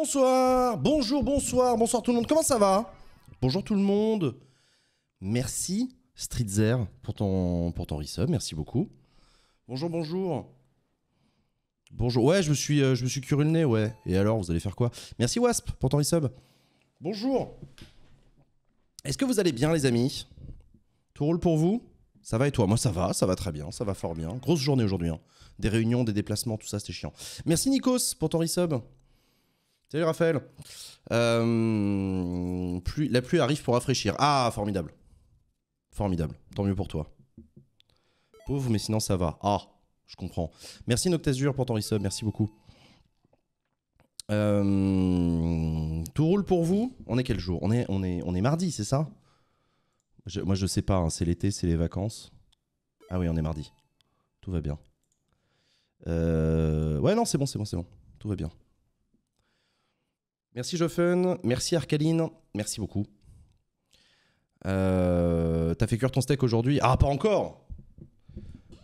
Bonsoir, bonjour, bonsoir, bonsoir tout le monde, comment ça va Bonjour tout le monde, merci Streetzer pour ton, pour ton resub, merci beaucoup. Bonjour, bonjour. Bonjour, ouais, je me suis, euh, je me suis curé le nez, ouais. Et alors, vous allez faire quoi Merci Wasp pour ton resub. Bonjour. Est-ce que vous allez bien les amis Tout roule pour vous Ça va et toi Moi ça va, ça va très bien, ça va fort bien. Grosse journée aujourd'hui. Hein. Des réunions, des déplacements, tout ça, c'était chiant. Merci Nikos pour ton resub. Salut Raphaël. Euh, la pluie arrive pour rafraîchir. Ah, formidable. Formidable. Tant mieux pour toi. Pauvre, mais sinon ça va. Ah, je comprends. Merci Noctazur pour ton resub. Merci beaucoup. Euh, tout roule pour vous On est quel jour on est, on, est, on est mardi, c'est ça Moi, je sais pas. Hein. C'est l'été, c'est les vacances. Ah oui, on est mardi. Tout va bien. Euh, ouais, non, c'est bon, c'est bon, c'est bon. Tout va bien. Merci Joffen, merci Arcaline, merci beaucoup. Euh, t'as fait cuire ton steak aujourd'hui Ah, pas encore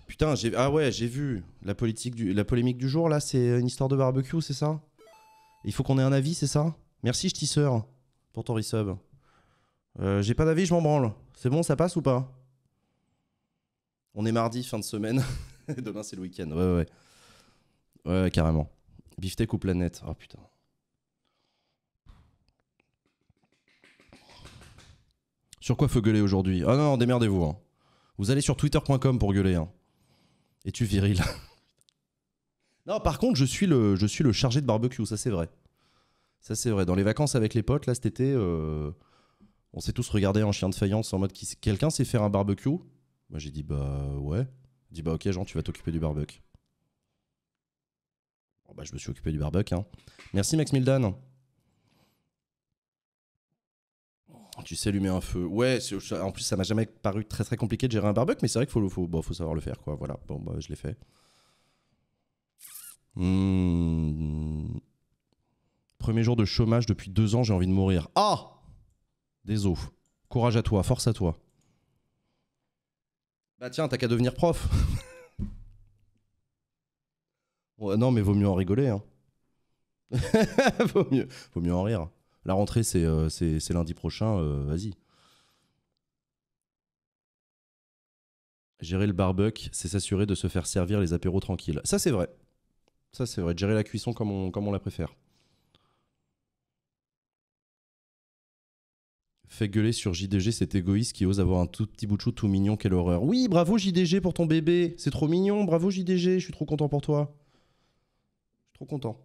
Putain, j'ai... Ah ouais, j'ai vu. La, politique du... la polémique du jour, là, c'est une histoire de barbecue, c'est ça Il faut qu'on ait un avis, c'est ça Merci, tisseur pour ton resub. Euh, j'ai pas d'avis, je m'en branle. C'est bon, ça passe ou pas On est mardi, fin de semaine. Demain, c'est le week-end. Ouais, ouais. Ouais, carrément. Beefsteak ou planète Oh putain. Sur quoi faut gueuler aujourd'hui Ah non, démerdez-vous. Hein. Vous allez sur twitter.com pour gueuler. Hein. Et tu viril. non, par contre, je suis le, chargé de barbecue, ça c'est vrai. Ça c'est vrai. Dans les vacances avec les potes, là cet été, euh, on s'est tous regardés en chien de faïence en mode quelqu'un sait faire un barbecue Moi j'ai dit bah ouais. J'ai dit bah ok Jean, tu vas t'occuper du barbecue. bah je me suis occupé du barbecue. Hein. Merci Max Mildan. Oh, tu sais allumer un feu. Ouais, en plus, ça m'a jamais paru très très compliqué de gérer un barbecue, mais c'est vrai qu'il faut, faut, savoir le faire, quoi. Voilà, bon, bah, je l'ai fait. Hmm. Premier jour de chômage depuis deux ans, j'ai envie de mourir. Ah Des os. Courage à toi, force à toi. Bah tiens, t'as qu'à devenir prof. non, mais vaut mieux en rigoler. Hein. vaut, mieux, vaut mieux en rire. La rentrée, c'est euh, lundi prochain, euh, vas-y. Gérer le barbecue, c'est s'assurer de se faire servir les apéros tranquilles. Ça, c'est vrai. Ça, c'est vrai. Gérer la cuisson comme on, comme on la préfère. Fait gueuler sur JDG cet égoïste qui ose avoir un tout petit bout de chou tout mignon, quelle horreur. Oui, bravo JDG pour ton bébé, c'est trop mignon, bravo JDG, je suis trop content pour toi. Je suis trop content.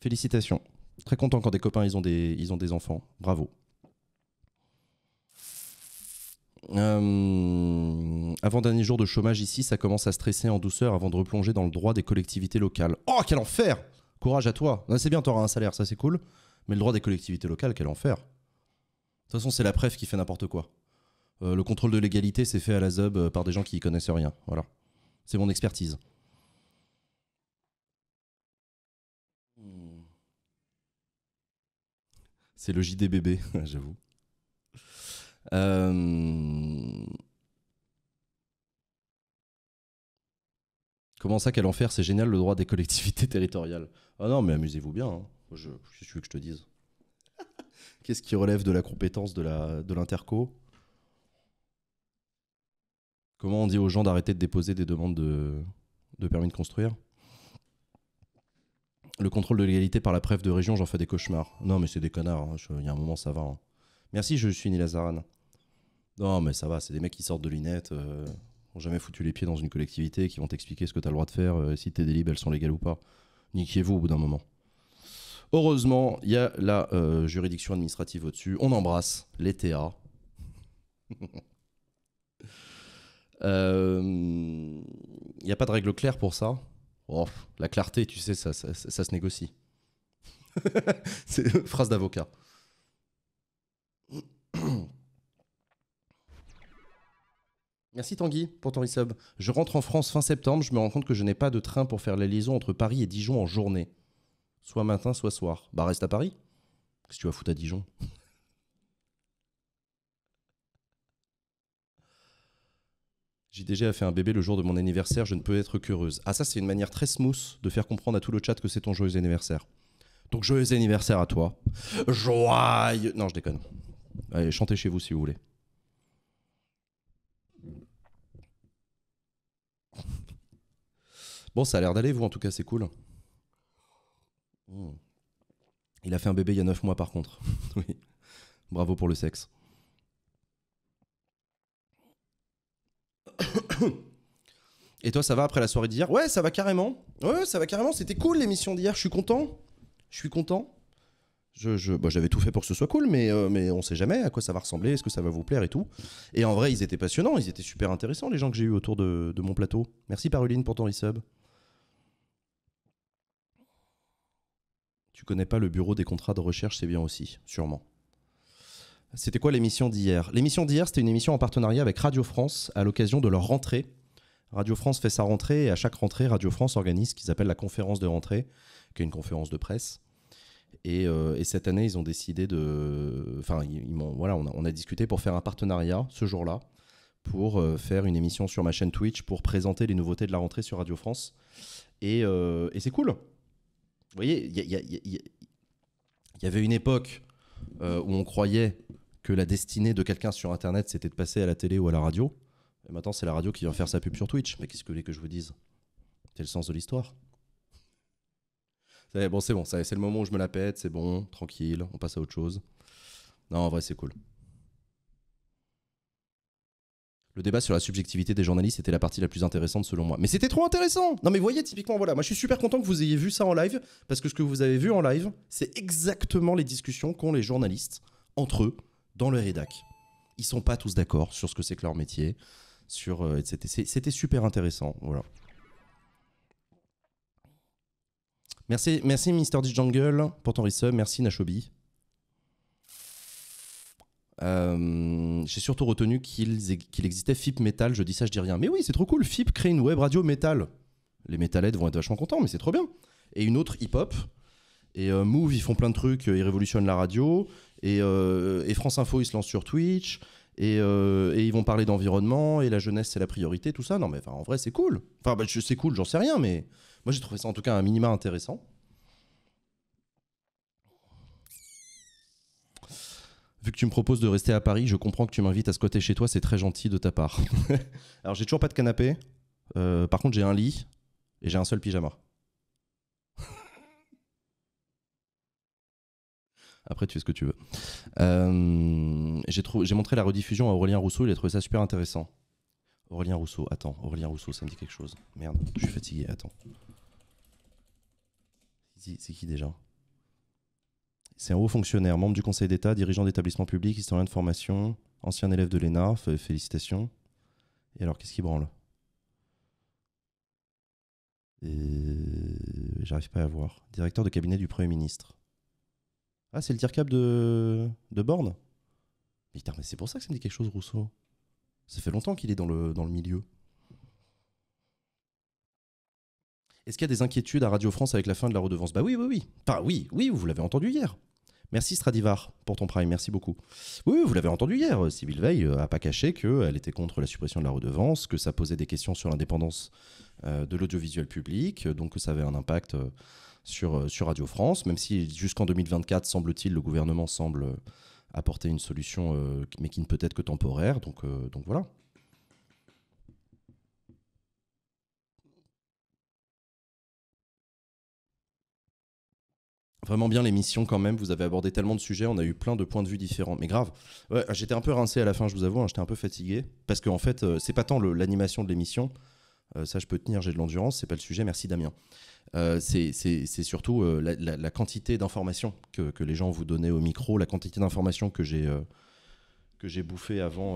Félicitations. Très content quand des copains, ils ont des, ils ont des enfants. Bravo. Euh, avant dernier jour de chômage ici, ça commence à stresser en douceur avant de replonger dans le droit des collectivités locales. Oh, quel enfer Courage à toi. C'est bien, t'auras un salaire, ça c'est cool. Mais le droit des collectivités locales, quel enfer. De toute façon, c'est la preuve qui fait n'importe quoi. Euh, le contrôle de l'égalité, c'est fait à la ZUB euh, par des gens qui y connaissent rien. Voilà. C'est mon expertise. C'est le JDBB, j'avoue. Euh, Comment ça, en fait C'est génial le droit des collectivités territoriales. Ah non, mais amusez-vous bien. Hein. Je, suis que je te dise. Qu'est-ce qui relève de la compétence de l'interco de Comment on dit aux gens d'arrêter de déposer des demandes de, de permis de construire le contrôle de l'égalité par la preuve de région, j'en fais des cauchemars. Non, mais c'est des connards. Hein. Il y a un moment, ça va. Hein. Merci, je suis Nilazaran. Non, mais ça va. C'est des mecs qui sortent de lunettes, qui euh, ont jamais foutu les pieds dans une collectivité, qui vont t'expliquer ce que tu as le droit de faire, euh, si tes délits ben, elles sont légales ou pas. Niquez-vous au bout d'un moment. Heureusement, il y a la euh, juridiction administrative au-dessus. On embrasse les TA. Il n'y a pas de règle claire pour ça. Oh, la clarté, tu sais, ça, ça, se négocie. C'est phrase d'avocat. Merci Tanguy pour ton resub. Je rentre en France fin septembre, je me rends compte que je n'ai pas de train pour faire la liaison entre Paris et Dijon en journée. Soit matin, soit soir. Bah reste à Paris. Qu'est-ce que tu vas foutre à Dijon JDG a fait un bébé le jour de mon anniversaire, je ne peux être qu'heureuse. Ah ça c'est une manière très smooth de faire comprendre à tout le chat que c'est ton joyeux anniversaire. Donc joyeux anniversaire à toi. Joyeux... Non je déconne. Allez, chantez chez vous si vous voulez. Bon, ça a l'air d'aller, vous, en tout cas, c'est cool. Hmm. Il a fait un bébé il y a 9 mois, par contre. oui. Bravo pour le sexe. Et toi, ça va après la soirée d'hier Ouais, ça va carrément. Ouais, ça va carrément. C'était cool l'émission d'hier. Je suis content. Je suis content. Je, bah, j'avais tout fait pour que ce soit cool, mais, euh, mais on sait jamais à quoi ça va ressembler, est-ce que ça va vous plaire et tout. Et en vrai, ils étaient passionnants, ils étaient super intéressants, les gens que j'ai eu autour de, de, mon plateau. Merci Paruline pour ton resub. Tu connais pas le bureau des contrats de recherche, c'est bien aussi, sûrement. C'était quoi l'émission d'hier L'émission d'hier, c'était une émission en partenariat avec Radio France à l'occasion de leur rentrée. Radio France fait sa rentrée et à chaque rentrée, Radio France organise ce qu'ils appellent la conférence de rentrée, qui est une conférence de presse. Et, euh, cette année, ils ont décidé de. Enfin, ils, voilà, on a, discuté pour faire un partenariat ce jour-là, pour euh, faire une émission sur ma chaîne Twitch pour présenter les nouveautés de la rentrée sur Radio France. Et, euh, c'est cool. Vous voyez, il y, y, avait une époque où on croyait que la destinée de quelqu'un sur Internet, c'était de passer à la télé ou à la radio. Et maintenant, c'est la radio qui vient faire sa pub sur Twitch. Mais qu'est-ce que vous voulez que je vous dise C'est le sens de l'histoire. Bon, c'est bon, c'est le moment où je me la pète, c'est bon, tranquille, on passe à autre chose. Non, en vrai, c'est cool. Le débat sur la subjectivité des journalistes était la partie la plus intéressante selon moi. Mais c'était trop intéressant Non mais voyez, typiquement, voilà, moi je suis super content que vous ayez vu ça en live, parce que ce que vous avez vu en live, c'est exactement les discussions qu'ont les journalistes entre eux dans le rédac. Ils sont pas tous d'accord sur ce que c'est que leur métier, sur euh, etc. C'était super intéressant, voilà. Merci, merci Mister Jungle pour ton merci Nashobi. Euh, j'ai surtout retenu qu'il existait FIP Metal, je dis ça, je dis rien. Mais oui, c'est trop cool, FIP crée une web radio metal. Les metalheads vont être vachement contents, mais c'est trop bien. Et une autre hip-hop, et euh, Move, ils font plein de trucs, euh, ils révolutionnent la radio. Euh, et, France Info, ils se lancent sur Twitch. Et, ils vont parler d'environnement. Et la jeunesse, c'est la priorité, tout ça. Non, mais en vrai, c'est cool. Enfin, bah, c'est cool, j'en sais rien, mais moi, j'ai trouvé ça en tout cas un minima intéressant. Vu que tu me proposes de rester à Paris, je comprends que tu m'invites à côté chez toi, c'est très gentil de ta part. Alors j'ai toujours pas de canapé, par contre j'ai un lit et j'ai un seul pyjama. Après, tu fais ce que tu veux. Euh, j'ai montré la rediffusion à Aurélien Rousseau, il a trouvé ça super intéressant. Aurélien Rousseau, attends, Aurélien Rousseau, ça me dit quelque chose. Merde, je suis fatigué, attends. C'est qui déjà C'est un haut fonctionnaire, membre du Conseil d'État, dirigeant d'établissement public, historien de formation, ancien élève de l'ENA, euh, félicitations. Et alors, qu'est-ce qui branle euh, J'arrive pas à voir. Directeur de cabinet du Premier ministre. Ah, c'est le tir cap de, de Borne mais c'est pour ça que ça me dit quelque chose, Rousseau. Ça fait longtemps qu'il est dans le, dans le milieu. Est-ce qu'il y a des inquiétudes à Radio France avec la fin de la redevance Bah oui, oui, oui. oui, oui, vous l'avez entendu hier. Merci Stradivar pour ton prime, merci beaucoup. Oui, vous l'avez entendu hier, Sybille Veil euh, a pas caché qu'elle était contre la suppression de la redevance, que ça posait des questions sur l'indépendance euh, de l'audiovisuel public, euh, donc que ça avait un impact euh, sur, Radio France, même si jusqu'en 2024, semble-t-il, le gouvernement semble euh, apporter une solution, euh, mais qui ne peut être que temporaire. Donc, donc voilà. Vraiment bien l'émission quand même, vous avez abordé tellement de sujets, on a eu plein de points de vue différents, mais grave. j'étais un peu rincé à la fin, je vous avoue, hein, j'étais un peu fatigué, parce qu'en en fait, c'est pas tant l'animation de l'émission, ça je peux tenir, j'ai de l'endurance, c'est pas le sujet, merci Damien. Euh, c'est surtout euh, la, quantité d'informations que, les gens vous donnaient au micro, la quantité d'informations que j'ai euh, j'ai bouffé avant.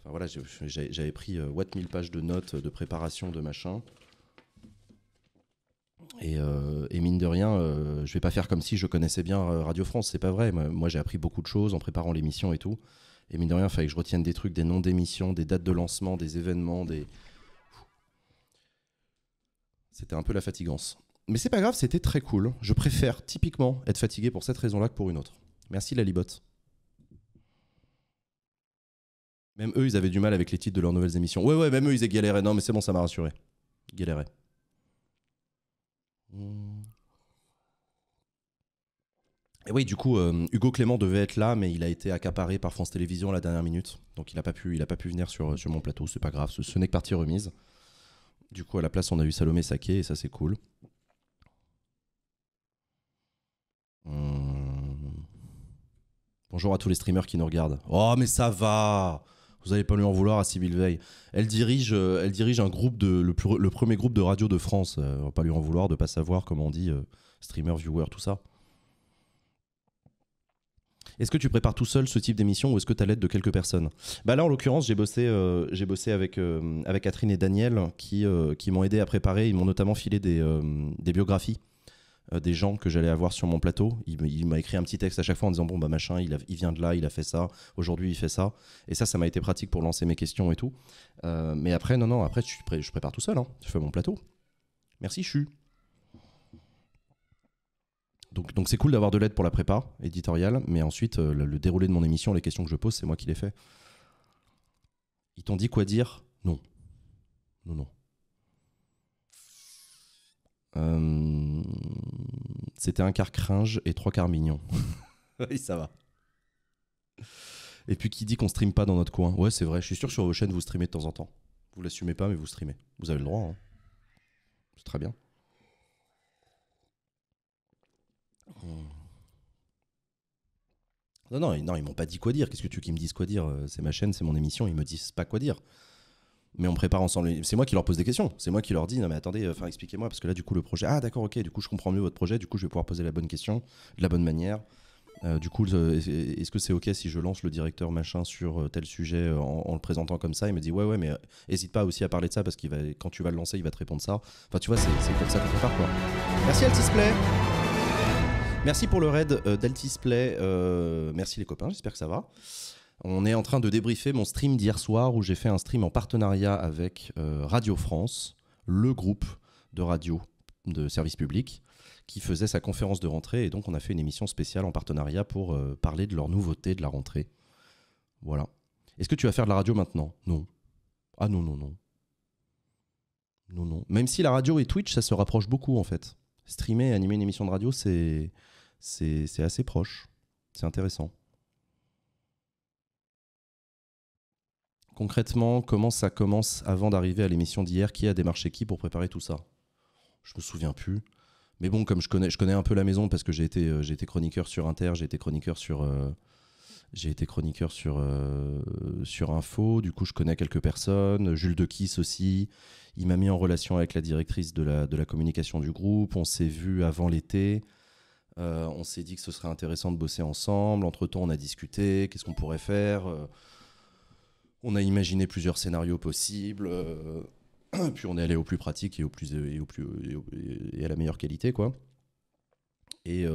Enfin voilà, j'avais pris 1000 pages de notes, de préparation, de machin. Et, mine de rien, je je vais pas faire comme si je connaissais bien Radio France, c'est pas vrai. Moi, j'ai appris beaucoup de choses en préparant l'émission et tout. Et mine de rien, il fallait que je retienne des trucs, des noms d'émissions, des dates de lancement, des événements, des, c'était un peu la fatigance. Mais c'est pas grave, c'était très cool. Je préfère typiquement être fatigué pour cette raison-là que pour une autre. Merci Lalibot. Même eux, ils avaient du mal avec les titres de leurs nouvelles émissions. Ouais, ouais, même eux, ils galéré. Non, mais c'est bon, ça m'a rassuré. Galéré. Et oui, du coup, euh, Hugo Clément devait être là, mais il a été accaparé par France Télévisions à la dernière minute. Donc il n'a pas, pu, a pas pu venir sur, mon plateau. C'est pas grave, ce, ce n'est que partie remise. Du coup, à la place, on a eu Salomé Saké, et ça, c'est cool. Euh, bonjour à tous les streamers qui nous regardent. Oh, mais ça va Vous n'allez pas lui en vouloir à Sibyl Veil. Elle dirige, euh, elle dirige un groupe de, le, premier groupe de radio de France. Euh, on va pas lui en vouloir de pas savoir comment on dit streamer, viewer, tout ça. Est-ce que tu prépares tout seul ce type d'émission ou est-ce que tu as l'aide de quelques personnes bah Là, en l'occurrence, j'ai bossé, euh, bossé avec, euh, avec Catherine et Daniel qui, euh, qui m'ont aidé à préparer. Ils m'ont notamment filé des, biographies des gens que j'allais avoir sur mon plateau. Il, m'a écrit un petit texte à chaque fois en disant Bon, bah machin, il, vient de là, il a fait ça, aujourd'hui il fait ça. Et ça, ça m'a été pratique pour lancer mes questions et tout. mais après, non, non, après, je, je prépare tout seul. Hein. Je fais mon plateau. Merci, Chu. Donc, donc c'est cool d'avoir de l'aide pour la prépa éditoriale, mais ensuite, euh, le, déroulé de mon émission, les questions que je pose, c'est moi qui les fais. Ils t'ont dit quoi dire Non. Non, non. Euh, c'était un quart cringe et trois quarts mignon. oui, ça va. Et puis qui dit qu'on stream pas dans notre coin Ouais, c'est vrai, je suis sûr que sur vos chaînes, vous streamez de temps en temps. Vous l'assumez pas, mais vous streamez. Vous avez le droit. Hein. C'est très bien. Hmm. Non, non, non, ils m'ont pas dit quoi dire. Qu'est-ce que tu veux qu'ils me disent quoi dire euh, C'est ma chaîne, c'est mon émission, ils me disent pas quoi dire. Mais on prépare ensemble. C'est moi qui leur pose des questions. C'est moi qui leur dis non mais attendez, euh, enfin expliquez-moi parce que là du coup le projet. Ah d'accord, ok. Du coup je comprends mieux votre projet. Du coup je vais pouvoir poser la bonne question de la bonne manière. Euh, du coup, est-ce que c'est ok si je lance le directeur machin sur tel sujet en, le présentant comme ça Il me dit ouais ouais, mais hésite pas aussi à parler de ça parce qu'il va quand tu vas le lancer, il va te répondre ça. Enfin tu vois, c'est comme ça qu'on prépare quoi. Merci Altisplay. Merci pour le raid euh, d'Altisplay. Euh, merci les copains, j'espère que ça va. On est en train de débriefer mon stream d'hier soir où j'ai fait un stream en partenariat avec euh, Radio France, le groupe de radio de service public qui faisait sa conférence de rentrée et donc on a fait une émission spéciale en partenariat pour euh, parler de leur nouveauté de la rentrée. Voilà. Est-ce que tu vas faire de la radio maintenant Non. Ah non, non, non. Non, non. Même si la radio et Twitch, ça se rapproche beaucoup en fait. Streamer et animer une émission de radio, c'est c'est assez proche. C'est intéressant. Concrètement, comment ça commence avant d'arriver à l'émission d'hier Qui a démarché qui pour préparer tout ça Je me souviens plus. Mais bon, comme je connais, je connais un peu la maison parce que j'ai été, euh, chroniqueur sur Inter, j'ai été chroniqueur sur, euh, j'ai été chroniqueur euh, sur, Info. Du coup, je connais quelques personnes. Jules de aussi. Il m'a mis en relation avec la directrice de la, de la communication du groupe. On s'est vu avant l'été. Euh, on s'est dit que ce serait intéressant de bosser ensemble. Entre-temps, on a discuté, qu'est-ce qu'on pourrait faire. Euh, on a imaginé plusieurs scénarios possibles. Euh, puis on est allé au plus pratique et au plus et, et, à la meilleure qualité, quoi. Et,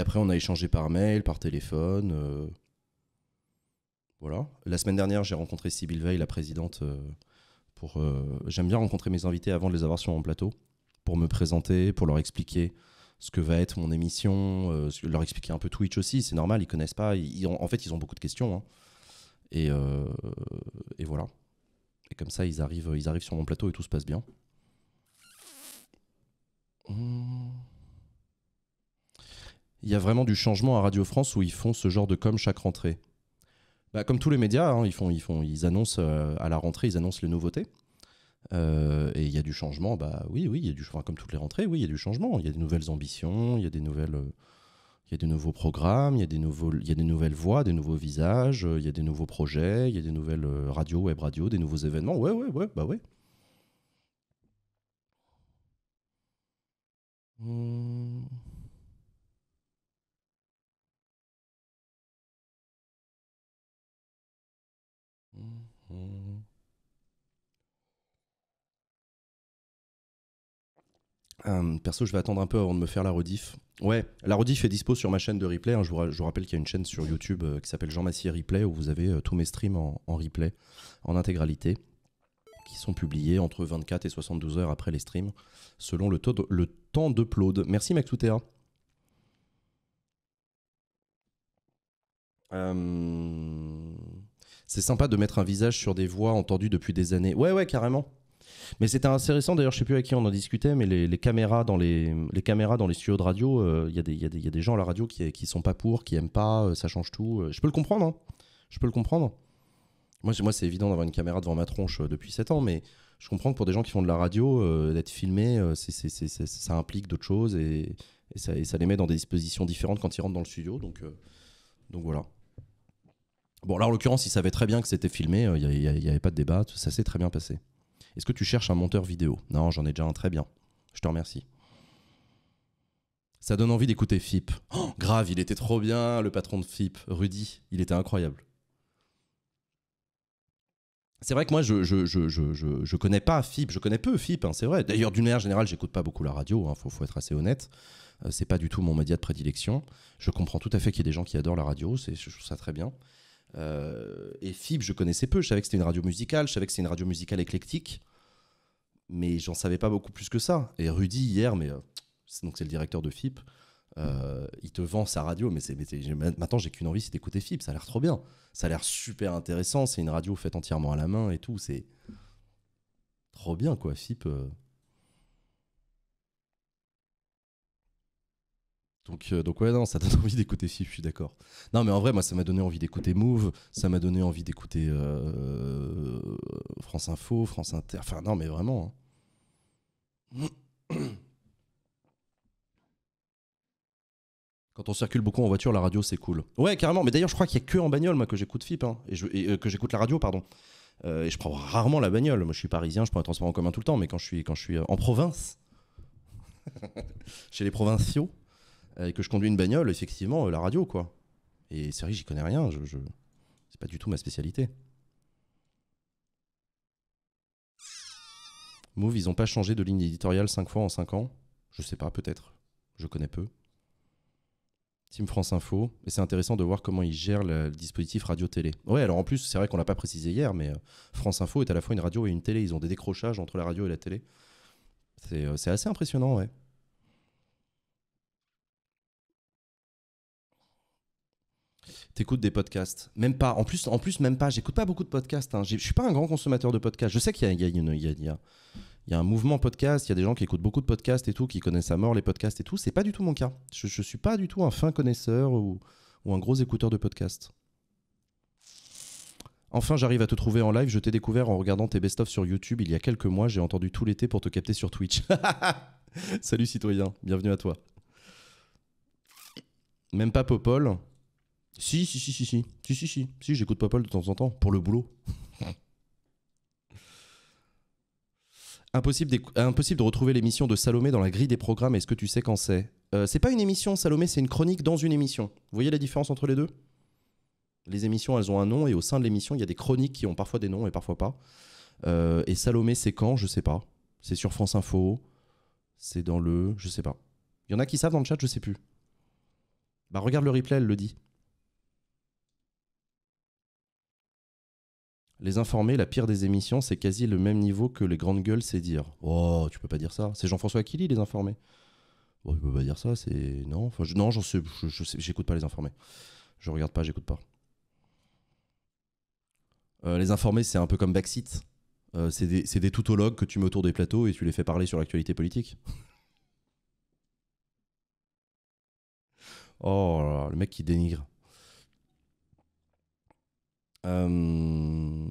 après, on a échangé par mail, par téléphone. voilà. La semaine dernière, j'ai rencontré Sybille Veil, la présidente. pour J'aime bien rencontrer mes invités avant de les avoir sur mon plateau, pour me présenter, pour leur expliquer ce que va être mon émission, euh, leur expliquer un peu Twitch aussi, c'est normal, ils connaissent pas, en fait ils ont beaucoup de questions. Hein. Euh, et, voilà. Et comme ça, ils arrivent, ils arrivent sur mon plateau et tout se passe bien. Hmm. Il y a vraiment du changement à Radio France où ils font ce genre de com chaque rentrée. Bah, comme tous les médias, hein, ils, font, ils, font, ils annoncent euh, à la rentrée, ils annoncent les nouveautés et il y a du changement, bah oui, oui, il y a du changement. comme toutes les rentrées, oui, il y a du changement. Il y a des nouvelles ambitions, il y a des nouvelles, il y a des nouveaux programmes, il y a des nouveaux, il y a des nouvelles voix, des nouveaux visages, il y a des nouveaux projets, il y a des nouvelles radios, web radio, des nouveaux événements. Ouais, ouais, ouais, bah ouais. Euh, perso, je vais attendre un peu avant de me faire la rediff. Ouais, la rediff est dispo sur ma chaîne de replay. Hein. Je, vous, rappelle qu'il y a une chaîne sur YouTube euh, qui s'appelle Jean Massier Replay où vous avez euh, tous mes streams en, replay, en intégralité, qui sont publiés entre 24 et 72 heures après les streams, selon le, le temps d'upload. Merci Max C'est sympa de mettre un visage sur des voix entendues depuis des années. Ouais, ouais, carrément. Mais c'était intéressant, d'ailleurs, je sais plus avec qui on en discutait, mais les, caméras, dans les, les, caméras dans les studios de radio, euh, il y, y, y, a des gens à la radio qui, qui sont pas pour, qui aiment pas, euh, ça change tout. Euh. je peux le comprendre, hein. je peux le comprendre. Moi, moi c'est évident d'avoir une caméra devant ma tronche depuis 7 ans, mais je comprends que pour des gens qui font de la radio, d'être filmé, c ça implique d'autres choses et, ça, les met dans des dispositions différentes quand ils rentrent dans le studio. Donc, donc voilà. Bon, là, en l'occurrence, ils savaient très bien que c'était filmé, il n'y avait pas de débat, ça s'est très bien passé. Est-ce que tu cherches un monteur vidéo Non, j'en ai déjà un très bien. Je te remercie. Ça donne envie d'écouter FIP. Oh, grave, il était trop bien, le patron de FIP, Rudy. Il était incroyable. C'est vrai que moi, je je, je, je, je, connais pas FIP, je connais peu FIP, hein, c'est vrai. D'ailleurs, d'une manière générale, j'écoute pas beaucoup la radio, il hein, faut, faut, être assez honnête. Ce euh, c'est pas du tout mon média de prédilection. Je comprends tout à fait qu'il y ait des gens qui adorent la radio, je trouve ça très bien. Euh, et FIP je connaissais peu. Je savais que c'était une radio musicale, je savais que c'était une radio musicale éclectique, mais j'en savais pas beaucoup plus que ça. Et Rudy, hier, mais euh, donc c'est le directeur de FIP euh, il te vend sa radio, mais, maintenant j'ai qu'une envie, c'est d'écouter FIP Ça a l'air trop bien, ça a l'air super intéressant. C'est une radio faite entièrement à la main et tout. C'est trop bien, quoi. FIP Euh, donc, ouais, non, ça donne envie d'écouter FIP, je suis d'accord. Non, mais en vrai, moi, ça m'a donné envie d'écouter Move, ça m'a donné envie d'écouter euh, euh, France Info, France Inter. Enfin, non, mais vraiment. Hein. Quand on circule beaucoup en voiture, la radio, c'est cool. Ouais, carrément. Mais d'ailleurs, je crois qu'il n'y a que en bagnole, moi, que j'écoute Fip, hein, et, que j'écoute la radio, pardon. et je prends rarement la bagnole. Moi, je suis parisien, je prends un transport en commun tout le temps, mais quand je suis, quand je suis en province, chez les provinciaux. Euh, et que je conduis une bagnole, effectivement, euh, la radio, quoi. Et sérieux, j'y connais rien, je, c'est pas du tout ma spécialité. Move, ils ont pas changé de ligne éditoriale 5 fois en 5 ans Je sais pas, peut-être. Je connais peu. Team France Info, et c'est intéressant de voir comment ils gèrent le, dispositif radio-télé. Ouais, alors en plus, c'est vrai qu'on l'a pas précisé hier, mais euh, France Info est à la fois une radio et une télé. Ils ont des décrochages entre la radio et la télé. C'est assez impressionnant, ouais. t'écoutes des podcasts Même pas. En plus, en plus même pas. J'écoute pas beaucoup de podcasts. Hein. Je suis pas un grand consommateur de podcasts. Je sais qu'il y, y, il y a, un mouvement podcast. Il y a des gens qui écoutent beaucoup de podcasts et tout, qui connaissent à mort les podcasts et tout. C'est pas du tout mon cas. Je, suis pas du tout un fin connaisseur ou, ou un gros écouteur de podcasts. Enfin, j'arrive à te trouver en live. Je t'ai découvert en regardant tes best-of sur YouTube il y a quelques mois. J'ai entendu tout l'été pour te capter sur Twitch. Salut citoyen, bienvenue à toi. Même pas Popol. Si, si, si, si, si. Si, si, si. Si, j'écoute mal de temps en temps, pour le boulot. impossible, impossible de retrouver l'émission de Salomé dans la grille des programmes. Est-ce que tu sais quand c'est euh, C'est pas une émission, Salomé, c'est une chronique dans une émission. Vous voyez la différence entre les deux Les émissions, elles ont un nom, et au sein de l'émission, il y a des chroniques qui ont parfois des noms et parfois pas. Euh, et Salomé, c'est quand Je sais pas. C'est sur France Info. C'est dans le. Je sais pas. Il y en a qui savent dans le chat, je sais plus. Bah regarde le replay, elle le dit. Les informés, la pire des émissions, c'est quasi le même niveau que les grandes gueules, c'est dire Oh, tu peux pas dire ça. C'est Jean-François Killy, les informés. Oh, tu peux pas dire ça, c'est. Non, je... non, j'en sais, j'écoute pas les informés. Je regarde pas, j'écoute pas. Euh, les informés, c'est un peu comme Backseat. Euh, c'est des, des toutologues que tu mets autour des plateaux et tu les fais parler sur l'actualité politique. oh le mec qui dénigre. Euh,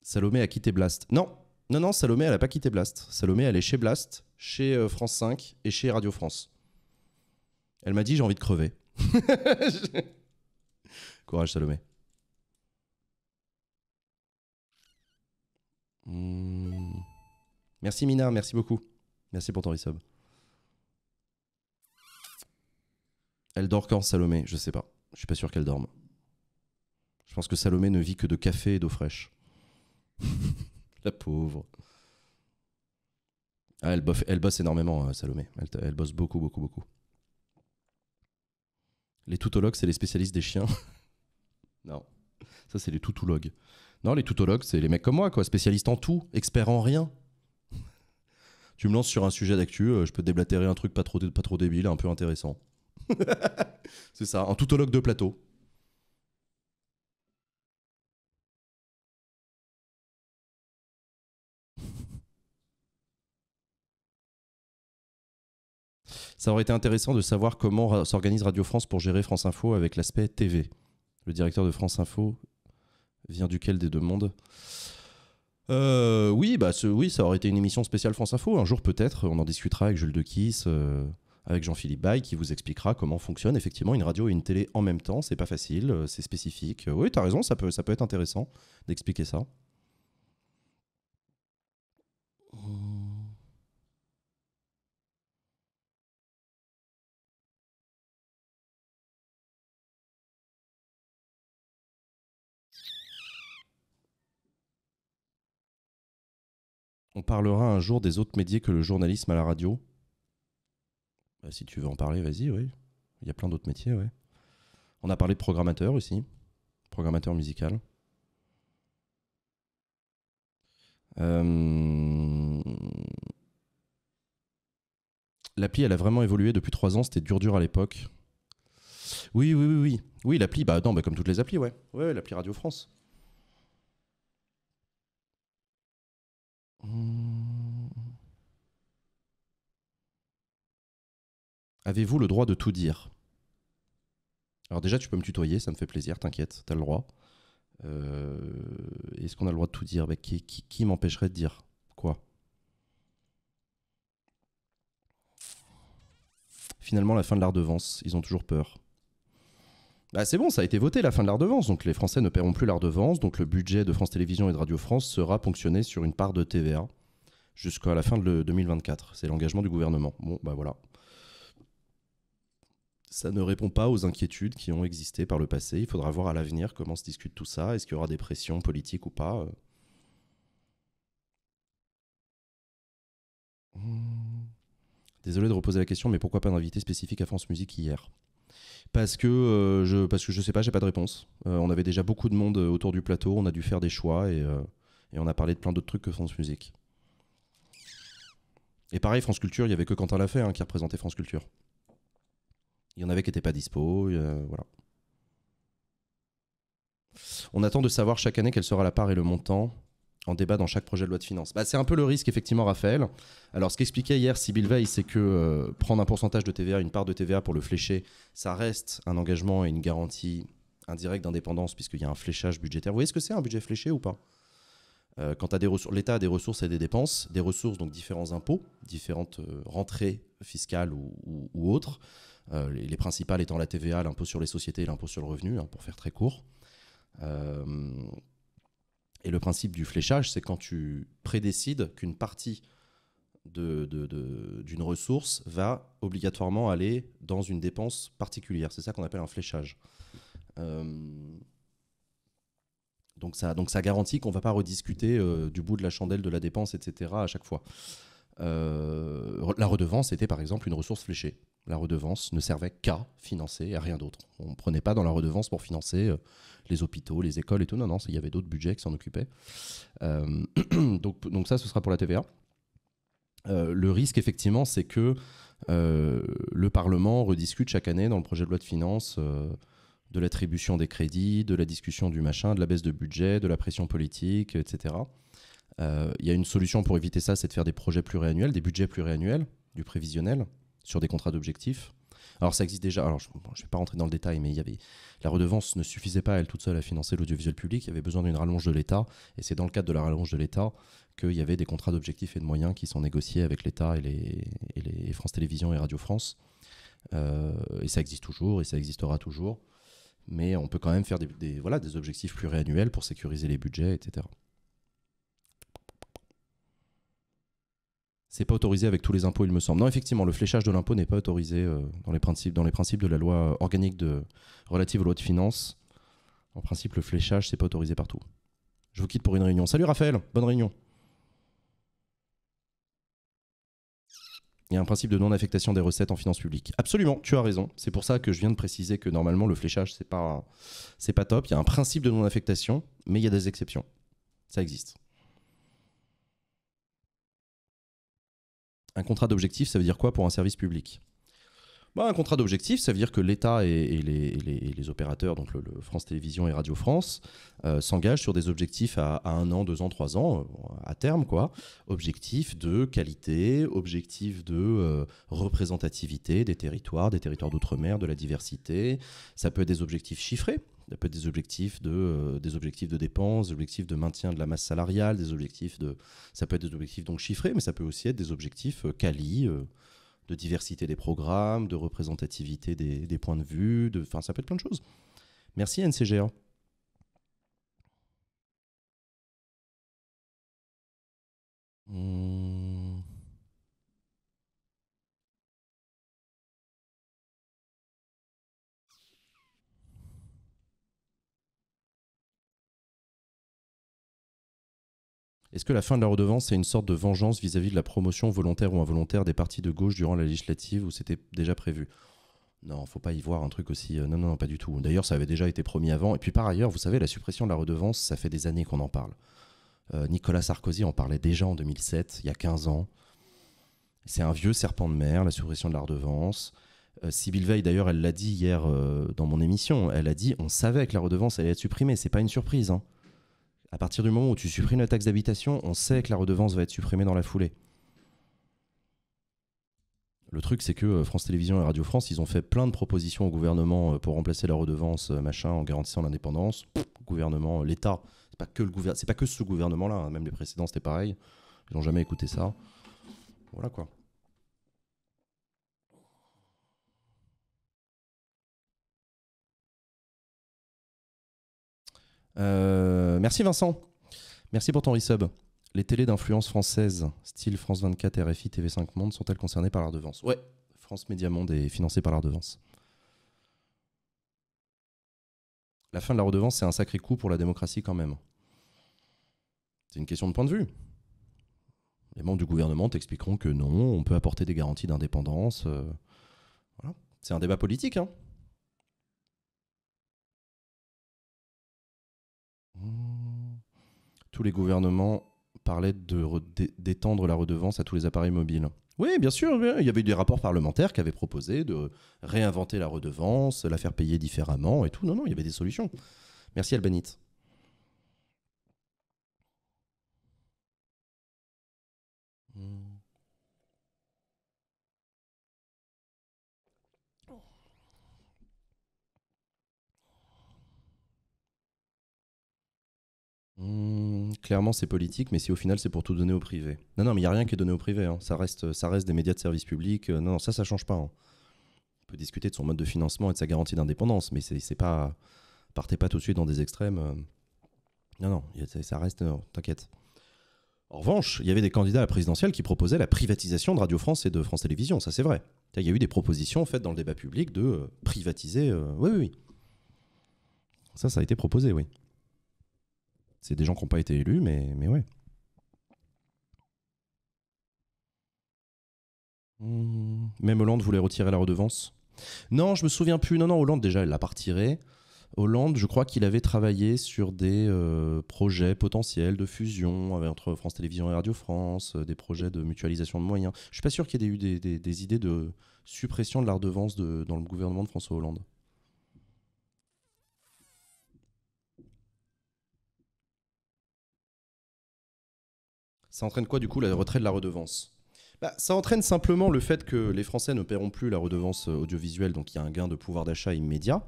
Salomé a quitté Blast. Non, non, non, Salomé, elle a pas quitté Blast. Salomé, elle est chez Blast, chez euh, France 5 et chez Radio France. Elle m'a dit j'ai envie de crever. Courage, Salomé. Hmm. Merci Mina, merci beaucoup. Merci pour ton resub. Elle dort quand Salomé Je sais pas. Je suis pas sûr qu'elle dorme. Je pense que Salomé ne vit que de café et d'eau fraîche. la pauvre. Ah, elle, bof, elle, bosse énormément, euh, Salomé. Elle, bosse beaucoup, beaucoup, beaucoup. Les toutologues, c'est les spécialistes des chiens. non, ça, c'est les toutologues. Non, les toutologues, c'est les mecs comme moi, quoi, spécialistes en tout, experts en rien. tu me lances sur un sujet d'actu, euh, je peux déblatérer un truc pas trop, pas trop débile, un peu intéressant. c'est ça, un toutologue de plateau. Ça aurait été intéressant de savoir comment s'organise Radio France pour gérer France Info avec l'aspect TV. Le directeur de France Info vient duquel des deux mondes euh, oui, bah oui, ça aurait été une émission spéciale France Info. Un jour peut-être, on en discutera avec Jules de euh, avec Jean-Philippe Bay, qui vous expliquera comment fonctionne effectivement une radio et une télé en même temps. C'est pas facile, euh, c'est spécifique. Oui, t'as raison, ça peut être intéressant d'expliquer ça. On parlera un jour des autres métiers que le journalisme à la radio. Bah, si tu veux en parler, vas-y, oui. Il y a plein d'autres métiers, oui. On a parlé de programmateur aussi, programmateur musical. Euh, l'appli, elle a vraiment évolué depuis trois ans. C'était dur dur à l'époque. Oui, oui, oui, oui. Oui, l'appli, bah non, bah, comme toutes les applis, ouais. Ouais, l'appli Radio France. Mmh. Avez-vous le droit de tout dire Alors déjà, tu peux me tutoyer, ça me fait plaisir, t'inquiète, t'as le droit. Euh, est-ce qu'on a le droit de tout dire Qui, m'empêcherait de dire quoi Finalement, la fin de l'art de Vance, ils ont toujours peur. Bah, c'est bon, ça a été voté la fin de la redevance, donc les Français ne paieront plus la redevance, donc le budget de France Télévisions et de Radio France sera ponctionné sur une part de TVA jusqu'à la fin de 2024. C'est l'engagement du gouvernement. Bon, bah voilà. Ça ne répond pas aux inquiétudes qui ont existé par le passé. Il faudra voir à l'avenir comment se discute tout ça. Est-ce qu'il y aura des pressions politiques ou pas euh? mmh. Désolé de reposer la question, mais pourquoi pas invité spécifique à France Musique hier parce que euh, je parce que je sais pas, j'ai pas de réponse. Euh, on avait déjà beaucoup de monde euh, autour du plateau, on a dû faire des choix et, on a parlé de plein d'autres trucs que France Musique. Et pareil, France Culture, il y avait que Quentin Lafay hein, qui représentait France Culture. Il y en avait qui n'étaient pas dispo, voilà. On attend de savoir chaque année quelle sera la part et le montant en débat dans chaque projet de loi de finances. Bah, c'est un peu le risque, effectivement, Raphaël. Alors, ce qu'expliquait hier Sibyl Veil, c'est que euh, prendre un pourcentage de TVA, une part de TVA pour le flécher, ça reste un engagement et une garantie indirecte d'indépendance, puisqu'il y a un fléchage budgétaire. Vous voyez ce que c'est un budget fléché ou pas euh, Quand l'État a des ressources et des dépenses, des ressources, donc différents impôts, différentes euh, rentrées fiscales ou, autres, euh, les, principales étant la TVA, l'impôt sur les sociétés et l'impôt sur le revenu, hein, pour faire très court. Et le principe du fléchage, c'est quand tu prédécides qu'une partie d'une de, ressource va obligatoirement aller dans une dépense particulière. C'est ça qu'on appelle un fléchage. Euh, donc, ça, donc ça garantit qu'on ne va pas rediscuter euh, du bout de la chandelle de la dépense, etc. à chaque fois. Euh, la redevance était par exemple une ressource fléchée la redevance ne servait qu'à financer et rien d'autre. On ne prenait pas dans la redevance pour financer euh, les hôpitaux, les écoles et tout. Non, non, il y avait d'autres budgets qui s'en occupaient. Euh, donc, ça, ce sera pour la TVA. Euh, le risque, effectivement, c'est que le Parlement rediscute chaque année dans le projet de loi de finances de l'attribution des crédits, de la discussion du machin, de la baisse de budget, de la pression politique, etc. Il y a une solution pour éviter ça, c'est de faire des projets pluriannuels, des budgets pluriannuels, du prévisionnel, sur des contrats d'objectifs. Alors ça existe déjà, alors je ne vais pas rentrer dans le détail, mais il y avait la redevance ne suffisait pas elle toute seule à financer l'audiovisuel public, il y avait besoin d'une rallonge de l'État, et c'est dans le cadre de la rallonge de l'État qu'il y avait des contrats d'objectifs et de moyens qui sont négociés avec l'État et les, et les, France Télévisions et Radio France. Euh, et ça existe toujours, et ça existera toujours, mais on peut quand même faire des, voilà, des objectifs pluriannuels pour sécuriser les budgets, etc. C'est pas autorisé avec tous les impôts, il me semble. Non, effectivement, le fléchage de l'impôt n'est pas autorisé euh, dans, les principes, dans les principes de la loi organique de, relative aux lois de finances. En principe, le fléchage, c'est pas autorisé partout. Je vous quitte pour une réunion. Salut Raphaël, bonne réunion. Il y a un principe de non-affectation des recettes en finances publiques. Absolument, tu as raison. C'est pour ça que je viens de préciser que normalement, le fléchage, c'est pas, pas top. Il y a un principe de non-affectation, mais il y a des exceptions. Ça existe. Un contrat d'objectif, ça veut dire quoi pour un service public bah, Un contrat d'objectif, ça veut dire que l'État et, les, opérateurs, donc le, France Télévisions et Radio France, euh, s'engagent sur des objectifs à, un an, deux ans, trois ans, euh, à terme, quoi. Objectifs de qualité, objectifs de euh, représentativité des territoires, des territoires d'outre-mer, de la diversité. Ça peut être des objectifs chiffrés. Ça peut être des objectifs de, euh, des objectifs de dépenses, objectifs de maintien de la masse salariale, des objectifs de. Ça peut être des objectifs donc chiffrés, mais ça peut aussi être des objectifs euh, quali, euh, de diversité des programmes, de représentativité des, points de vue, de... enfin ça peut être plein de choses. Merci NCGA. Hmm. Est-ce que la fin de la redevance, c'est une sorte de vengeance vis-à-vis de la promotion volontaire ou involontaire des partis de gauche durant la législative où c'était déjà prévu non, faut pas y voir un truc aussi. Euh, non, non, non, pas du tout. D'ailleurs, ça avait déjà été promis avant. Et puis par ailleurs, vous savez, la suppression de la redevance, ça fait des années qu'on en parle. Euh, Nicolas Sarkozy en parlait déjà en 2007, il y a 15 ans. C'est un vieux serpent de mer, la suppression de la redevance. Euh, Sybille Veil, d'ailleurs, elle l'a dit hier dans mon émission. Elle a dit on savait que la redevance allait être supprimée. C'est pas une surprise. Hein. À partir du moment où tu supprimes la taxe d'habitation, on sait que la redevance va être supprimée dans la foulée. Le truc, c'est que euh, France Télévisions et Radio France, ils ont fait plein de propositions au gouvernement euh, pour remplacer la redevance, euh, machin, en garantissant l'indépendance. Gouvernement, l'État, c'est pas que le gouvernement, c'est pas que ce gouvernement-là. Hein. Même les précédents, c'était pareil. Ils n'ont jamais écouté ça. Voilà quoi. Euh, merci Vincent. Merci pour ton resub. Les télés d'influence française, style France 24, RFI, TV5 Monde, sont-elles concernées par la redevance Ouais, France Média Monde est financée par la redevance. La fin de la redevance, c'est un sacré coup pour la démocratie quand même. C'est une question de point de vue. Les membres du gouvernement t'expliqueront que non, on peut apporter des garanties d'indépendance. Euh, voilà. C'est un débat politique, hein Mmh. Tous les gouvernements parlaient d'étendre la redevance à tous les appareils mobiles. Oui, bien sûr, il y avait des rapports parlementaires qui avaient proposé de réinventer la redevance, la faire payer différemment et tout. Non, non, il y avait des solutions. Merci Albanit. Hmm, clairement, c'est politique, mais si au final, c'est pour tout donner au privé. Non, non, mais il n'y a rien qui est donné au privé. Hein. Ça, reste, ça reste des médias de service public. Euh, non, non, ça, ça change pas. Hein. On peut discuter de son mode de financement et de sa garantie d'indépendance, mais c'est pas. Partez pas tout de suite dans des extrêmes. Euh. Non, non, ça reste. T'inquiète. En revanche, il y avait des candidats à la présidentielle qui proposaient la privatisation de Radio France et de France Télévisions, ça c'est vrai. Il y a eu des propositions faites dans le débat public de euh, privatiser. Oui, oui, oui. Ça, ça a été proposé, oui. C'est des gens qui n'ont pas été élus, mais, mais ouais. Hmm. Même Hollande voulait retirer la redevance. Non, je me souviens plus. Non, non, Hollande déjà, elle l'a pas Hollande, je crois qu'il avait travaillé sur des euh, projets potentiels de fusion euh, entre France Télévisions et Radio France, euh, des projets de mutualisation de moyens. Je suis pas sûr qu'il y ait eu des, idées de suppression de la redevance dans le gouvernement de François Hollande. Ça entraîne quoi du coup le retrait de la redevance bah, ça entraîne simplement le fait que les Français ne paieront plus la redevance euh, audiovisuelle, donc il y a un gain de pouvoir d'achat immédiat.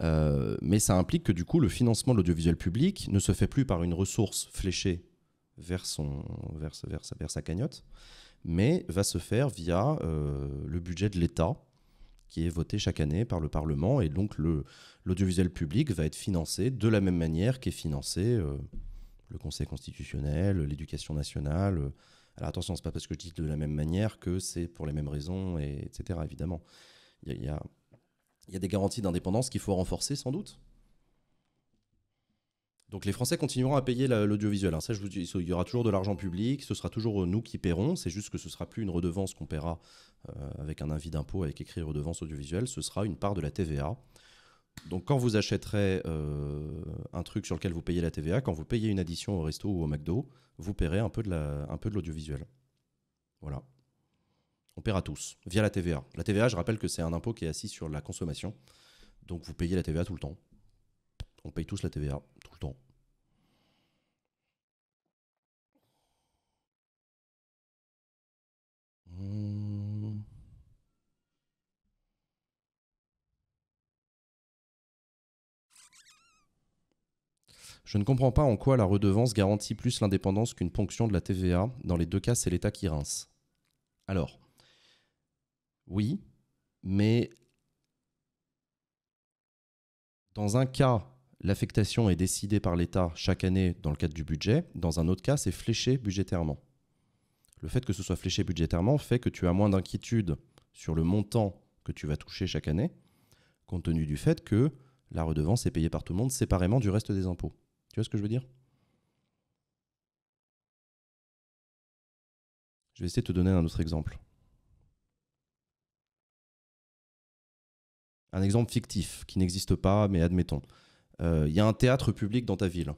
Euh, mais ça implique que du coup, le financement de l'audiovisuel public ne se fait plus par une ressource fléchée vers, son, vers, sa cagnotte, mais va se faire via euh, le budget de l'État, qui est voté chaque année par le Parlement. Et donc, l'audiovisuel public va être financé de la même manière qu'est financé le Conseil constitutionnel, l'éducation nationale. Euh, alors attention, c'est pas parce que je dis de la même manière que c'est pour les mêmes raisons, et, etc. Évidemment, il y, a, des garanties d'indépendance qu'il faut renforcer sans doute. Donc les Français continueront à payer l'audiovisuel. Hein. ça, il y aura toujours de l'argent public, ce sera toujours euh, nous qui paierons. C'est juste que ce sera plus une redevance qu'on paiera euh, avec un avis d'impôt avec écrit redevance audiovisuelle, ce sera une part de la TVA donc quand vous achèterez euh, un truc sur lequel vous payez la TVA, quand vous payez une addition au resto ou au McDo, vous paierez un peu de la, l'audiovisuel. Voilà. On paiera tous via la TVA. La TVA, je rappelle que c'est un impôt qui est assis sur la consommation. Donc vous payez la TVA tout le temps. On paye tous la TVA tout le temps. Hmm. Je ne comprends pas en quoi la redevance garantit plus l'indépendance qu'une ponction de la TVA. Dans les deux cas, c'est l'État qui rince. Alors, oui, mais dans un cas, l'affectation est décidée par l'État chaque année dans le cadre du budget. Dans un autre cas, c'est fléché budgétairement. Le fait que ce soit fléché budgétairement fait que tu as moins d'inquiétude sur le montant que tu vas toucher chaque année, compte tenu du fait que la redevance est payée par tout le monde séparément du reste des impôts. Tu vois ce que je veux dire Je vais essayer de te donner un autre exemple. Un exemple fictif qui n'existe pas, mais admettons. Il euh, y a un théâtre public dans ta ville.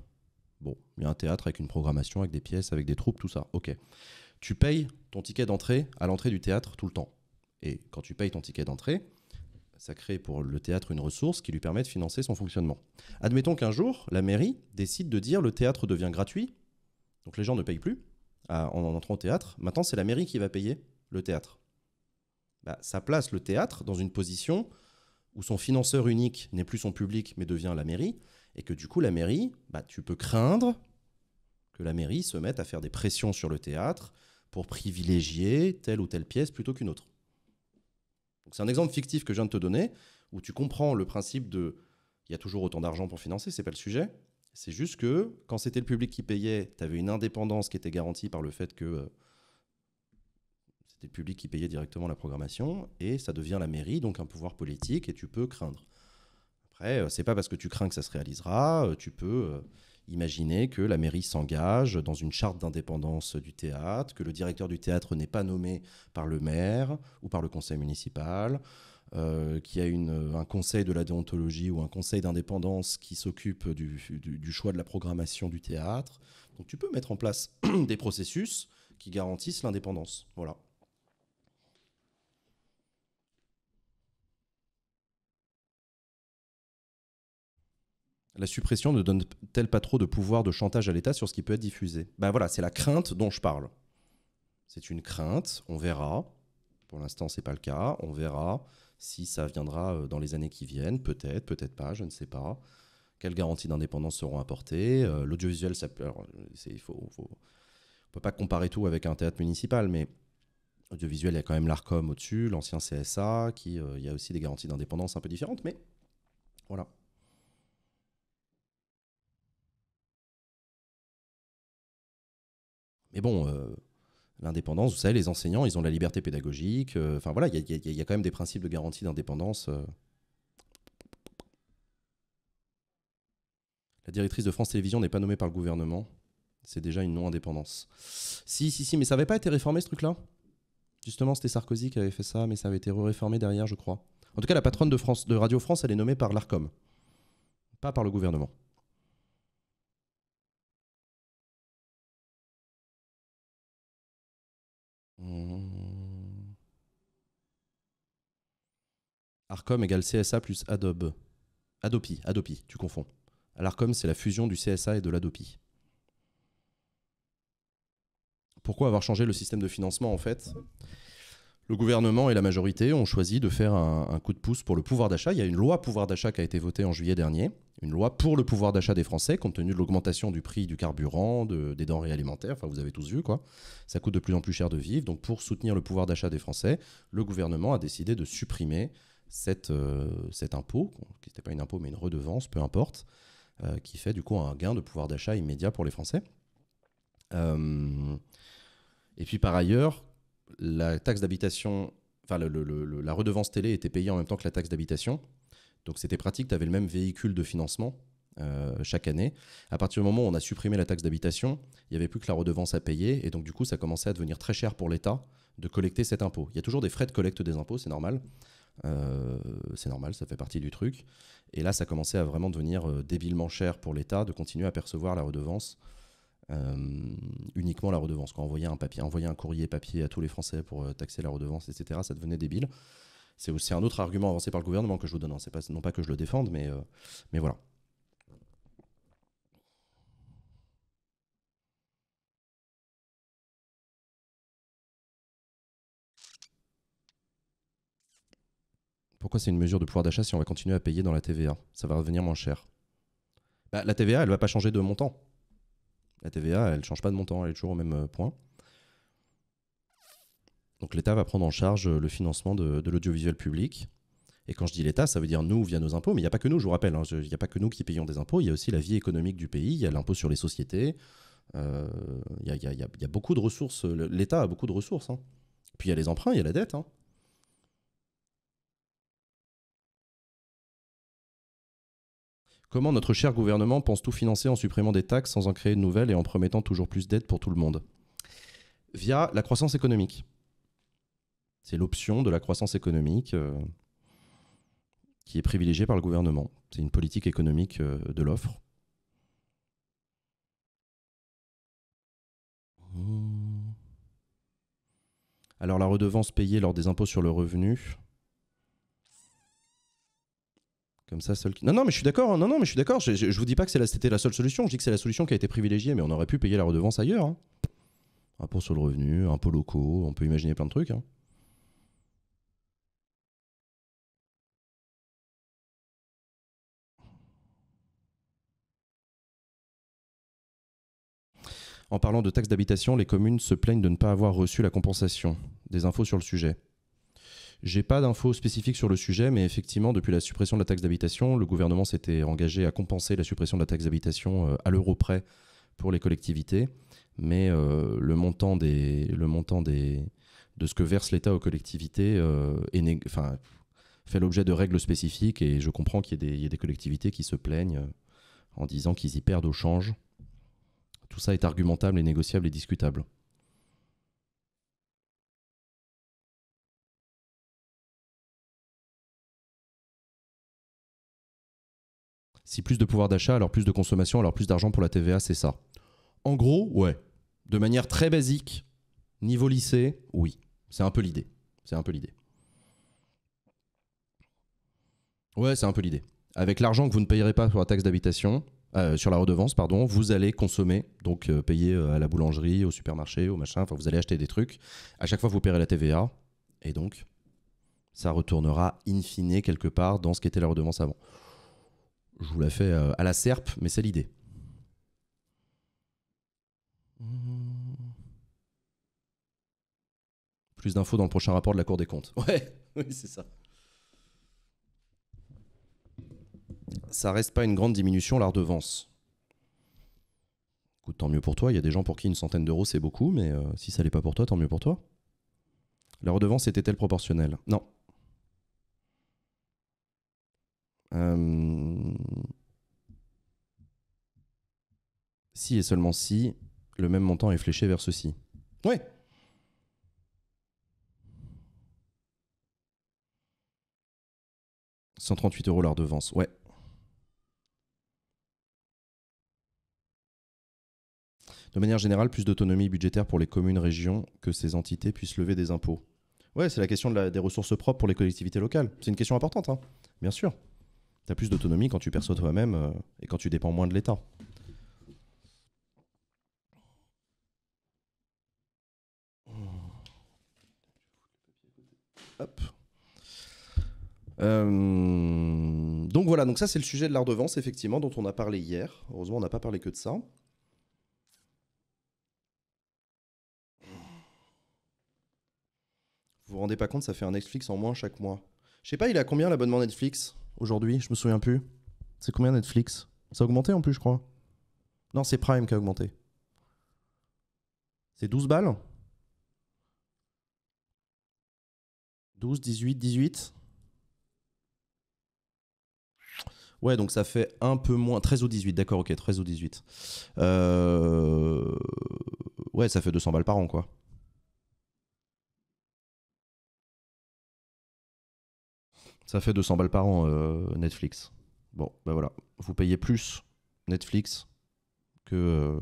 Bon, il y a un théâtre avec une programmation, avec des pièces, avec des troupes, tout ça. Ok. Tu payes ton ticket d'entrée à l'entrée du théâtre tout le temps. Et quand tu payes ton ticket d'entrée, ça crée pour le théâtre une ressource qui lui permet de financer son fonctionnement. Admettons qu'un jour, la mairie décide de dire le théâtre devient gratuit, donc les gens ne payent plus en entrant au théâtre. Maintenant, c'est la mairie qui va payer le théâtre. Bah, ça place le théâtre dans une position où son financeur unique n'est plus son public mais devient la mairie, et que du coup la mairie, bah, tu peux craindre que la mairie se mette à faire des pressions sur le théâtre pour privilégier telle ou telle pièce plutôt qu'une autre. C'est un exemple fictif que je viens de te donner, où tu comprends le principe de il y a toujours autant d'argent pour financer, c'est pas le sujet. C'est juste que quand c'était le public qui payait, tu avais une indépendance qui était garantie par le fait que euh, c'était le public qui payait directement la programmation, et ça devient la mairie, donc un pouvoir politique, et tu peux craindre. Après, euh, c'est pas parce que tu crains que ça se réalisera, euh, tu peux. Imaginez que la mairie s'engage dans une charte d'indépendance du théâtre, que le directeur du théâtre n'est pas nommé par le maire ou par le conseil municipal, euh, qu'il y a euh, un conseil de la déontologie ou un conseil d'indépendance qui s'occupe du, du, choix de la programmation du théâtre. Donc tu peux mettre en place des processus qui garantissent l'indépendance. Voilà. La suppression ne donne-t-elle pas trop de pouvoir de chantage à l'État sur ce qui peut être diffusé Ben voilà, c'est la crainte dont je parle. C'est une crainte, on verra. Pour l'instant, c'est pas le cas. On verra si ça viendra euh, dans les années qui viennent, peut-être, peut-être pas, je ne sais pas. Quelles garanties d'indépendance seront apportées euh, L'audiovisuel, ça peut, euh, faut, peut pas comparer tout avec un théâtre municipal, mais audiovisuel, il y a quand même l'Arcom au-dessus, l'ancien CSA, qui, il y a aussi des garanties d'indépendance un peu différentes, mais voilà. Mais bon, euh, l'indépendance, vous savez, les enseignants, ils ont la liberté pédagogique. Euh, enfin voilà, il y, a quand même des principes de garantie d'indépendance. Euh. La directrice de France Télévisions n'est pas nommée par le gouvernement. C'est déjà une non-indépendance. Si, si, si, mais ça n'avait pas été réformé ce truc-là Justement, c'était Sarkozy qui avait fait ça, mais ça avait été réformé derrière, je crois. En tout cas, la patronne de, France, de Radio France, elle est nommée par l'ARCOM, pas par le gouvernement. Mmh. Arcom égale CSA plus Adobe. Adopi, Adopi, tu confonds. L'Arcom, c'est la fusion du CSA et de l'Adopi. Pourquoi avoir changé le système de financement en fait le gouvernement et la majorité ont choisi de faire un, coup de pouce pour le pouvoir d'achat. Il y a une loi pouvoir d'achat qui a été votée en juillet dernier, une loi pour le pouvoir d'achat des Français, compte tenu de l'augmentation du prix du carburant, des denrées alimentaires, enfin vous avez tous vu quoi. Ça coûte de plus en plus cher de vivre, donc pour soutenir le pouvoir d'achat des Français, le gouvernement a décidé de supprimer cette, euh, cet impôt, qui n'était pas une impôt mais une redevance, peu importe, euh, qui fait du coup un gain de pouvoir d'achat immédiat pour les Français. Euh, et puis par ailleurs, la taxe d'habitation, enfin la redevance télé était payée en même temps que la taxe d'habitation. Donc c'était pratique, tu avais le même véhicule de financement euh, chaque année. À partir du moment où on a supprimé la taxe d'habitation, il n'y avait plus que la redevance à payer. Et donc du coup, ça commençait à devenir très cher pour l'État de collecter cet impôt. Il y a toujours des frais de collecte des impôts, c'est normal. Euh, c'est normal, ça fait partie du truc. Et là, ça commençait à vraiment devenir euh, débilement cher pour l'État de continuer à percevoir la redevance euh, uniquement la redevance. Quand envoyer un, papier, envoyer un courrier papier à tous les Français pour euh, taxer la redevance, etc., ça devenait débile. C'est aussi un autre argument avancé par le gouvernement que je vous donne. Hein. Pas, non pas que je le défende, euh, mais, voilà. pourquoi c'est une mesure de pouvoir d'achat si on va continuer à payer dans la TVA Ça va revenir moins cher. Bah, la TVA, elle ne va pas changer de montant. La TVA, elle ne change pas de montant, elle est toujours au même point. Donc l'État va prendre en charge le financement de, l'audiovisuel public. Et quand je dis l'État, ça veut dire nous via nos impôts, mais il n'y a pas que nous, je vous rappelle, il n'y a pas que nous qui payons des impôts, il y a aussi la vie économique du pays, il y a l'impôt sur les sociétés, il y, a beaucoup de ressources, l'État a beaucoup de ressources. Puis il y a les emprunts, il y a la dette. Comment notre cher gouvernement pense tout financer en supprimant des taxes sans en créer de nouvelles et en promettant toujours plus d'aides pour tout le monde Via la croissance économique. C'est l'option de la croissance économique euh, qui est privilégiée par le gouvernement. C'est une politique économique euh, de l'offre. Hmm. Alors la redevance payée lors des impôts sur le revenu, Non, non, mais je suis d'accord. Hein. Non, non, mais je suis d'accord. Je, vous dis pas que c'était la, seule solution. Je dis que c'est la solution qui a été privilégiée, mais on aurait pu payer la redevance ailleurs. Hein. Impôt sur le revenu, impôts locaux, on peut imaginer plein de trucs. Hein. En parlant de taxes d'habitation, les communes se plaignent de ne pas avoir reçu la compensation. Des infos sur le sujet. J'ai pas d'infos spécifiques sur le sujet, mais effectivement, depuis la suppression de la taxe d'habitation, le gouvernement s'était engagé à compenser la suppression de la taxe d'habitation euh, à l'euro près pour les collectivités. Mais euh, le montant, des, le des, de ce que verse l'État aux collectivités euh, est fait l'objet de règles spécifiques et je comprends qu'il y, y, ait des collectivités qui se plaignent en disant qu'ils y perdent au change. Tout ça est argumentable et négociable et discutable. Si plus de pouvoir d'achat, alors plus de consommation, alors plus d'argent pour la TVA, c'est ça. En gros, ouais. De manière très basique, niveau lycée, oui. C'est un peu l'idée. C'est un peu l'idée. Ouais, c'est un peu l'idée. Avec l'argent que vous ne payerez pas sur la taxe d'habitation, euh, sur la redevance, pardon, vous allez consommer, donc euh, payer euh, à la boulangerie, au supermarché, au machin, enfin vous allez acheter des trucs. À chaque fois, vous paierez la TVA, et donc ça retournera in fine quelque part dans ce qu'était la redevance avant. Je vous la fais euh, à la serpe, mais c'est l'idée. Plus d'infos dans le prochain rapport de la Cour des comptes. Ouais, oui, c'est ça. Ça reste pas une grande diminution la redevance. Écoute, tant mieux pour toi. Il y a des gens pour qui une centaine d'euros c'est beaucoup, mais euh, si ça l'est pas pour toi, tant mieux pour toi. La redevance était-elle proportionnelle Non, Euh, si et seulement si le même montant est fléché vers ceci. Ouais. « 138 euros leur devance, ouais. De manière générale, plus d'autonomie budgétaire pour les communes, régions, que ces entités puissent lever des impôts. Oui, c'est la question des ressources propres pour les collectivités locales. C'est une question importante, hein. bien sûr tu as plus d'autonomie quand tu perçois toi-même euh, et quand tu dépends moins de l'État. Euh, donc voilà, donc ça c'est le sujet de l'art de effectivement, dont on a parlé hier. Heureusement, on n'a pas parlé que de ça. Vous vous rendez pas compte, ça fait un Netflix en moins chaque mois. Je sais pas, il a combien l'abonnement Netflix aujourd'hui, je me souviens plus. C'est combien Netflix Ça a augmenté en plus, je crois. Non, c'est Prime qui a augmenté. C'est 12 balles 12, 18, 18 Ouais, donc ça fait un peu moins. 13 ou 18, d'accord, ok, 13 ou 18. Euh, ouais, ça fait 200 balles par an, quoi. Ça fait 200 balles par an, euh, Netflix. Bon, ben voilà. Vous payez plus Netflix que, euh,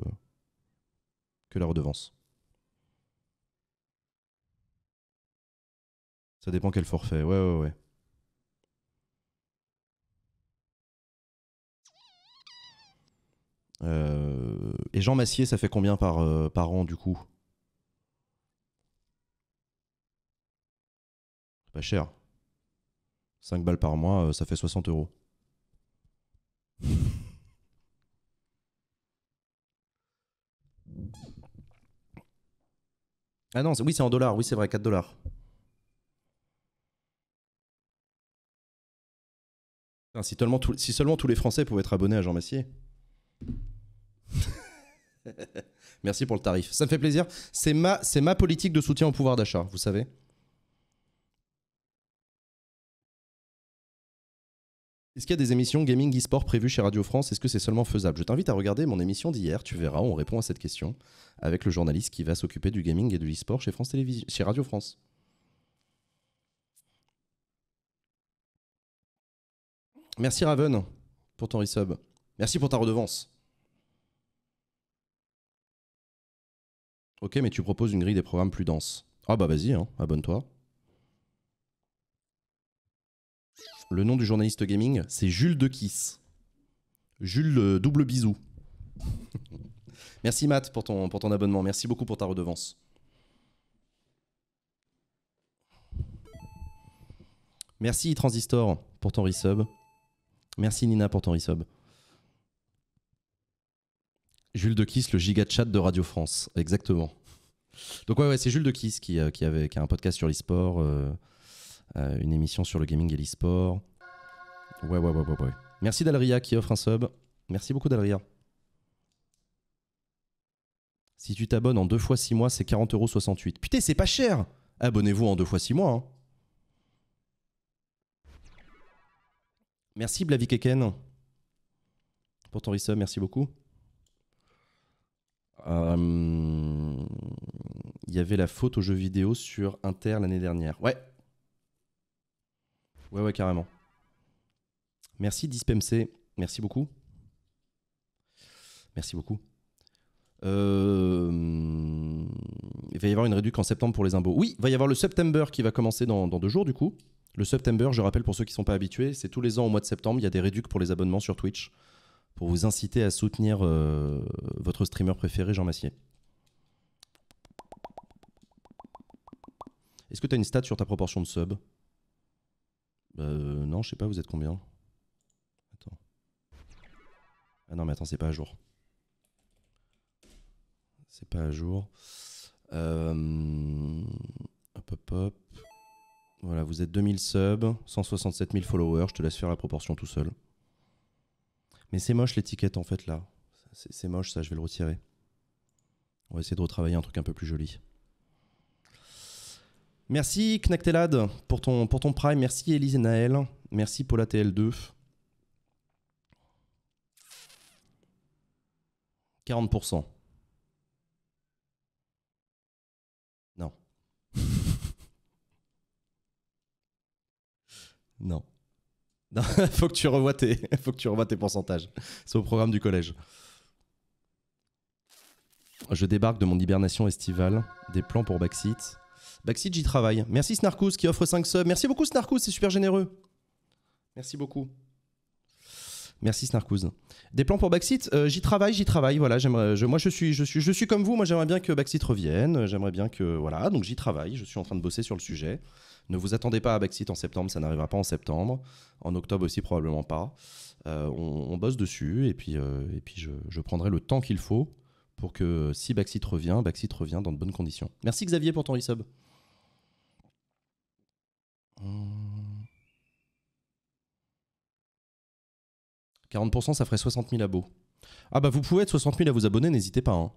que la redevance. Ça dépend quel forfait. Ouais, ouais, ouais. Euh, et Jean Massier, ça fait combien par, par an du coup Pas cher. 5 balles par mois, euh, ça fait 60 euros. Ah non, oui, c'est en dollars, oui, c'est vrai, 4 dollars. Si, seulement tous les Français pouvaient être abonnés à Jean Massier. Merci pour le tarif. Ça me fait plaisir. C'est ma politique de soutien au pouvoir d'achat, vous savez. Est-ce qu'il y a des émissions gaming e-sport prévues chez Radio France Est-ce que c'est seulement faisable Je t'invite à regarder mon émission d'hier, tu verras, on répond à cette question avec le journaliste qui va s'occuper du gaming et de l'e-sport chez, chez Radio France. Merci Raven pour ton resub. Merci pour ta redevance. Ok, mais tu proposes une grille des programmes plus dense. Ah bah vas-y, hein, abonne-toi. le nom du journaliste gaming, c'est Jules de Kiss. Jules euh, double bisou. Merci Matt pour ton, ton abonnement. Merci beaucoup pour ta redevance. Merci Transistor pour ton resub. Merci Nina pour ton resub. Jules de Kiss, le giga chat de Radio France. Exactement. Donc ouais, ouais c'est Jules de Kiss euh, qui, avait, a un podcast sur l'e-sport. Euh, euh, une émission sur le gaming et l'e-sport. Ouais, ouais, ouais, ouais, ouais. Merci Dalria qui offre un sub. Merci beaucoup Dalria. Si tu t'abonnes en 2 fois 6 mois, c'est 40,68€. Putain, c'est pas cher Abonnez-vous en 2 fois 6 mois. Hein. Merci Blavikeken pour ton resub, merci beaucoup. Euh, il y avait la faute aux jeux vidéo sur Inter l'année dernière. Ouais, Ouais, ouais, carrément. Merci DispMC. Merci beaucoup. Merci beaucoup. Euh, il va y avoir une réduc en septembre pour les imbos. Oui, il va y avoir le September qui va commencer dans, deux jours du coup. Le September, je rappelle pour ceux qui ne sont pas habitués, c'est tous les ans au mois de septembre, il y a des réducs pour les abonnements sur Twitch pour vous inciter à soutenir euh, votre streamer préféré, Jean Massier. Est-ce que tu as une stat sur ta proportion de sub euh, non, je sais pas, vous êtes combien Attends. Ah non, mais attends, c'est pas à jour. C'est pas à jour. Euh, hop, hop, Voilà, vous êtes 2000 subs, 167 000 followers. Je te laisse faire la proportion tout seul. Mais c'est moche l'étiquette en fait là. C'est moche ça, je vais le retirer. On va essayer de retravailler un truc un peu plus joli. Merci Knactelad pour ton, pour ton Prime. Merci Elise et Naël. Merci Paula TL2. 40%. Non. non. Non, faut que tu revoies tes, faut que tu revois tes pourcentages. C'est au programme du collège. Je débarque de mon hibernation estivale, des plans pour backseat. Backseat, j'y travaille. Merci Snarkus qui offre 5 subs. Merci beaucoup Snarkus, c'est super généreux. Merci beaucoup. Merci Snarkouz. Des plans pour Backseat euh, J'y travaille, j'y travaille. Voilà, j'aimerais, je, moi je suis, je suis, je suis comme vous. Moi j'aimerais bien que Backseat revienne. J'aimerais bien que voilà. Donc j'y travaille. Je suis en train de bosser sur le sujet. Ne vous attendez pas à Backseat en septembre. Ça n'arrivera pas en septembre. En octobre aussi probablement pas. Euh, on, bosse dessus et puis euh, et puis je, je, prendrai le temps qu'il faut pour que si Backseat revient, Backseat revient dans de bonnes conditions. Merci Xavier pour ton e-sub. 40%, ça ferait 60 000 abos. Ah bah vous pouvez être 60 000 à vous abonner, n'hésitez pas. Hein.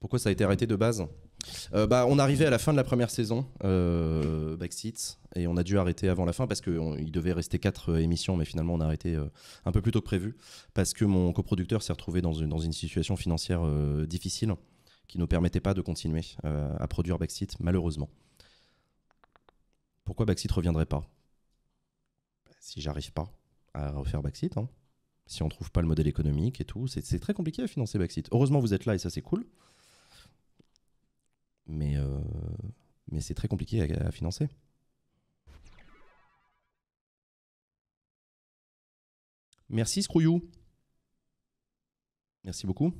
Pourquoi ça a été arrêté de base euh, bah, on arrivait à la fin de la première saison, euh, et on a dû arrêter avant la fin parce qu'il devait rester quatre euh, émissions, mais finalement on a arrêté euh, un peu plus tôt que prévu parce que mon coproducteur s'est retrouvé dans une, situation financière difficile qui ne nous permettait pas de continuer à produire Backseat, malheureusement. Pourquoi Backseat reviendrait pas bah, Si j'arrive pas à refaire Backseat, hein. si on trouve pas le modèle économique et tout, c'est très compliqué à financer Backseat. Heureusement vous êtes là et ça c'est cool mais, euh, mais c'est très compliqué à, financer. Merci Scrouillou. Merci beaucoup.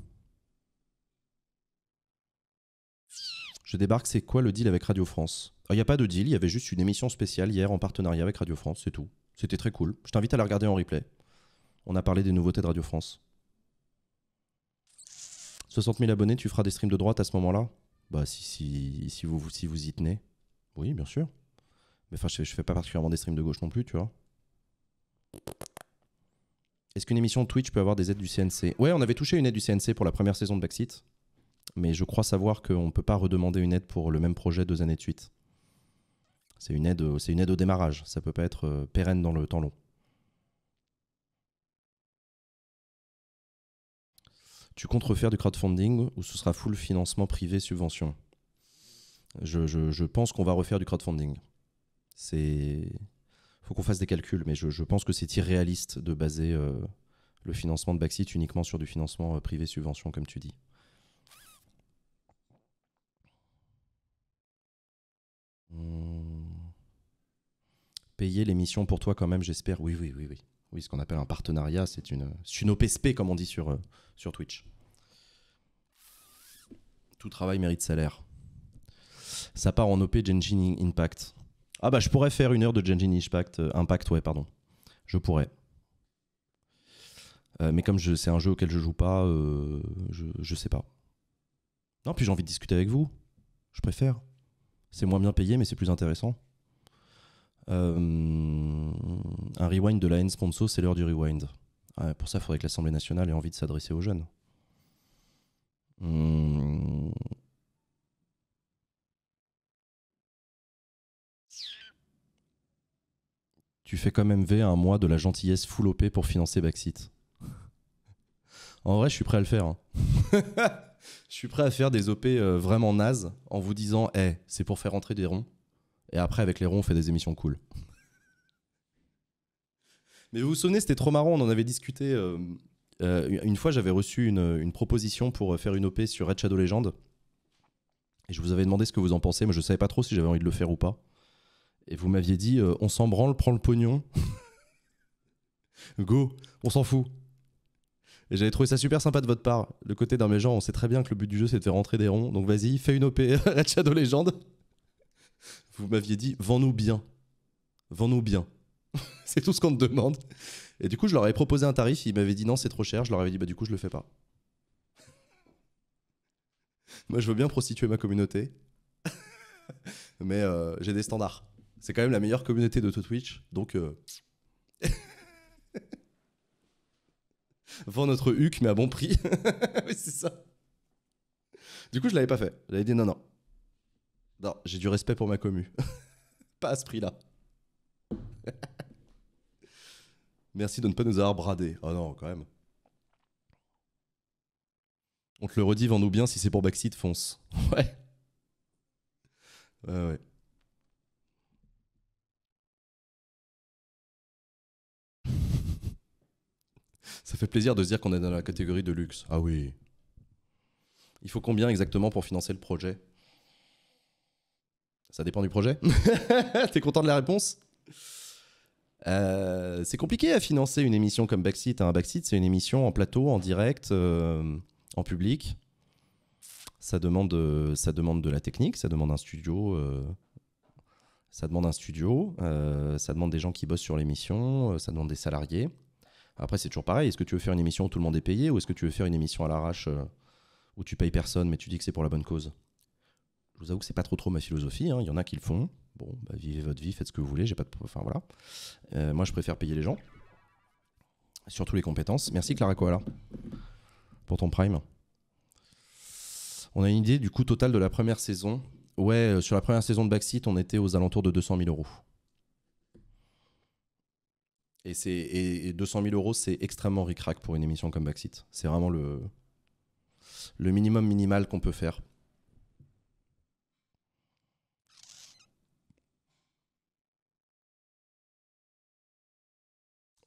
Je débarque, c'est quoi le deal avec Radio France Il n'y ah, a pas de deal, il y avait juste une émission spéciale hier en partenariat avec Radio France, c'est tout. C'était très cool. Je t'invite à la regarder en replay. On a parlé des nouveautés de Radio France. 60 000 abonnés, tu feras des streams de droite à ce moment-là bah, si, si, vous, si vous y tenez, oui, bien sûr. Mais enfin, je, fais pas particulièrement des streams de gauche non plus, tu vois. Est-ce qu'une émission Twitch peut avoir des aides du CNC Ouais, on avait touché une aide du CNC pour la première saison de Backseat, mais je crois savoir qu'on ne peut pas redemander une aide pour le même projet deux années de suite. C'est une aide, c'est une aide au démarrage, ça peut pas être euh, pérenne dans le temps long. Tu comptes refaire du crowdfunding ou ce sera full financement privé subvention je, pense qu'on va refaire du crowdfunding. Il faut qu'on fasse des calculs, mais je, pense que c'est irréaliste de baser euh, le financement de Backseat uniquement sur du financement euh, privé subvention, comme tu dis. Hmm. Payer l'émission pour toi quand même, j'espère. Oui, oui, oui, oui oui, ce qu'on appelle un partenariat, c'est une, une OPSP, comme on dit sur, euh, sur Twitch. Tout travail mérite salaire. Ça part en OP Genjin Impact. Ah bah je pourrais faire une heure de Genjin Impact, euh, Impact ouais, pardon. Je pourrais. Euh, mais comme c'est un jeu auquel je joue pas, je, je sais pas. Non, puis j'ai envie de discuter avec vous. Je préfère. C'est moins bien payé, mais c'est plus intéressant. Euh, un rewind de la haine c'est l'heure du rewind. pour ça, il faudrait que l'Assemblée nationale ait envie de s'adresser aux jeunes. Hmm. Tu fais quand même un mois de la gentillesse full OP pour financer Baxit. En vrai, je suis prêt à le faire. Hein. je suis prêt à faire des OP euh, vraiment nazes en vous disant, hé, c'est pour faire entrer des ronds. Et après, avec les ronds, on fait des émissions cool. Mais vous vous souvenez, c'était trop marrant, on en avait discuté. Euh, euh, une fois, j'avais reçu une, proposition pour euh, faire une OP sur Red Shadow Legends. Et je vous avais demandé ce que vous en pensez, mais je ne savais pas trop si j'avais envie de le faire ou pas. Et vous m'aviez dit, on s'en branle, prends le pognon. Go, on s'en fout. Et j'avais trouvé ça super sympa de votre part. Le côté d'un gens, on sait très bien que le but du jeu c'est de faire rentrer des ronds. Donc vas-y, fais une OP Red Shadow Legends. Vous m'aviez dit, vends-nous bien. Vends-nous bien. c'est tout ce qu'on te demande. Et du coup, je leur avais proposé un tarif. Ils m'avaient dit, non, c'est trop cher. Je leur avais dit, bah, du coup, je le fais pas. Moi, je veux bien prostituer ma communauté. mais euh, j'ai des standards. C'est quand même la meilleure communauté de tout Twitch. Donc. Euh... Vends notre HUC, mais à bon prix. oui, c'est ça. Du coup, je l'avais pas fait. J'avais dit non, non. Non, j'ai du respect pour ma commu. pas à ce prix-là. Merci de ne pas nous avoir bradés. Oh non, quand même. On te le redit, vends-nous bien. Si c'est pour Backseat, fonce. ouais. Ouais, ouais. Ça fait plaisir de se dire qu'on est dans la catégorie de luxe. Ah oui. Il faut combien exactement pour financer le projet ça dépend du projet. T'es content de la réponse euh, C'est compliqué à financer une émission comme Backseat. Un hein. Backseat, c'est une émission en plateau, en direct, euh, en public. Ça demande, euh, ça demande de la technique, ça demande un studio. ça demande un studio, ça demande des gens qui bossent sur l'émission, ça demande des salariés. Après, c'est toujours pareil. Est-ce que tu veux faire une émission où tout le monde est payé ou est-ce que tu veux faire une émission à l'arrache où tu payes personne mais tu dis que c'est pour la bonne cause je vous avoue que c'est pas trop trop ma philosophie. Hein. Il y en a qui le font. Bon, bah, vivez votre vie, faites ce que vous voulez. J'ai pas de... Enfin voilà. Euh, moi, je préfère payer les gens. Surtout les compétences. Merci Clara Koala pour ton prime. On a une idée du coût total de la première saison. Ouais, euh, sur la première saison de Backseat, on était aux alentours de 200 000 euros. Et, et, 200 000 euros, c'est extrêmement ric pour une émission comme Backseat. C'est vraiment le, le minimum minimal qu'on peut faire.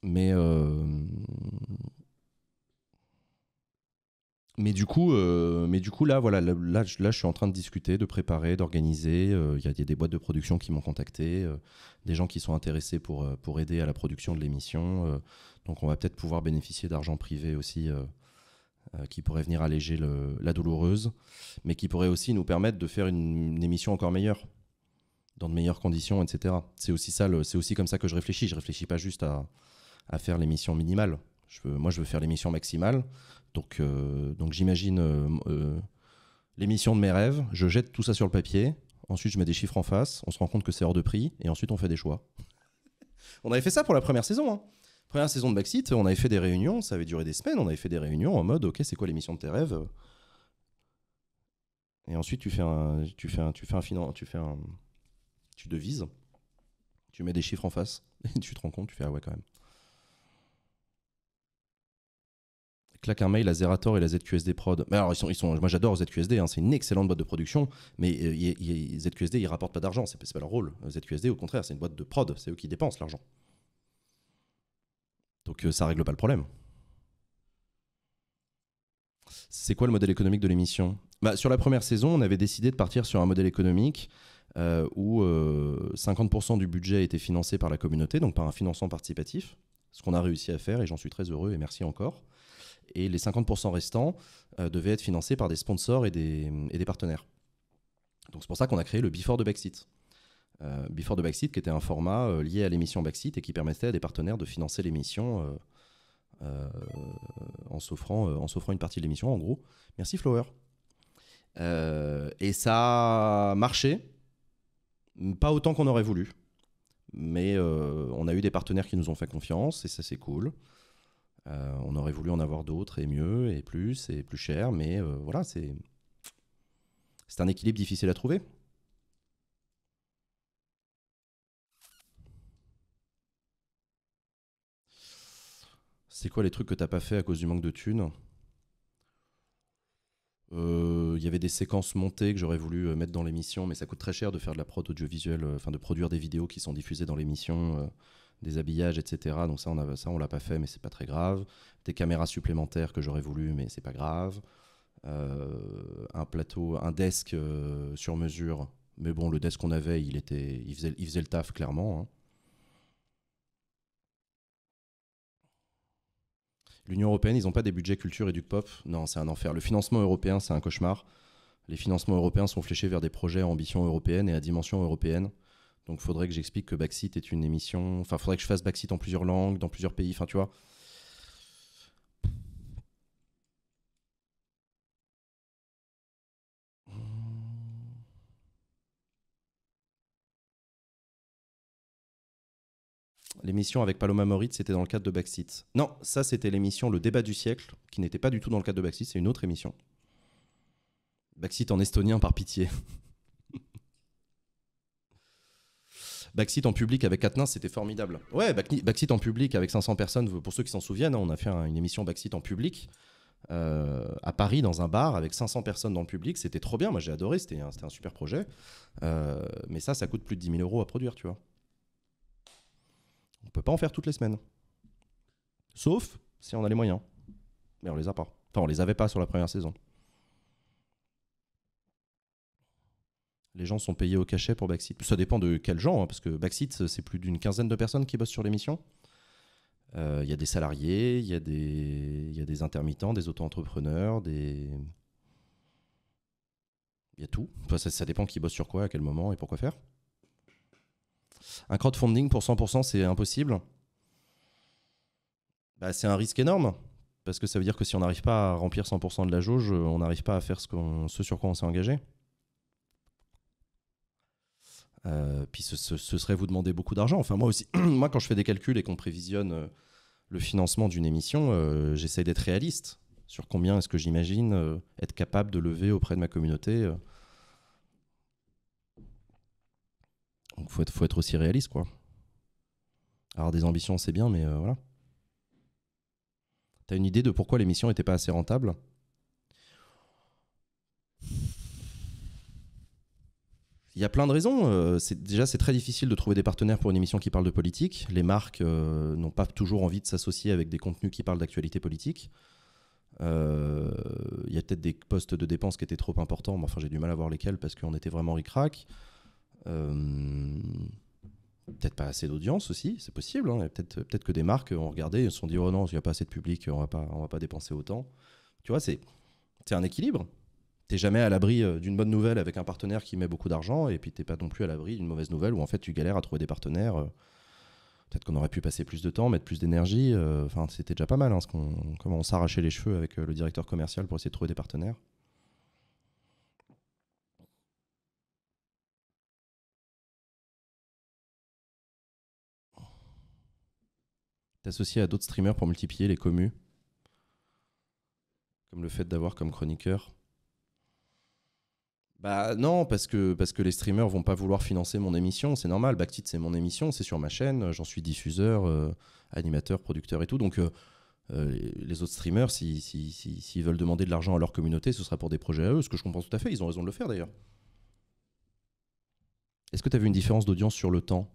Mais, euh, mais, du coup, euh, mais du coup, là, voilà, là, je suis en train de discuter, de préparer, d'organiser. Euh, il y, a des boîtes de production qui m'ont contacté, des gens qui sont intéressés pour, pour aider à la production de l'émission. donc, on va peut-être pouvoir bénéficier d'argent privé aussi qui pourrait venir alléger la douloureuse, mais qui pourrait aussi nous permettre de faire une, émission encore meilleure, dans de meilleures conditions, etc. C'est aussi ça, c'est aussi comme ça que je réfléchis. Je réfléchis pas juste à, à faire l'émission minimale. Je veux, moi, je veux faire l'émission maximale. Donc, euh, donc j'imagine euh, euh, l'émission de mes rêves. Je jette tout ça sur le papier. Ensuite, je mets des chiffres en face. On se rend compte que c'est hors de prix. Et ensuite, on fait des choix. on avait fait ça pour la première saison. Hein. Première saison de Backseat, on avait fait des réunions. Ça avait duré des semaines. On avait fait des réunions en mode OK, c'est quoi l'émission de tes rêves Et ensuite, tu fais un, tu fais un, tu fais un, finan tu fais un, tu devises. Tu mets des chiffres en face. Et tu te rends compte. Tu fais ah ouais quand même. claque un mail à Zerator et la ZQSD Prod. Mais ils sont, moi j'adore ZQSD, hein, c'est une excellente boîte de production, mais euh, ZQSD, ils rapportent pas d'argent, c'est pas leur rôle. Euh, ZQSD, au contraire, c'est une boîte de prod, c'est eux qui dépensent l'argent. Donc ça euh, ça règle pas le problème. C'est quoi le modèle économique de l'émission bah, Sur la première saison, on avait décidé de partir sur un modèle économique où 50% du budget était financé par la communauté, donc par un financement participatif, ce qu'on a réussi à faire et j'en suis très heureux et merci encore et les 50% restants euh, devaient être financés par des sponsors et des, partenaires. Donc c'est pour ça qu'on a créé le Before de Backseat. Euh, Before de Backseat qui était un format euh, lié à l'émission Backseat et qui permettait à des partenaires de financer l'émission en s'offrant une partie de l'émission en gros. Merci Flower. et ça a marché, pas autant qu'on aurait voulu, mais on a eu des partenaires qui nous ont fait confiance et ça c'est cool. Euh, on aurait voulu en avoir d'autres et mieux et plus et plus cher, mais euh, voilà, c'est un équilibre difficile à trouver. C'est quoi les trucs que t'as pas fait à cause du manque de thunes Il euh, y avait des séquences montées que j'aurais voulu mettre dans l'émission, mais ça coûte très cher de faire de la prod audiovisuelle, enfin de produire des vidéos qui sont diffusées dans l'émission des habillages, etc. Donc ça, on a, ça, on l'a pas fait, mais c'est pas très grave. Des caméras supplémentaires que j'aurais voulu, mais c'est pas grave. Euh, un plateau, un desk euh, sur mesure. Mais bon, le desk qu'on avait, il était, il faisait, il le taf clairement. Hein. L'Union européenne, ils n'ont pas des budgets culture et du pop. Non, c'est un enfer. Le financement européen, c'est un cauchemar. Les financements européens sont fléchés vers des projets à ambition européenne et à dimension européenne. Donc il faudrait que j'explique que Backseat est une émission. Enfin, il faudrait que je fasse Backseat en plusieurs langues, dans plusieurs pays. Enfin, tu vois. L'émission avec Paloma Moritz, c'était dans le cadre de Backseat. Non, ça, c'était l'émission Le débat du siècle, qui n'était pas du tout dans le cadre de Backseat, c'est une autre émission. Backseat en estonien, par pitié. Backseat en public avec Katnins, c'était formidable. Ouais, Backseat en public avec 500 personnes, pour ceux qui s'en souviennent, hein, on a fait une émission Backseat en public. Euh, à Paris dans un bar avec 500 personnes dans le public. C'était trop bien, moi j'ai adoré, c'était un, super projet. Euh, mais ça, ça coûte plus de 10 000 euros à produire, tu vois. On peut pas en faire toutes les semaines. Sauf si on a les moyens. Mais on les a pas. Enfin, on les avait pas sur la première saison. Les gens sont payés au cachet pour Backseat. Ça dépend de quel gens, hein, parce que Backseat, c'est plus d'une quinzaine de personnes qui bossent sur l'émission. Euh, il y a des salariés, il y, y, a des intermittents, des auto-entrepreneurs, des. Il y a tout. ça, dépend qui bosse sur quoi, à quel moment et pourquoi faire. Un crowdfunding pour 100%, c'est impossible. Bah, c'est un risque énorme. Parce que ça veut dire que si on n'arrive pas à remplir 100% de la jauge, on n'arrive pas à faire ce, ce sur quoi on s'est engagé. Euh, puis ce, serait vous demander beaucoup d'argent. Enfin, moi aussi, moi quand je fais des calculs et qu'on prévisionne euh, le financement d'une émission, j'essaye euh, j'essaie d'être réaliste sur combien est-ce que j'imagine être capable de lever auprès de ma communauté. Donc faut être, faut être aussi réaliste, quoi. Avoir des ambitions, c'est bien, mais voilà. T'as une idée de pourquoi l'émission n'était pas assez rentable Il y a plein de raisons. Euh, déjà, c'est très difficile de trouver des partenaires pour une émission qui parle de politique. Les marques euh, n'ont pas toujours envie de s'associer avec des contenus qui parlent d'actualité politique. Euh, il y a peut-être des postes de dépenses qui étaient trop importants, enfin, j'ai du mal à voir lesquels parce qu'on était vraiment ric peut-être pas assez d'audience aussi, c'est possible. Hein. Peut-être que des marques ont regardé et se sont dit Oh non, il n'y a pas assez de public, on ne va pas dépenser autant. Tu vois, c'est un équilibre t'es jamais à l'abri euh, d'une bonne nouvelle avec un partenaire qui met beaucoup d'argent, et puis t'es pas non plus à l'abri d'une mauvaise nouvelle où en fait tu galères à trouver des partenaires. Euh. Peut-être qu'on aurait pu passer plus de temps, mettre plus d'énergie. Euh, enfin, c'était déjà pas mal, hein, ce qu'on, comment on s'arrachait les cheveux avec le directeur commercial pour essayer de trouver des partenaires. T'associer à d'autres streamers pour multiplier les communes, comme le fait d'avoir comme chroniqueur bah non, parce que, parce que les streamers vont pas vouloir financer mon émission, c'est normal. Backtit, c'est mon émission, c'est sur ma chaîne, euh, j'en suis diffuseur, euh, animateur, producteur et tout. Donc euh, les autres streamers, s'ils si, si, veulent demander de l'argent à leur communauté, ce sera pour des projets à eux, ce que je comprends tout à fait, ils ont raison de le faire d'ailleurs. Est-ce que tu as vu une différence d'audience sur le temps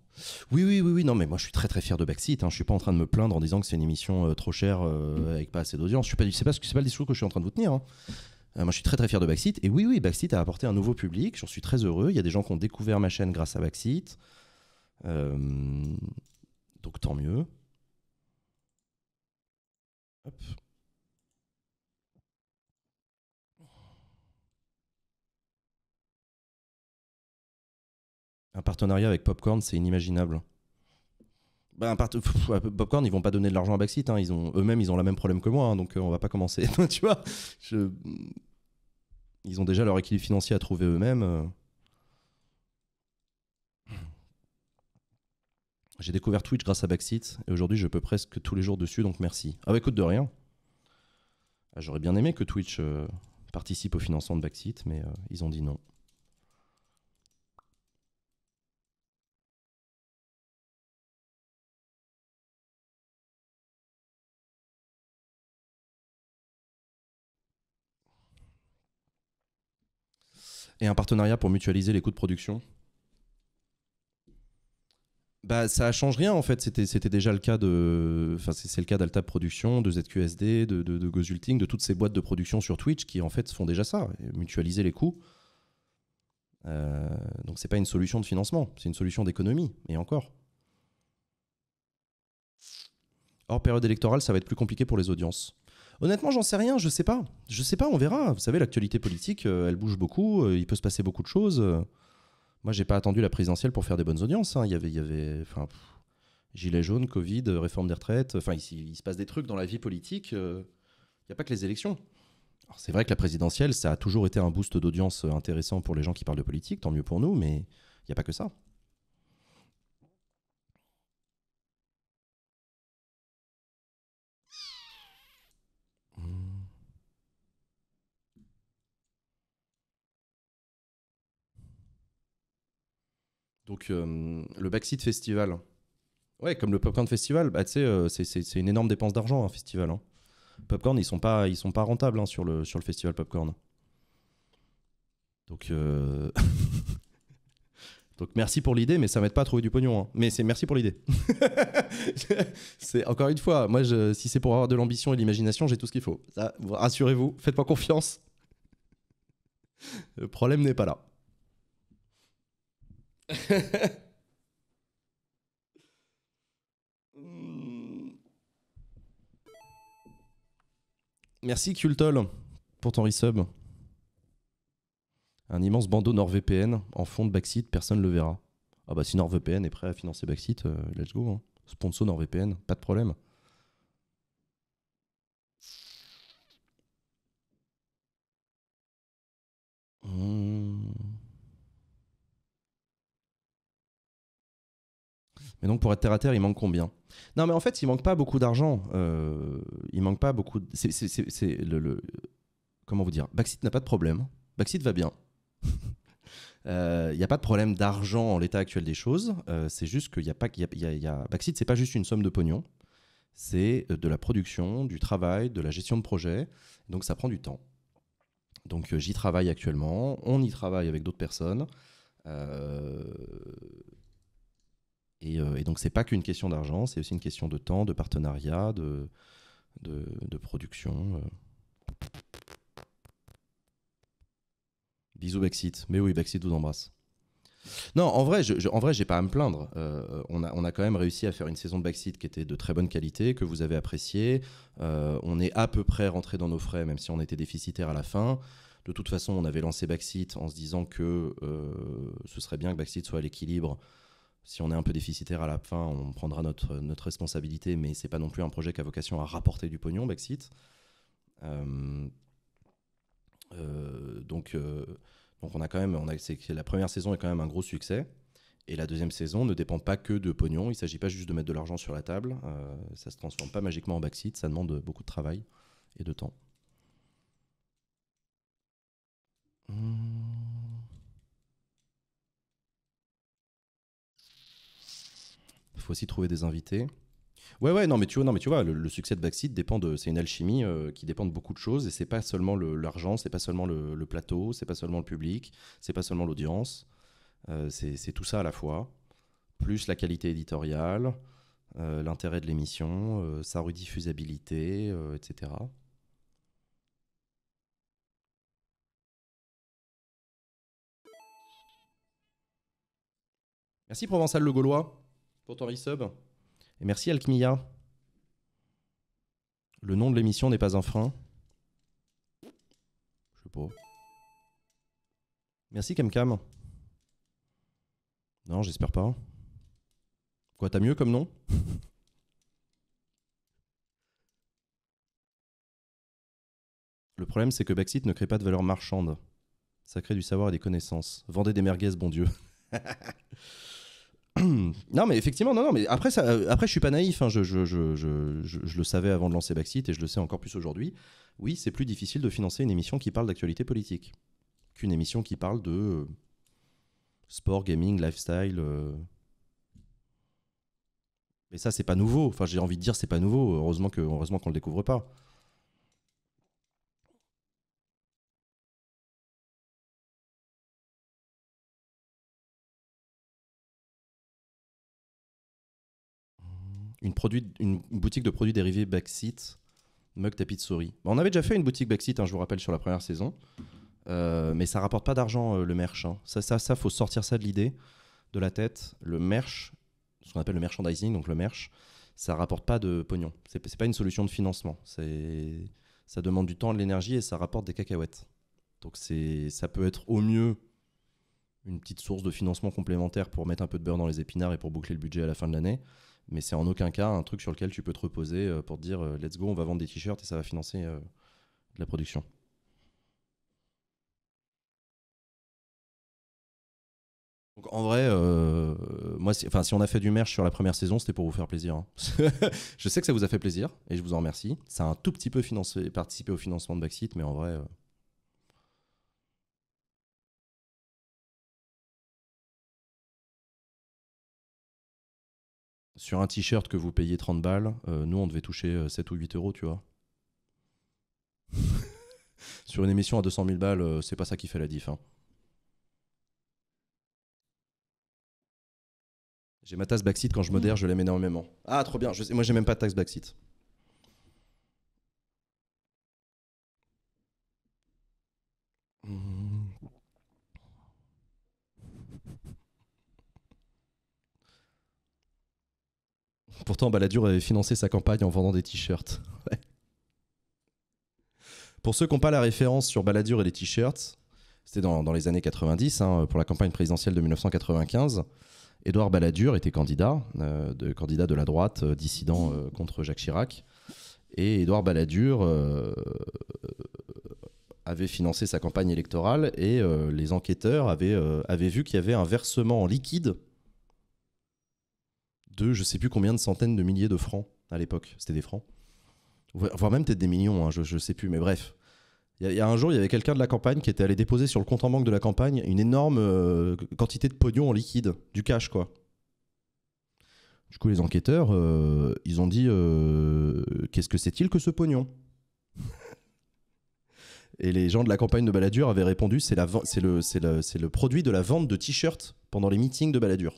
oui, oui, oui, oui, non, mais moi je suis très très fier de Backseat. Hein. Je suis pas en train de me plaindre en disant que c'est une émission trop chère mm. avec pas assez d'audience. Je suis pas, c'est pas, pas le discours que je suis en train de vous tenir. Hein. Euh, moi, je suis très très fier de Backseat. Et oui, oui, Backseat a apporté un nouveau public. J'en suis très heureux. Il y a des gens qui ont découvert ma chaîne grâce à Backseat. Euh, donc tant mieux. Un partenariat avec Popcorn, c'est inimaginable. Ben, euh, Popcorn, ils vont pas donner de l'argent à Backseat. Hein. ont eux-mêmes, ils ont le même problème que moi, hein. donc on on va pas commencer. tu vois, ils ont déjà leur équilibre financier à trouver eux-mêmes. Euh. J'ai découvert Twitch grâce à Backseat et aujourd'hui je peux presque tous les jours dessus, donc merci. Ah bah écoute, de rien. Ah, j'aurais bien aimé que Twitch euh, participe au financement de Backseat, mais euh, ils ont dit non. et un partenariat pour mutualiser les coûts de production bah, ça change rien en fait. C'était déjà le cas de, enfin c'est le cas d'Alta Production, de ZQSD, de, de Gozulting, de toutes ces boîtes de production sur Twitch qui en fait font déjà ça, mutualiser les coûts. Donc euh, donc c'est pas une solution de financement, c'est une solution d'économie et encore. Hors période électorale, ça va être plus compliqué pour les audiences. Honnêtement, j'en sais rien, je sais pas. Je sais pas, on verra. Vous savez, l'actualité politique, euh, elle bouge beaucoup, euh, il peut se passer beaucoup de choses. Euh, moi, j'ai pas attendu la présidentielle pour faire des bonnes audiences. Hein. Il y avait, il y avait, enfin, gilets jaunes, Covid, réforme des retraites. Enfin, il, se passe des trucs dans la vie politique. Il n'y a pas que les élections. c'est vrai que la présidentielle, ça a toujours été un boost d'audience intéressant pour les gens qui parlent de politique. Tant mieux pour nous, mais il n'y a pas que ça. Donc, euh, le Backseat Festival. Ouais, comme le Popcorn Festival, bah, euh, c'est une énorme dépense d'argent, un festival. Hein. Popcorn, ils sont pas, ils sont pas rentables hein, sur, le, sur le festival Popcorn. Donc, euh, Donc merci pour l'idée, mais ça m'aide pas à trouver du pognon. Hein. Mais c'est merci pour l'idée. c'est encore une fois, moi, si c'est pour avoir de l'ambition et de l'imagination, j'ai tout ce qu'il faut. Rassurez-vous, faites-moi confiance. Le problème n'est pas là. Merci Kultol pour ton resub. Un immense bandeau NordVPN en fond de backseat, personne ne le verra. Ah bah si NordVPN est prêt à financer backseat, euh, let's go. Hein. Sponsor NordVPN, pas de problème. Hmm. Mais donc pour être terre à terre, il manque combien Non, mais en fait, il manque pas beaucoup d'argent. Euh, il manque pas beaucoup. De... C'est comment vous dire Baxit n'a pas de problème. Baxit va bien. Euh, il n'y a pas de problème d'argent en l'état actuel des choses. Euh, c'est juste qu'il n'y a pas. Y a, c'est pas juste une somme de pognon. C'est euh, de la production, du travail, de la gestion de projet. Donc ça prend du temps. Donc j'y travaille actuellement. On y travaille avec d'autres personnes. Euh, et, donc, euh, et donc, c'est pas qu'une question d'argent, c'est aussi une question de temps, de partenariat, de, de, production. Euh. Bisous Baxit. Mais oui, Baxit vous embrasse. Non, en vrai, je, n'ai en vrai, j'ai pas à me plaindre. Euh, on, a, on a quand même réussi à faire une saison de backseat qui était de très bonne qualité, que vous avez appréciée. on est à peu près rentré dans nos frais, même si on était déficitaire à la fin. De toute façon, on avait lancé backseat en se disant que ce serait bien que backseat soit à l'équilibre si on est un peu déficitaire à la fin, on prendra notre, notre responsabilité, mais c'est pas non plus un projet qui a vocation à rapporter du pognon, Brexit. Euh, euh, donc, euh, donc on a quand même, on a, la première saison est quand même un gros succès. Et la deuxième saison ne dépend pas que de pognon. Il ne s'agit pas juste de mettre de l'argent sur la table. ça ne se transforme pas magiquement en backseat. Ça demande beaucoup de travail et de temps. Hmm. faut aussi trouver des invités. Ouais, ouais, non, mais tu vois, non, mais tu vois le, succès de Backseat dépend de. C'est une alchimie euh, qui dépend de beaucoup de choses. Et c'est pas seulement l'argent, c'est pas seulement le, plateau, c'est pas seulement le public, c'est pas seulement l'audience. Euh, c'est tout ça à la fois. Plus la qualité éditoriale, euh, l'intérêt de l'émission, sa rediffusabilité, etc. Merci Provençal le Gaulois pour ton resub. Et merci Alchimia. Le nom de l'émission n'est pas un frein. Je sais pas. Merci Camcam. Non, j'espère pas. Quoi, t'as mieux comme nom Le problème, c'est que Backseat ne crée pas de valeur marchande. Ça crée du savoir et des connaissances. Vendez des merguez, bon Dieu. non, mais effectivement, non, non, mais après, ça, euh, après je suis pas naïf. Hein, je, je, le savais avant de lancer Backseat et je le sais encore plus aujourd'hui. Oui, c'est plus difficile de financer une émission qui parle d'actualité politique qu'une émission qui parle de euh, sport, gaming, lifestyle. mais euh. ça, c'est pas nouveau. Enfin, j'ai envie de dire, c'est pas nouveau. Heureusement que heureusement qu'on le découvre pas. une, boutique de produits dérivés backseat, mug tapis de souris. on avait déjà fait une boutique backseat, hein, je vous rappelle, sur la première saison. Euh, mais ça rapporte pas d'argent euh, le merch. Hein. Ça, ça, ça, faut sortir ça de l'idée, de la tête. Le merch, ce qu'on appelle le merchandising, donc le merch, ça rapporte pas de pognon. C'est, c'est pas une solution de financement. C'est, ça demande du temps, de l'énergie et ça rapporte des cacahuètes. Donc c'est, ça peut être au mieux une petite source de financement complémentaire pour mettre un peu de beurre dans les épinards et pour boucler le budget à la fin de l'année mais c'est en aucun cas un truc sur lequel tu peux te reposer euh, pour te dire euh, let's go, on va vendre des t-shirts et ça va financer euh, de la production. en vrai, moi, si, enfin, si on a fait du merch sur la première saison, c'était pour vous faire plaisir. Hein. je sais que ça vous a fait plaisir et je vous en remercie. Ça a un tout petit peu financé, participé au financement de Backseat, mais en vrai, sur un t-shirt que vous payez 30 balles, euh, nous, on devait toucher 7 euh, ou 8 euros, tu vois. sur une émission à 200 000 balles, euh, c'est pas ça qui fait la diff. Hein. J'ai ma taxe backseat quand je modère, mmh. je l'aime énormément. Ah, trop bien. moi, j'ai même pas de taxe backseat. Pourtant, Balladur avait financé sa campagne en vendant des t-shirts. Pour ceux qui n'ont pas la référence sur Balladur et les t-shirts, c'était dans, les années 90, hein, pour la campagne présidentielle de 1995. Édouard Balladur était candidat, euh, de, candidat de la droite, euh, dissident euh, contre Jacques Chirac. Et Édouard Balladur avait financé sa campagne électorale et les enquêteurs avaient, avaient vu qu'il y avait un versement en liquide de je sais plus combien de centaines de milliers de francs à l'époque. C'était des francs. Voire même peut-être des millions, hein, je, sais plus, mais bref. Il y, a un jour, il y avait quelqu'un de la campagne qui était allé déposer sur le compte en banque de la campagne une énorme euh, quantité de pognon en liquide, du cash quoi. Du coup, les enquêteurs, euh, ils ont dit euh, Qu'est-ce que c'est-il que ce pognon Et les gens de la campagne de Balladur avaient répondu C'est le, le, le produit de la vente de t-shirts pendant les meetings de Balladur.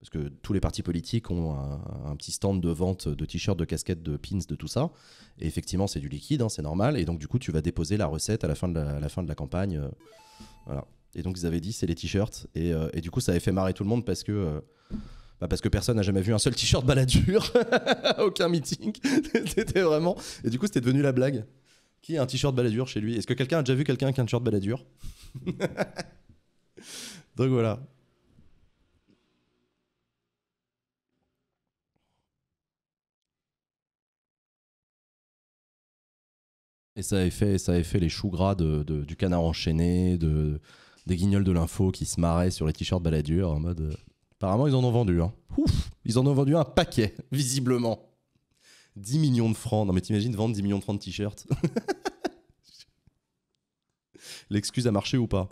Parce que tous les partis politiques ont un, petit stand de vente de t-shirts, de casquettes, de pins, de tout ça. Et effectivement, c'est du liquide, hein, c'est normal. Et donc, du coup, tu vas déposer la recette à la fin de la, fin de la campagne. Euh, voilà. Et donc, ils avaient dit, c'est les t-shirts. Euh, et, du coup, ça avait fait marrer tout le monde parce que. Euh, bah, parce que personne n'a jamais vu un seul t-shirt baladure, aucun meeting. c'était vraiment. Et du coup, c'était devenu la blague. Qui a un t-shirt baladure chez lui Est-ce que quelqu'un a déjà vu quelqu'un qui a un t-shirt baladure Donc voilà. Et ça avait fait, ça avait fait les choux gras du canard enchaîné, de, des guignols de l'info qui se marraient sur les t-shirts baladures en mode. Euh, apparemment, ils en ont vendu. Hein. Ouf Ils en ont vendu un paquet, visiblement. 10 millions de francs. Non, mais t'imagines vendre 10 millions de francs de t-shirts L'excuse a marché ou pas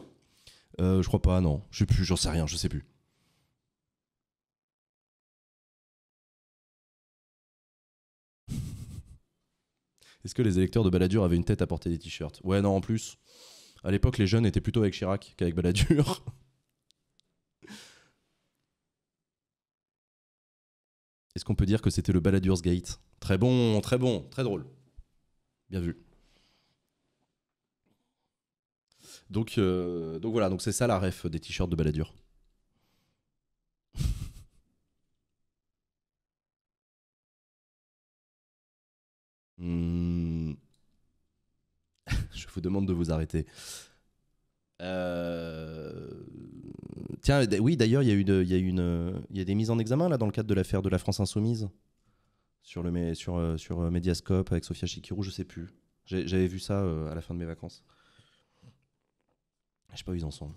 euh, Je crois pas, non. Je sais plus, j'en sais rien, je sais plus. Est-ce que les électeurs de Balladur avaient une tête à porter des t-shirts Ouais, non, en plus, à l'époque, les jeunes étaient plutôt avec Chirac qu'avec Balladur. Est-ce qu'on peut dire que c'était le Balladur's Gate Très bon, très bon, très drôle. Bien vu. Donc, euh, donc voilà, donc c'est ça la ref des t-shirts de Balladur. Hmm. je vous demande de vous arrêter. Euh, tiens, oui, d'ailleurs, il y, a eu des mises en examen là dans le cadre de l'affaire de la France Insoumise sur, euh, euh, Mediascope avec Sofia Chikirou, je sais plus. J'avais vu ça à la fin de mes vacances. Je sais pas où ils en sont.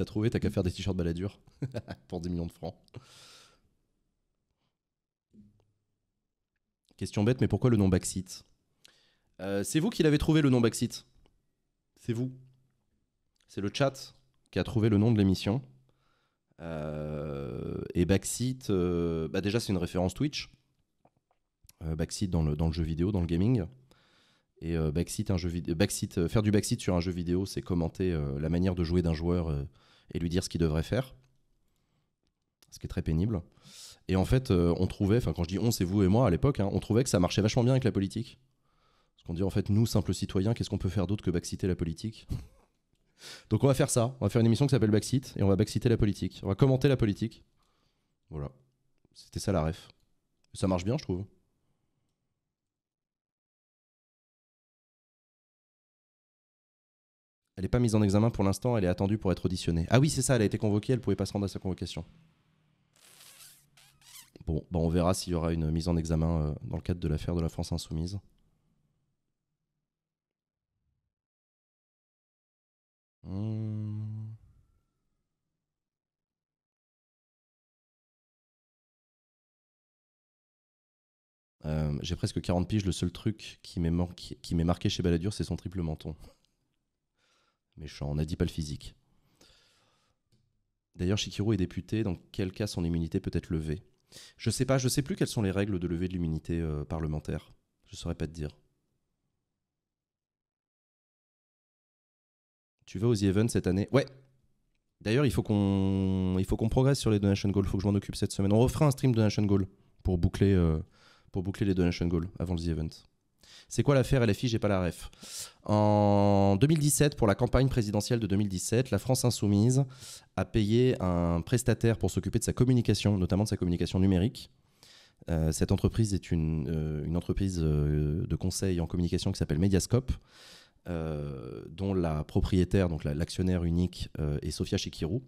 T'as trouvé, t'as qu'à faire des t-shirts baladure pour 10 millions de francs. Question bête, mais pourquoi le nom Backseat euh, C'est vous qui l'avez trouvé le nom Backseat. C'est vous. C'est le chat qui a trouvé le nom de l'émission. Euh, et Backseat, euh, bah déjà c'est une référence Twitch. Backseat dans le, dans le, jeu vidéo, dans le gaming. Et un jeu faire du Backseat sur un jeu vidéo, c'est commenter la manière de jouer d'un joueur et lui dire ce qu'il devrait faire, ce qui est très pénible. Et en fait, euh, on trouvait, enfin quand je dis on, c'est vous et moi à l'époque, hein, on trouvait que ça marchait vachement bien avec la politique. Parce qu'on dit en fait, nous, simples citoyens, qu'est-ce qu'on peut faire d'autre que backciter la politique Donc on va faire ça, on va faire une émission qui s'appelle Backseat, et on va baxiter la politique, on va commenter la politique. Voilà, c'était ça la ref. Ça marche bien, je trouve. Elle n'est pas mise en examen pour l'instant, elle est attendue pour être auditionnée. Ah oui, c'est ça, elle a été convoquée, elle pouvait pas se rendre à sa convocation. Bon, bah, on verra s'il y aura une mise en examen euh, dans le cadre de l'affaire de la France insoumise. Hmm. Euh, j'ai presque 40 piges, le seul truc qui m'est marqué, marqué chez Balladur, c'est son triple menton méchant. On n'a dit pas le physique. D'ailleurs, Shikiro est député, dans quel cas son immunité peut être levée Je sais pas, je sais plus quelles sont les règles de levée de l'immunité euh, parlementaire. Je saurais pas te dire. Tu vas aux The Event cette année Ouais. D'ailleurs, il faut qu'on il faut qu'on progresse sur les donation goals. Il faut que je m'en occupe cette semaine. On refera un stream donation goal pour boucler euh, pour boucler les donation goals avant le The Event. C'est quoi l'affaire LFI J'ai pas la ref. En 2017, pour la campagne présidentielle de 2017, la France Insoumise a payé un prestataire pour s'occuper de sa communication, notamment de sa communication numérique. Euh, cette entreprise est une, euh, entreprise euh, de conseil en communication qui s'appelle Mediascope, dont la propriétaire, donc l'actionnaire unique, est Sophia Chikirou.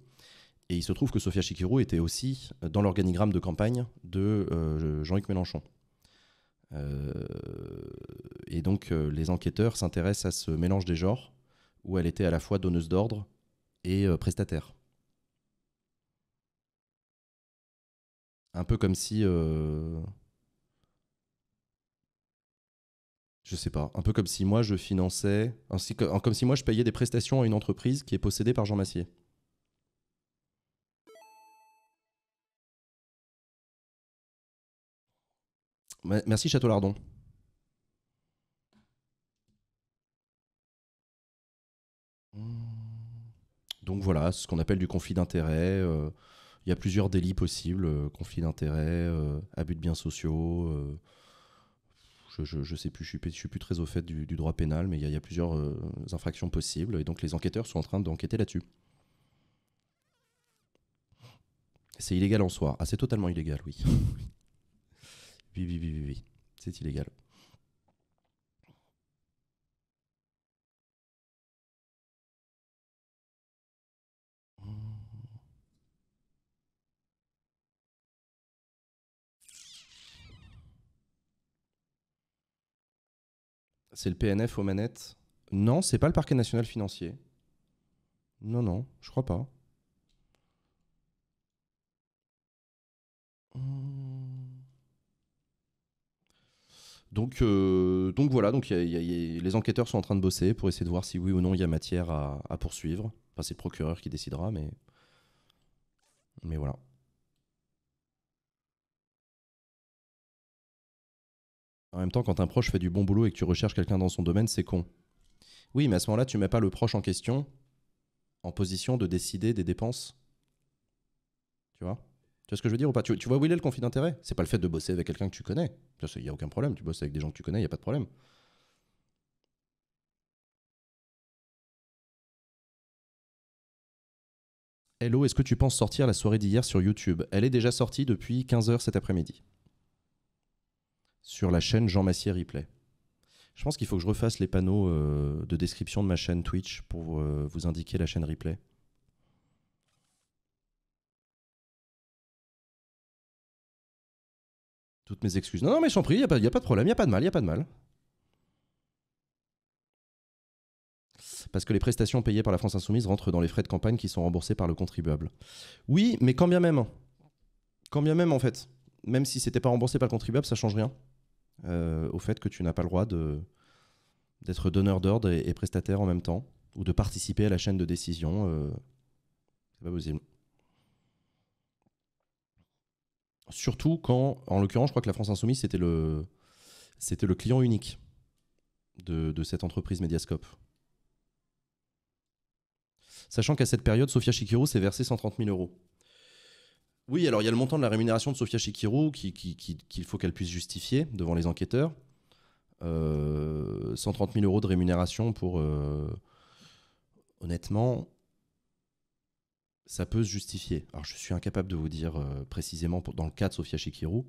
Et il se trouve que Sophia Chikirou était aussi dans l'organigramme de campagne de Jean-Luc Mélenchon. Euh, et donc euh, les enquêteurs s'intéressent à ce mélange des genres, où elle était à la fois donneuse d'ordre et euh, prestataire. Un peu comme si... Je sais pas. Un peu comme si moi je finançais, ainsi que, comme si moi je payais des prestations à une entreprise qui est possédée par Jean Massier. Merci Château Lardon. Hmm. Donc voilà, ce qu'on appelle du conflit d'intérêts. Euh, il y a plusieurs délits possibles euh, conflit d'intérêt, euh, abus de biens sociaux. je, ne sais plus, je suis, suis plus très au fait du, droit pénal, mais il y a, y a plusieurs infractions possibles. Et donc les enquêteurs sont en train d'enquêter là-dessus. C'est illégal en soi. Ah, c'est totalement illégal, oui. Oui, oui, oui, oui, oui. c'est illégal. C'est le PNF aux manettes Non, c'est pas le parquet national financier. Non, non, je crois pas. Mmh. Donc, euh, donc voilà, donc les enquêteurs sont en train de bosser pour essayer de voir si oui ou non il y a matière à, poursuivre. Enfin, c'est le procureur qui décidera, mais, mais voilà. En même temps, quand un proche fait du bon boulot et que tu recherches quelqu'un dans son domaine, c'est con. Oui, mais à ce moment-là, tu mets pas le proche en question en position de décider des dépenses. Tu vois veux dire ou pas tu, vois où il est le conflit d'intérêt C'est pas le fait de bosser avec quelqu'un que tu connais. Il n'y a aucun problème. Tu bosses avec des gens que tu connais, il n'y a pas de problème. Hello, est-ce que tu penses sortir la soirée d'hier sur YouTube Elle est déjà sortie depuis 15h cet après-midi. Sur la chaîne Jean Massier Replay. Je pense qu'il faut que je refasse les panneaux euh, de description de ma chaîne Twitch pour euh, vous indiquer la chaîne Replay. Toutes mes excuses. Non, non, mais j'en prie, il n'y a, pas de problème, il n'y a pas de mal, il n'y a pas de mal. Parce que les prestations payées par la France Insoumise rentrent dans les frais de campagne qui sont remboursés par le contribuable. Oui, mais quand bien même. Quand bien même, en fait. Même si c'était pas remboursé par le contribuable, ça change rien euh, au fait que tu n'as pas le droit d'être donneur d'ordre et, prestataire en même temps, ou de participer à la chaîne de décision. Euh, c'est pas possible. Surtout quand, en l'occurrence, je crois que la France Insoumise, c'était le, c'était le client unique de, cette entreprise Mediascope. Sachant qu'à cette période, Sofia Chikiro s'est versée 130 000 euros. Oui, alors il y a le montant de la rémunération de Sofia Chikiro qu'il qui, faut qu'elle puisse justifier devant les enquêteurs. 130 euh, 000 euros de rémunération pour... Euh, honnêtement, ça peut se justifier. Alors, je suis incapable de vous dire euh, précisément dans le cas de Sofia Shikiru,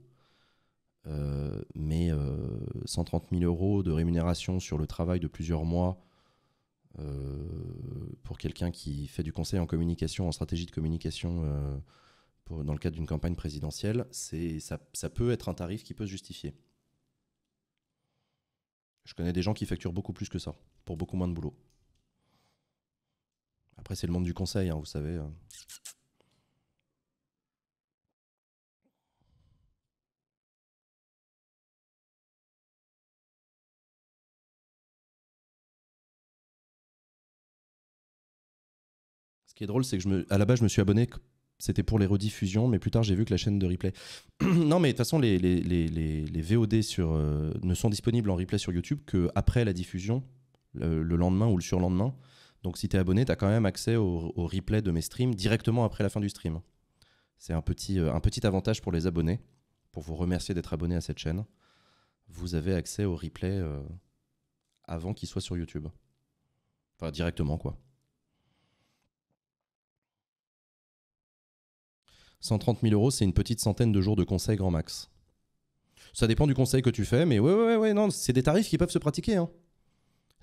euh, mais 130 euh, 000 euros de rémunération sur le travail de plusieurs mois pour quelqu'un qui fait du conseil en communication, en stratégie de communication dans le cadre d'une campagne présidentielle, ça, ça peut être un tarif qui peut se justifier. Je connais des gens qui facturent beaucoup plus que ça, pour beaucoup moins de boulot. Après, c'est le monde du conseil, hein, vous savez. Hein. Ce qui est drôle, c'est que je me, à la base, je me suis abonné, c'était pour les rediffusions, mais plus tard, j'ai vu que la chaîne de replay. non, mais de toute façon, les, les, VOD sur, euh, ne sont disponibles en replay sur YouTube qu'après la diffusion, le lendemain ou le surlendemain. Donc si tu es abonné, tu as quand même accès au, au, replay de mes streams directement après la fin du stream. C'est un petit, euh, un petit avantage pour les abonnés, pour vous remercier d'être abonné à cette chaîne. Vous avez accès au replay euh, avant qu'il soit sur YouTube. Enfin, directement, quoi. 130 000 euros, c'est une petite centaine de jours de conseils grand max. Ça dépend du conseil que tu fais, mais ouais, ouais, ouais, non, c'est des tarifs qui peuvent se pratiquer. Hein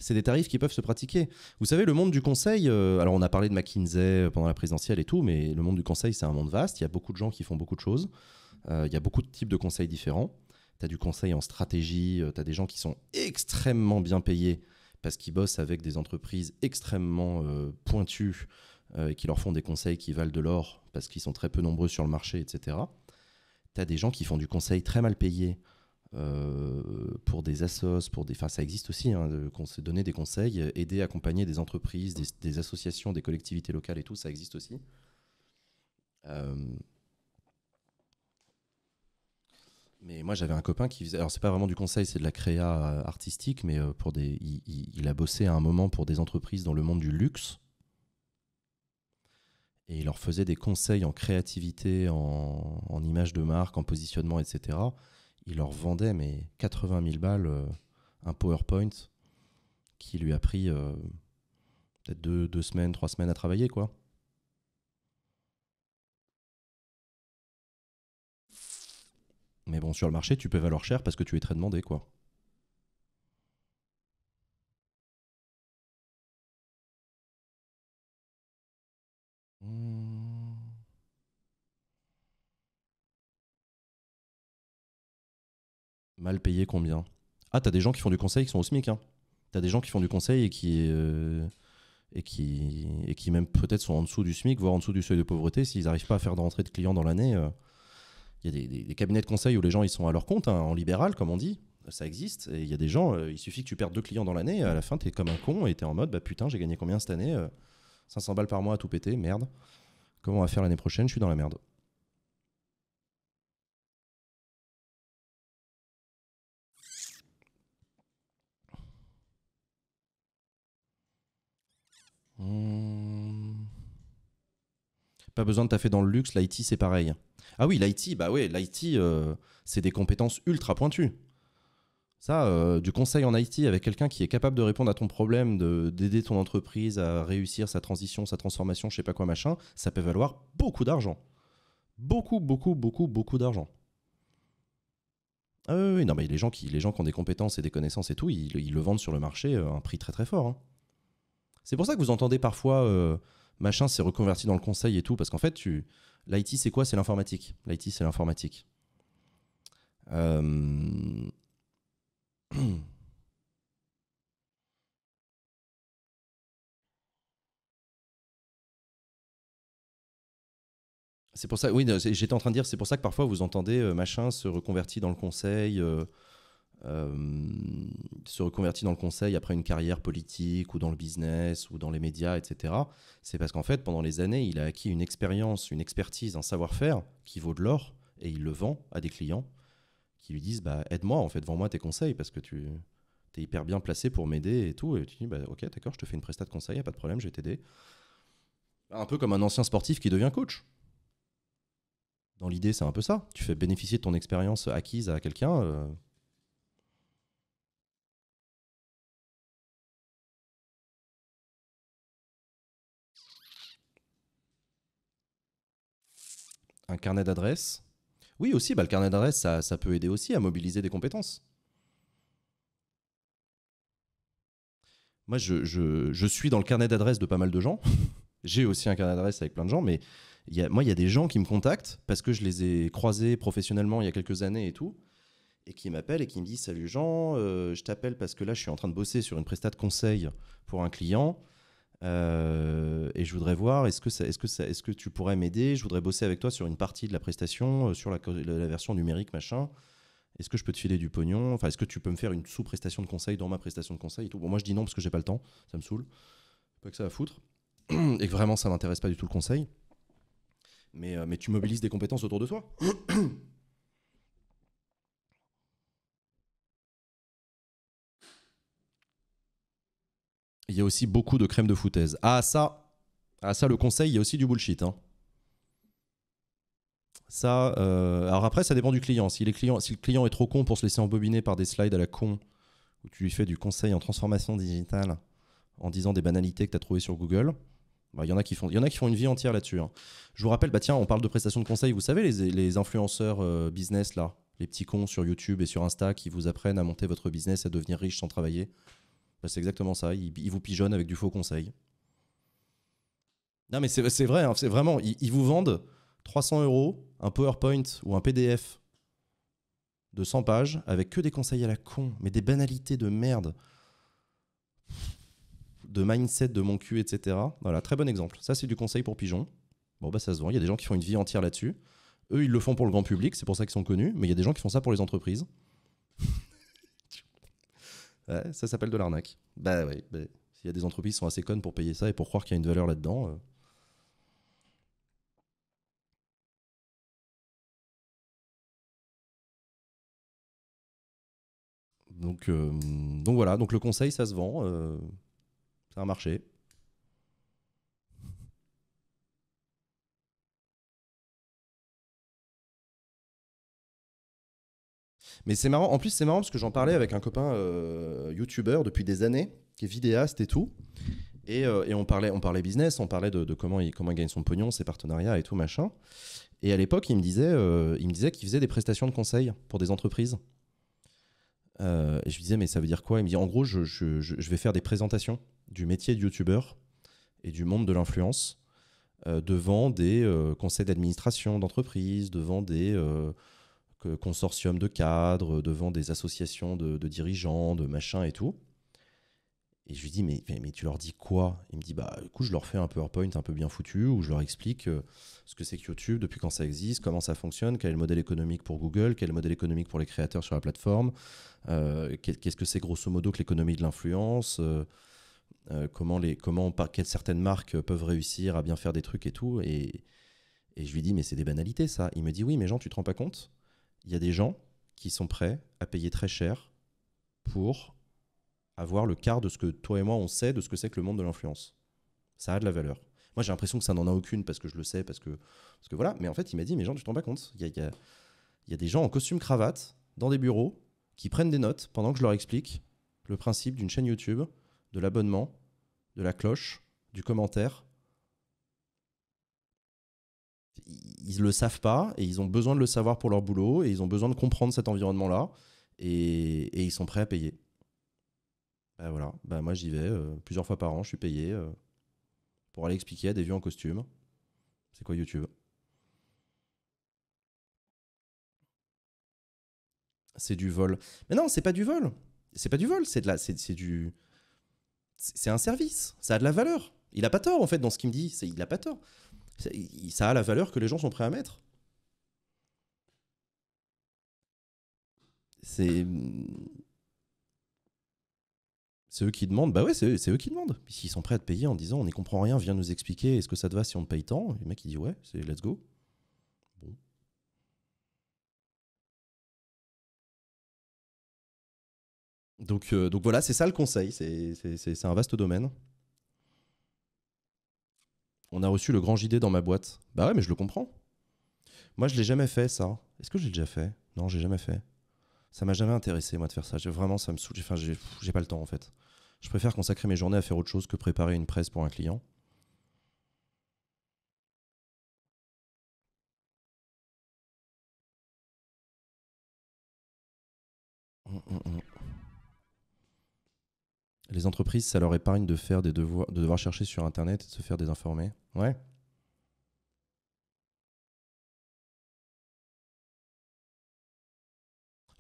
c'est des tarifs qui peuvent se pratiquer. Vous savez, le monde du conseil, euh, alors on a parlé de McKinsey euh, pendant la présidentielle et tout, mais le monde du conseil, c'est un monde vaste. Il y a beaucoup de gens qui font beaucoup de choses. Euh, il y a beaucoup de types de conseils différents. Tu as du conseil en stratégie, tu as des gens qui sont extrêmement bien payés parce qu'ils bossent avec des entreprises extrêmement pointues et qui leur font des conseils qui valent de l'or parce qu'ils sont très peu nombreux sur le marché, etc. Tu as des gens qui font du conseil très mal payé euh, pour des assos, pour des, ça existe aussi, hein, donner des conseils, aider, accompagner des entreprises, des, associations, des collectivités locales et tout, ça existe aussi. Euh, mais moi j'avais un copain qui faisait, alors c'est pas vraiment du conseil, c'est de la créa euh, artistique, mais pour des, il, a bossé à un moment pour des entreprises dans le monde du luxe. Et il leur faisait des conseils en créativité, en, en image de marque, en positionnement, etc il leur vendait mais 80 000 balles euh, un PowerPoint qui lui a pris euh, peut-être deux, deux, semaines, trois semaines à travailler, quoi. Mais bon, sur le marché, tu peux valoir cher parce que tu es très demandé, quoi. Mal payé combien Ah, t'as des gens qui font du conseil qui sont au SMIC. Hein. T'as des gens qui font du conseil et qui. Euh, et qui, qui même peut-être sont en dessous du SMIC, voire en dessous du seuil de pauvreté, s'ils n'arrivent pas à faire de rentrée de clients dans l'année. Euh, il y a des, cabinets de conseil où les gens ils sont à leur compte, hein, en libéral, comme on dit, ça existe. Et il y a des gens, euh, il suffit que tu perdes deux clients dans l'année, à la fin, t'es comme un con et t'es en mode, bah putain, j'ai gagné combien cette année 500 balles par mois à tout péter, merde. Comment on va faire l'année prochaine Je suis dans la merde. Hmm. Pas besoin de taffer dans le luxe, l'IT c'est pareil. Ah oui, l'IT, bah ouais, l'IT euh, c'est des compétences ultra pointues. Ça, euh, du conseil en IT avec quelqu'un qui est capable de répondre à ton problème, d'aider ton entreprise à réussir sa transition, sa transformation, je sais pas quoi machin, ça peut valoir beaucoup d'argent. Beaucoup, beaucoup, beaucoup, beaucoup d'argent. Ah oui, non, mais les gens, qui, les gens qui ont des compétences et des connaissances et tout, ils, le vendent sur le marché à un prix très très fort. Hein. C'est pour ça que vous entendez parfois euh, machin s'est reconverti dans le conseil et tout, parce qu'en fait, tu... l'IT, c'est quoi C'est l'informatique. L'IT, c'est l'informatique. Euh, c'est pour ça, oui, j'étais en train de dire, c'est pour ça que parfois vous entendez euh, machin se reconvertit dans le conseil, euh, se reconvertit dans le conseil après une carrière politique ou dans le business ou dans les médias, etc. C'est parce qu'en fait, pendant les années, il a acquis une expérience, une expertise, un savoir-faire qui vaut de l'or et il le vend à des clients qui lui disent bah, aide-moi en fait vends-moi tes conseils parce que tu es hyper bien placé pour m'aider et tout et tu dis bah, ok d'accord je te fais une prestat de conseil a pas de problème je vais t'aider un peu comme un ancien sportif qui devient coach dans l'idée c'est un peu ça tu fais bénéficier de ton expérience acquise à quelqu'un euh, un carnet d'adresses. Oui, aussi, bah, le carnet d'adresses, ça, peut aider aussi à mobiliser des compétences. Moi, je, suis dans le carnet d'adresses de pas mal de gens. J'ai aussi un carnet d'adresses avec plein de gens, mais y a, moi, il y a des gens qui me contactent parce que je les ai croisés professionnellement il y a quelques années et tout, et qui m'appellent et qui me disent Salut Jean, euh, je t'appelle parce que là, je suis en train de bosser sur une prestat de conseil pour un client. Euh, et je voudrais voir, est-ce que, est-ce, que est-ce que tu pourrais m'aider Je voudrais bosser avec toi sur une partie de la prestation, euh, sur la, version numérique, machin. Est-ce que je peux te filer du pognon Enfin, est-ce que tu peux me faire une sous-prestation de conseil dans ma prestation de conseil tout bon, Moi, je dis non parce que j'ai pas le temps, ça me saoule. Pas que ça va foutre. Et que vraiment, ça m'intéresse pas du tout le conseil. Mais, euh, mais tu mobilises des compétences autour de toi. il y a aussi beaucoup de crème de foutaise. Ah ça, ah ça le conseil, il y a aussi du bullshit. Hein. Ça, euh, alors après ça dépend du client. Si, si le client est trop con pour se laisser embobiner par des slides à la con, où tu lui fais du conseil en transformation digitale en disant des banalités que tu as trouvées sur Google, bah, il y, en a qui font, y en a qui font une vie entière là-dessus. Hein. Je vous rappelle, bah tiens, on parle de prestations de conseil, vous savez, les, influenceurs euh, business là, les petits cons sur YouTube et sur Insta qui vous apprennent à monter votre business, à devenir riche sans travailler. Bah, c'est exactement ça. Ils, vous pigeonnent avec du faux conseil. Non, mais c'est vrai, hein, c'est vraiment. Ils, vous vendent 300 euros, un PowerPoint ou un PDF de 100 pages avec que des conseils à la con, mais des banalités de merde, de mindset de mon cul, etc. Voilà, très bon exemple. Ça, c'est du conseil pour pigeon. Bon, bah ça se voit, Il y a des gens qui font une vie entière là-dessus. Eux, ils le font pour le grand public, c'est pour ça qu'ils sont connus, mais il y a des gens qui font ça pour les entreprises ça s'appelle de l'arnaque. Bah oui, bah, s'il y a des entreprises qui sont assez connes pour payer ça et pour croire qu'il y a une valeur là-dedans. Euh. Donc, euh, donc voilà, donc le conseil, ça se vend. c'est euh, un marché. Mais c'est marrant. En plus, c'est marrant parce que j'en parlais avec un copain euh, youtubeur depuis des années, qui est vidéaste et tout. Et, euh, on, parlait, on parlait business, on parlait de, comment, il, comment gagne son pognon, ses partenariats et tout, machin. Et à l'époque, il me disait euh, il me disait qu'il faisait des prestations de conseil pour des entreprises. et je lui disais, mais ça veut dire quoi Il me dit, en gros, je, vais faire des présentations du métier de youtubeur et du monde de l'influence devant des conseils d'administration d'entreprise, devant des, consortium de cadres, devant des associations de, dirigeants, de machins et tout. Et je lui dis, mais, mais, tu leur dis quoi Il me dit, bah coup, je leur fais un PowerPoint un peu bien foutu où je leur explique euh, ce que c'est que YouTube, depuis quand ça existe, comment ça fonctionne, quel est le modèle économique pour Google, quel est le modèle économique pour les créateurs sur la plateforme, euh, qu'est-ce que c'est grosso modo que l'économie de l'influence, euh, comment, les, comment par, quelles certaines marques peuvent réussir à bien faire des trucs et tout. Et, et je lui dis, mais c'est des banalités ça. Il me dit, oui, mais Jean, tu te rends pas compte il y a des gens qui sont prêts à payer très cher pour avoir le quart de ce que toi et moi on sait de ce que c'est que le monde de l'influence. Ça a de la valeur. Moi j'ai l'impression que ça n'en a aucune parce que je le sais, parce que, parce que voilà. Mais en fait il m'a dit, mais gens, tu t'en rends pas compte. Il y a, y a des gens en costume cravate, dans des bureaux, qui prennent des notes pendant que je leur explique le principe d'une chaîne YouTube, de l'abonnement, de la cloche, du commentaire, ils le savent pas et ils ont besoin de le savoir pour leur boulot et ils ont besoin de comprendre cet environnement-là et, ils sont prêts à payer. Ben voilà, ben moi j'y vais euh, plusieurs fois par an, je suis payé euh, pour aller expliquer à des vieux en costume. C'est quoi YouTube C'est du vol. Mais non, c'est pas du vol. C'est pas du vol, c'est de du, c'est un service. Ça a de la valeur. Il a pas tort en fait dans ce qu'il me dit. il a pas tort ça a la valeur que les gens sont prêts à mettre. C'est. Mm, eux qui demandent. Bah ouais, c'est eux, qui demandent. S'ils sont prêts à te payer en disant on n'y comprend rien, viens nous expliquer, est-ce que ça te va si on te paye tant Le mec il dit ouais, c'est let's go. Euh, donc voilà, c'est ça le conseil. C'est un vaste domaine on a reçu le grand JD dans ma boîte. Bah ouais, mais je le comprends. Moi, je l'ai jamais fait, ça. Est-ce que j'ai déjà fait Non, j'ai jamais fait. Ça m'a jamais intéressé, moi, de faire ça. Vraiment, ça me saoule. Enfin, j'ai pas le temps, en fait. Je préfère consacrer mes journées à faire autre chose que préparer une presse pour un client. Hum, hum, hum. Les entreprises, ça leur épargne de faire des devoirs, devoir chercher sur Internet et de se faire désinformer. Ouais.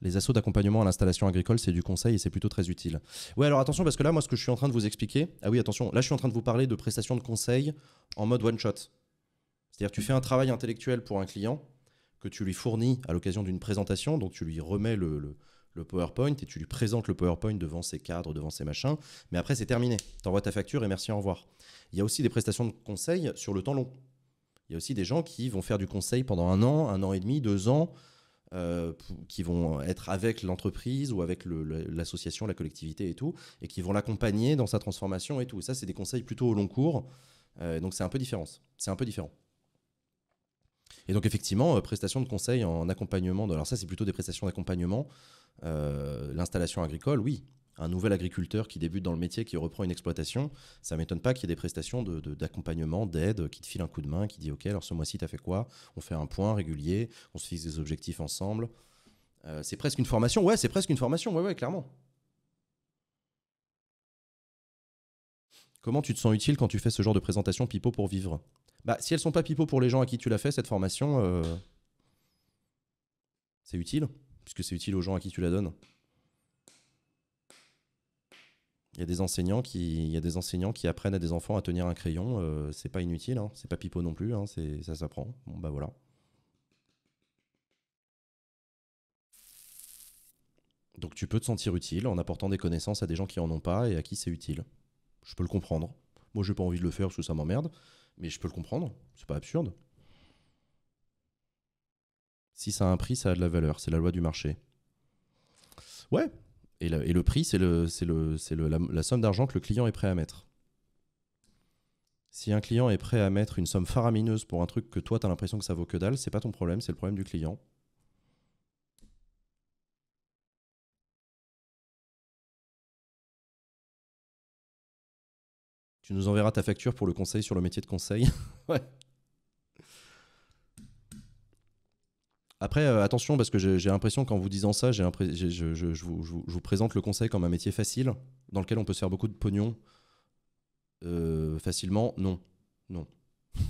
les assauts d'accompagnement à l'installation agricole, c'est du conseil et c'est plutôt très utile. Ouais, alors attention, parce que là, moi, ce que je suis en train de vous expliquer, ah oui, attention, là, je suis en train de vous parler de prestations de conseil en mode one-shot. C'est-à-dire, tu fais un travail intellectuel pour un client que tu lui fournis à l'occasion d'une présentation, donc tu lui remets le, le PowerPoint et tu lui présentes le PowerPoint devant ses cadres, devant ses machins. Mais après, c'est terminé. Tu ta facture et merci, au revoir. Il y a aussi des prestations de conseil sur le temps long. Il y a aussi des gens qui vont faire du conseil pendant un an, un an et demi, deux ans, euh, qui vont être avec l'entreprise ou avec l'association, la collectivité et tout, et qui vont l'accompagner dans sa transformation et tout. ça, c'est des conseils plutôt au long cours. Euh, donc c'est un peu différent. C'est un peu différent. Et donc effectivement, euh, prestation prestations de conseil en accompagnement. Alors ça, c'est plutôt des prestations d'accompagnement. Euh, l'installation agricole, oui. Un nouvel agriculteur qui débute dans le métier, qui reprend une exploitation, ça m'étonne pas qu'il y ait des prestations d'accompagnement, d'aide, qui te file un coup de main, qui dit OK, alors ce mois-ci, tu as fait quoi On fait un point régulier, on se fixe des objectifs ensemble. Euh, c'est presque une formation, ouais, c'est presque une formation, ouais, ouais, clairement. Comment tu te sens utile quand tu fais ce genre de présentation pipo pour vivre Bah, si elles sont pas pipo pour les gens à qui tu l'as fait, cette formation, euh, c'est utile, puisque c'est utile aux gens à qui tu la donnes. Il y a des enseignants qui, des enseignants qui apprennent à des enfants à tenir un crayon. Euh, c'est pas inutile, hein. c'est pas pipo non plus. Hein, c'est, ça s'apprend. Bon bah voilà. Donc tu peux te sentir utile en apportant des connaissances à des gens qui en ont pas et à qui c'est utile. Je peux le comprendre. Moi, j'ai pas envie de le faire parce que ça m'emmerde, mais je peux le comprendre. C'est pas absurde. Si ça a un prix, ça a de la valeur. C'est la loi du marché. Ouais. Et, le prix, c'est la, la somme d'argent que le client est prêt à mettre. Si un client est prêt à mettre une somme faramineuse pour un truc que toi, tu as l'impression que ça vaut que dalle, c'est pas ton problème, c'est le problème du client. Tu nous enverras ta facture pour le conseil sur le métier de conseil. ouais. Après, euh, attention, parce que j'ai l'impression qu'en vous disant ça, j'ai je, je, vous, présente le conseil comme un métier facile, dans lequel on peut se faire beaucoup de pognon euh, facilement. Non, non.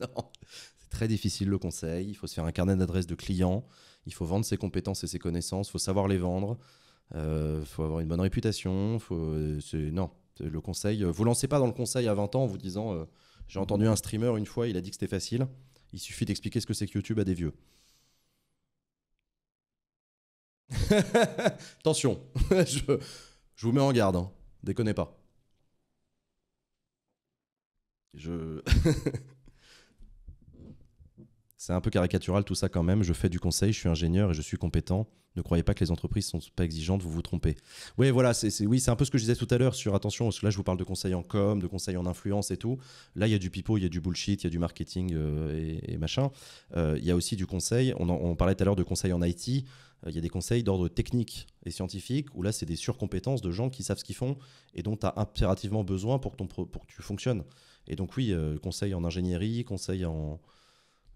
non. C'est très difficile le conseil. Il faut se faire un carnet d'adresses de clients. Il faut vendre ses compétences et ses connaissances. Il faut savoir les vendre. Il euh, faut avoir une bonne réputation. Faut, non, le conseil, euh, vous lancez pas dans le conseil à 20 ans en vous disant euh, j'ai entendu un streamer une fois, il a dit que c'était facile. Il suffit d'expliquer ce que c'est que YouTube à des vieux. Attention, je, je, vous mets en garde, hein. déconnez pas. Je C'est un peu caricatural tout ça quand même. Je fais du conseil, je suis ingénieur et je suis compétent. Ne croyez pas que les entreprises sont pas exigeantes, vous vous trompez. Oui, voilà, c'est oui, c'est un peu ce que je disais tout à l'heure sur attention, parce que là je vous parle de conseil en com, de conseil en influence et tout. Là, il y a du pipeau, il y a du bullshit, il y a du marketing euh, et, machin. Euh, il y a aussi du conseil. On, parlait tout à l'heure de conseil en IT. Euh, il y a des conseils d'ordre technique et scientifique où là c'est des surcompétences de gens qui savent ce qu'ils font et dont tu as impérativement besoin pour que, ton pour que tu fonctionnes. Et donc oui, conseil en ingénierie, conseil en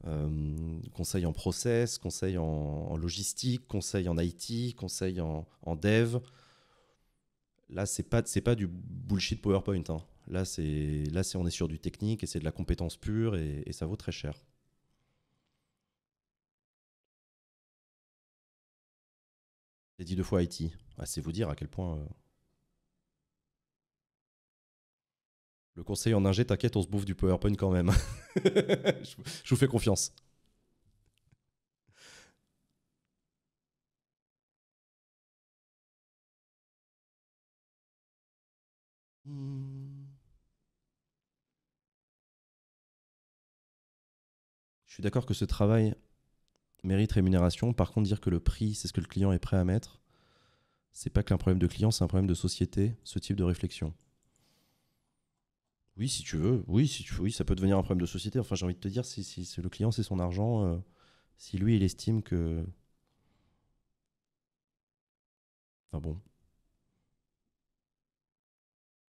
euh, conseil en process, conseil en, logistique, conseil en IT, conseil en, dev. Là, c'est pas c'est pas du bullshit PowerPoint. Hein. Là, c'est là, c'est on est sur du technique et c'est de la compétence pure et, ça vaut très cher. J'ai dit deux fois IT. Ah, c'est vous dire à quel point. Euh, Le conseil en ingé, t'inquiète, on se bouffe du PowerPoint quand même. je vous fais confiance. Je suis d'accord que ce travail mérite rémunération. Par contre, dire que le prix, c'est ce que le client est prêt à mettre, c'est pas qu'un problème de client, c'est un problème de société, ce type de réflexion. Oui, si tu veux. Oui, si tu veux. Oui, ça peut devenir un problème de société. Enfin, j'ai envie de te dire, si, si, le client, c'est son argent, euh, si lui, il estime que. Enfin bon.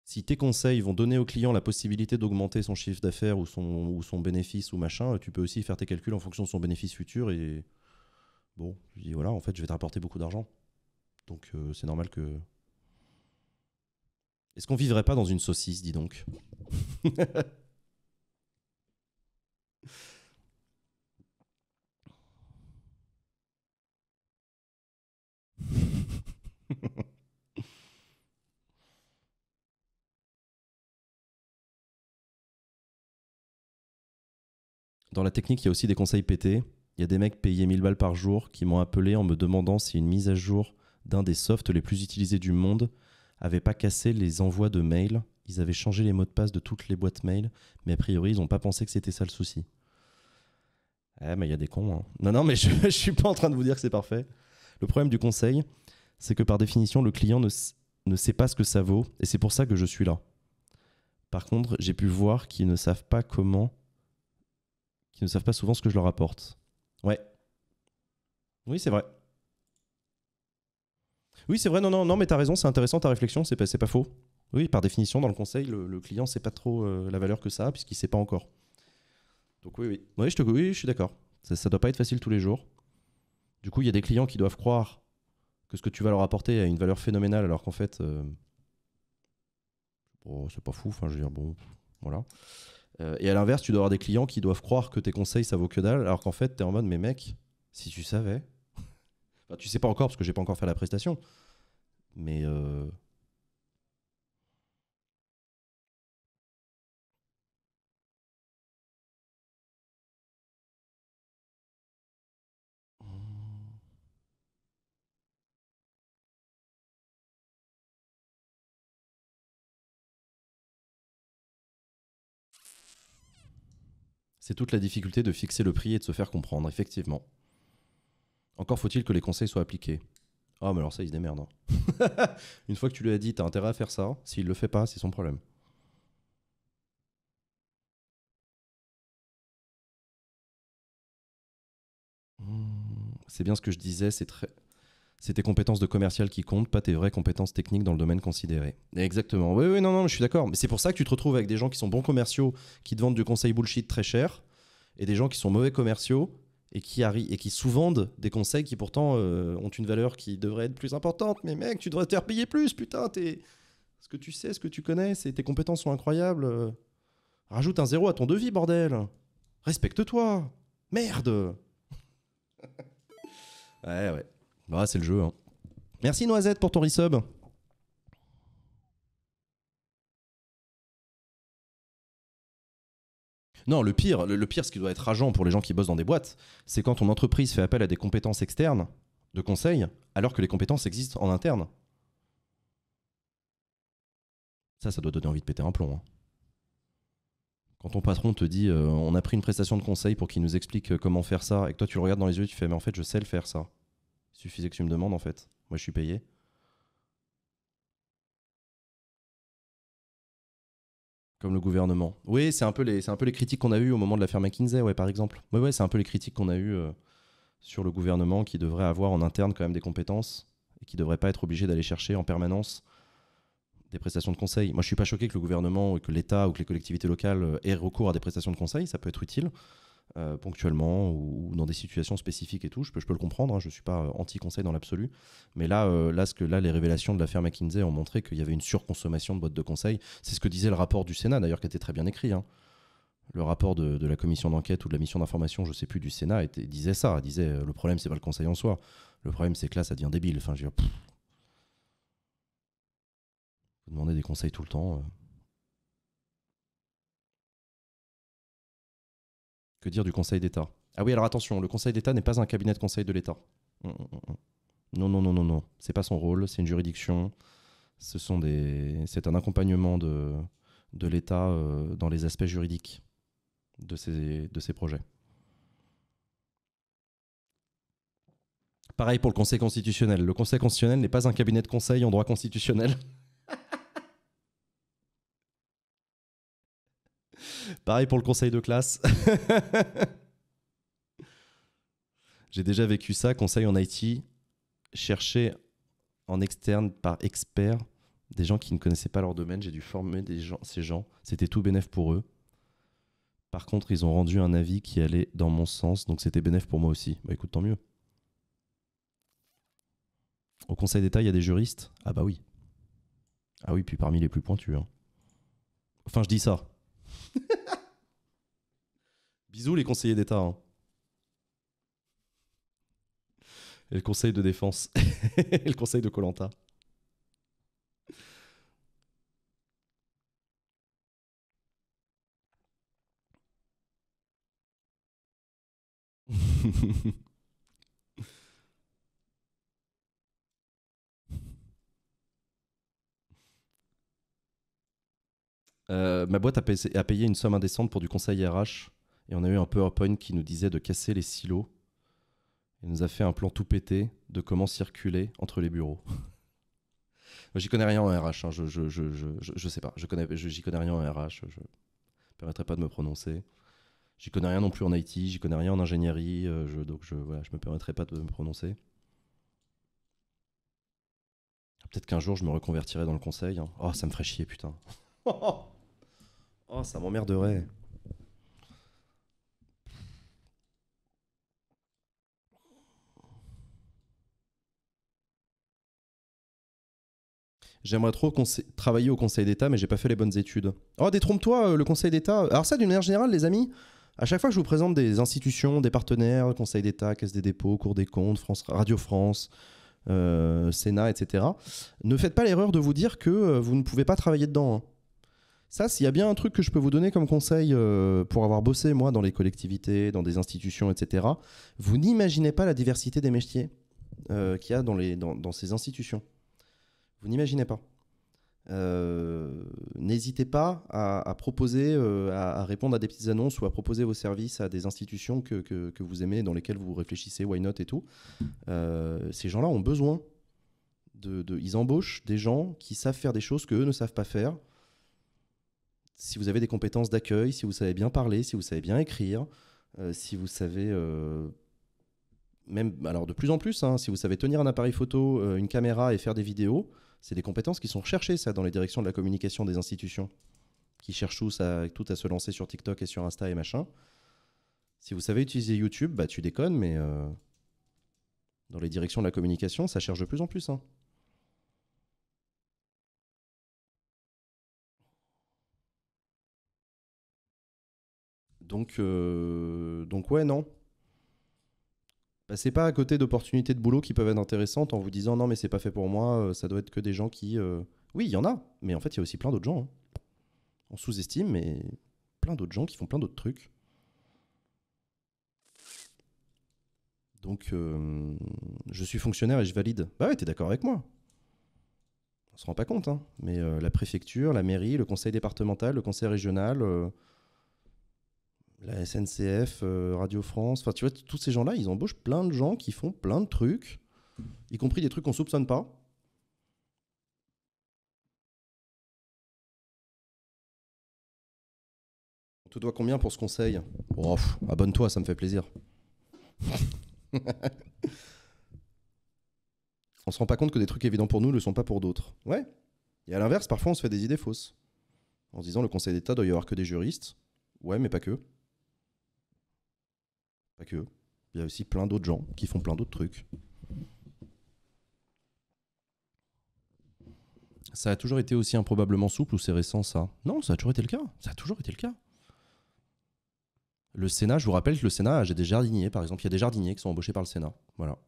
Si tes conseils vont donner au client la possibilité d'augmenter son chiffre d'affaires ou son, ou son bénéfice ou machin, euh, tu peux aussi faire tes calculs en fonction de son bénéfice futur et. Bon, dis voilà, en fait, je vais te rapporter beaucoup d'argent. Donc, euh, c'est normal que est-ce qu'on vivrait pas dans une saucisse, dis donc Dans la technique, il y a aussi des conseils pétés. Il y a des mecs payés 1000 balles par jour qui m'ont appelé en me demandant si une mise à jour d'un des softs les plus utilisés du monde n'avaient pas cassé les envois de mails. Ils avaient changé les mots de passe de toutes les boîtes mail, mais a priori, ils n'ont pas pensé que c'était ça le souci. Eh, mais il y a des cons. Hein. Non, non, mais je ne suis pas en train de vous dire que c'est parfait. Le problème du conseil, c'est que par définition, le client ne, ne sait pas ce que ça vaut, et c'est pour ça que je suis là. Par contre, j'ai pu voir qu'ils ne savent pas comment, qu'ils ne savent pas souvent ce que je leur apporte. Ouais. Oui, c'est vrai. Oui, c'est vrai, non, non, non, mais t'as raison, c'est intéressant ta réflexion, c'est pas, pas faux. Oui, par définition, dans le conseil, le, client client sait pas trop euh, la valeur que ça a, puisqu'il sait pas encore. Donc oui, oui. Oui, je, te, oui, je suis d'accord. Ça, ça doit pas être facile tous les jours. Du coup, il y a des clients qui doivent croire que ce que tu vas leur apporter a une valeur phénoménale, alors qu'en fait, Bon, euh, oh, c'est pas fou, enfin, je veux dire, bon, voilà. Euh, et à l'inverse, tu dois avoir des clients qui doivent croire que tes conseils, ça vaut que dalle, alors qu'en fait, t'es en mode, mais mec, si tu savais, tu sais pas encore parce que j'ai pas encore fait la prestation. Mais. Euh... C'est toute la difficulté de fixer le prix et de se faire comprendre, effectivement. Encore faut-il que les conseils soient appliqués. Ah, mais alors ça, il se démerde. Hein. Une fois que tu lui as dit, t'as intérêt à faire ça, s'il le fait pas, c'est son problème. Hmm, c'est bien ce que je disais, c'est très... C'est tes compétences de commercial qui comptent, pas tes vraies compétences techniques dans le domaine considéré. Exactement. Oui, oui, non, non, je suis d'accord. Mais c'est pour ça que tu te retrouves avec des gens qui sont bons commerciaux, qui te vendent du conseil bullshit très cher, et des gens qui sont mauvais commerciaux, et qui, et qui sous-vendent des conseils qui pourtant euh, ont une valeur qui devrait être plus importante. Mais mec, tu devrais te faire payer plus, putain, ce que tu sais, ce que tu connais, tes compétences sont incroyables. Euh. Rajoute un zéro à ton devis, bordel. Respecte-toi. Merde. ouais, ouais. Bah, c'est le jeu. Hein. Merci Noisette pour ton resub. Non, le pire, le, pire, ce qui doit être agent pour les gens qui bossent dans des boîtes, c'est quand ton entreprise fait appel à des compétences externes de conseil, alors que les compétences existent en interne. Ça, ça doit donner envie de péter un plomb. Hein. Quand ton patron te dit euh, on a pris une prestation de conseil pour qu'il nous explique euh, comment faire ça, et que toi tu le regardes dans les yeux, et tu fais mais en fait je sais le faire ça. Il suffisait que tu me demandes en fait. Moi je suis payé. comme le gouvernement. Oui, c'est un peu les, c'est un peu les critiques qu'on a eues au moment de l'affaire McKinsey, ouais, par exemple. Oui, ouais, c'est un peu les critiques qu'on a eues euh, sur le gouvernement qui devrait avoir en interne quand même des compétences et qui devrait pas être obligé d'aller chercher en permanence des prestations de conseil. Moi, je suis pas choqué que le gouvernement, ou que l'État ou que les collectivités locales euh, aient recours à des prestations de conseil, ça peut être utile. Euh, ponctuellement ou, dans des situations spécifiques et tout. Je peux, le comprendre, hein, je ne suis pas euh, anti-conseil dans l'absolu. Mais là, euh, là, ce que, là, les révélations de l'affaire McKinsey ont montré qu'il y avait une surconsommation de boîtes de conseil. C'est ce que disait le rapport du Sénat, d'ailleurs, qui était très bien écrit. Hein. Le rapport de, la commission d'enquête ou de la mission d'information, je ne sais plus, du Sénat disait ça. Disait le problème, c'est pas le conseil en soi. Le problème, c'est que là, ça devient débile. Enfin, je vous des conseils tout le temps. Que dire du Conseil d'État Ah oui, alors attention, le Conseil d'État n'est pas un cabinet de conseil de l'État. Non, non, non, non, non. C'est pas son rôle, c'est une juridiction. Ce sont des... C'est un accompagnement de, de l'État dans les aspects juridiques de ces, de ces projets. Pareil pour le Conseil constitutionnel. Le Conseil constitutionnel n'est pas un cabinet de conseil en droit constitutionnel. Pareil pour le conseil de classe. J'ai déjà vécu ça, conseil en IT, chercher en externe par experts des gens qui ne connaissaient pas leur domaine. J'ai dû former ces gens. C'était tout bénéf pour eux. Par contre, ils ont rendu un avis qui allait dans mon sens, donc c'était bénéf pour moi aussi. Bah écoute, tant mieux. Au Conseil d'État, il y a des juristes Ah bah oui. Ah oui, puis parmi les plus pointus. Hein. Enfin, je dis ça. Bisous les conseillers d'État. Hein. Et le conseil de défense. Et le conseil de Colanta. Euh, ma boîte a payé, une somme indécente pour du conseil RH et on a eu un PowerPoint qui nous disait de casser les silos. Il nous a fait un plan tout pété de comment circuler entre les bureaux. J'y connais rien en RH, hein. je, je, sais pas, j'y connais, connais rien en RH, je ne permettrai pas de me prononcer. J'y connais rien non plus en IT, j'y connais rien en ingénierie, euh, donc je ne me permettrai pas de me prononcer. Peut-être qu'un jour je me reconvertirai dans le conseil. Hein. Oh, ça me ferait chier, putain. Oh, ça m'emmerderait. J'aimerais trop travailler au Conseil d'État, mais j'ai pas fait les bonnes études. Oh, détrompe-toi, euh, le Conseil d'État. Alors, ça, d'une manière générale, les amis, à chaque fois que je vous présente des institutions, des partenaires, Conseil d'État, Caisse des dépôts, Cour des comptes, France, Radio France, euh, Sénat, etc., ne faites pas l'erreur de vous dire que euh, vous ne pouvez pas travailler dedans. Hein. Ça, s'il y a bien un truc que je peux vous donner comme conseil euh, pour avoir bossé, moi, dans les collectivités, dans des institutions, etc., vous n'imaginez pas la diversité des métiers euh, qu'il y a dans, ces institutions. Vous n'imaginez pas. Euh, n'hésitez pas à, proposer, à, répondre à des petites annonces ou à proposer vos services à des institutions que, vous aimez, dans lesquelles vous réfléchissez, why not et tout. ces gens-là ont besoin. De, ils embauchent des gens qui savent faire des choses qu'eux ne savent pas faire, si vous avez des compétences d'accueil, si vous savez bien parler, si vous savez bien écrire, euh, si vous savez euh, même alors de plus en plus, hein, si vous savez tenir un appareil photo, euh, une caméra et faire des vidéos, c'est des compétences qui sont recherchées ça dans les directions de la communication des institutions, qui cherchent tous à, tout à se lancer sur TikTok et sur Insta et machin. Si vous savez utiliser YouTube, bah tu déconnes, mais dans les directions de la communication, ça cherche de plus en plus. Hein. Donc, euh, donc ouais, non. Passez bah, pas à côté d'opportunités de boulot qui peuvent être intéressantes en vous disant non mais c'est pas fait pour moi, euh, ça doit être que des gens qui... Euh, oui, il y en a, mais en fait il y a aussi plein d'autres gens. Hein. On sous-estime, mais plein d'autres gens qui font plein d'autres trucs. Donc je suis fonctionnaire et je valide. Bah ouais, t'es d'accord avec moi. On se rend pas compte, hein, mais la préfecture, la mairie, le conseil départemental, le conseil régional la SNCF, euh, Radio France, enfin tu vois, tous ces gens-là, ils embauchent plein de gens qui font plein de trucs, y compris des trucs qu'on soupçonne pas. On te doit combien pour ce conseil Abonne-toi, ça me fait plaisir. on se rend pas compte que des trucs évidents pour nous ne le sont pas pour d'autres. Ouais. Et à l'inverse, parfois on se fait des idées fausses. En se disant le Conseil d'État doit y avoir que des juristes. Ouais, mais pas que. Il y a aussi plein d'autres gens qui font plein d'autres trucs. Ça a toujours été aussi improbablement souple ou c'est récent ça Non, ça a toujours été le cas. Ça a toujours été le cas. Le Sénat, je vous rappelle que le Sénat j'ai des jardiniers, par exemple. Il y a des jardiniers qui sont embauchés par le Sénat. Voilà.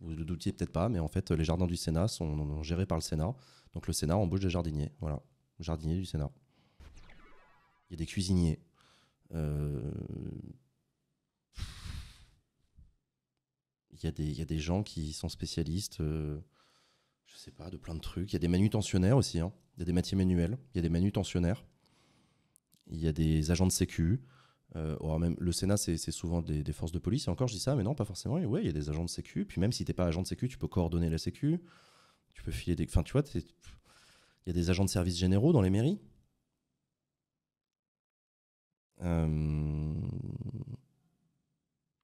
Vous le doutiez peut-être pas, mais en fait, les jardins du Sénat sont gérés par le Sénat. Donc le Sénat embauche des jardiniers. Voilà. Jardiniers du Sénat. Il y a des cuisiniers. Euh, Il y, a des, y a des gens qui sont spécialistes, euh, je sais pas, de plein de trucs. Il y a des manutentionnaires aussi. Hein. Il y a des métiers manuels. Il y a des manutentionnaires. Il y a des agents de sécu. Euh, oh, même, le Sénat, c'est souvent des, forces de police. Et encore, je dis ça, mais non, pas forcément. Et ouais, il y a des agents de sécu. Puis même si t'es pas agent de sécu, tu peux coordonner la sécu. Tu peux filer des. Enfin, tu vois, il y a des agents de services généraux dans les mairies. Euh,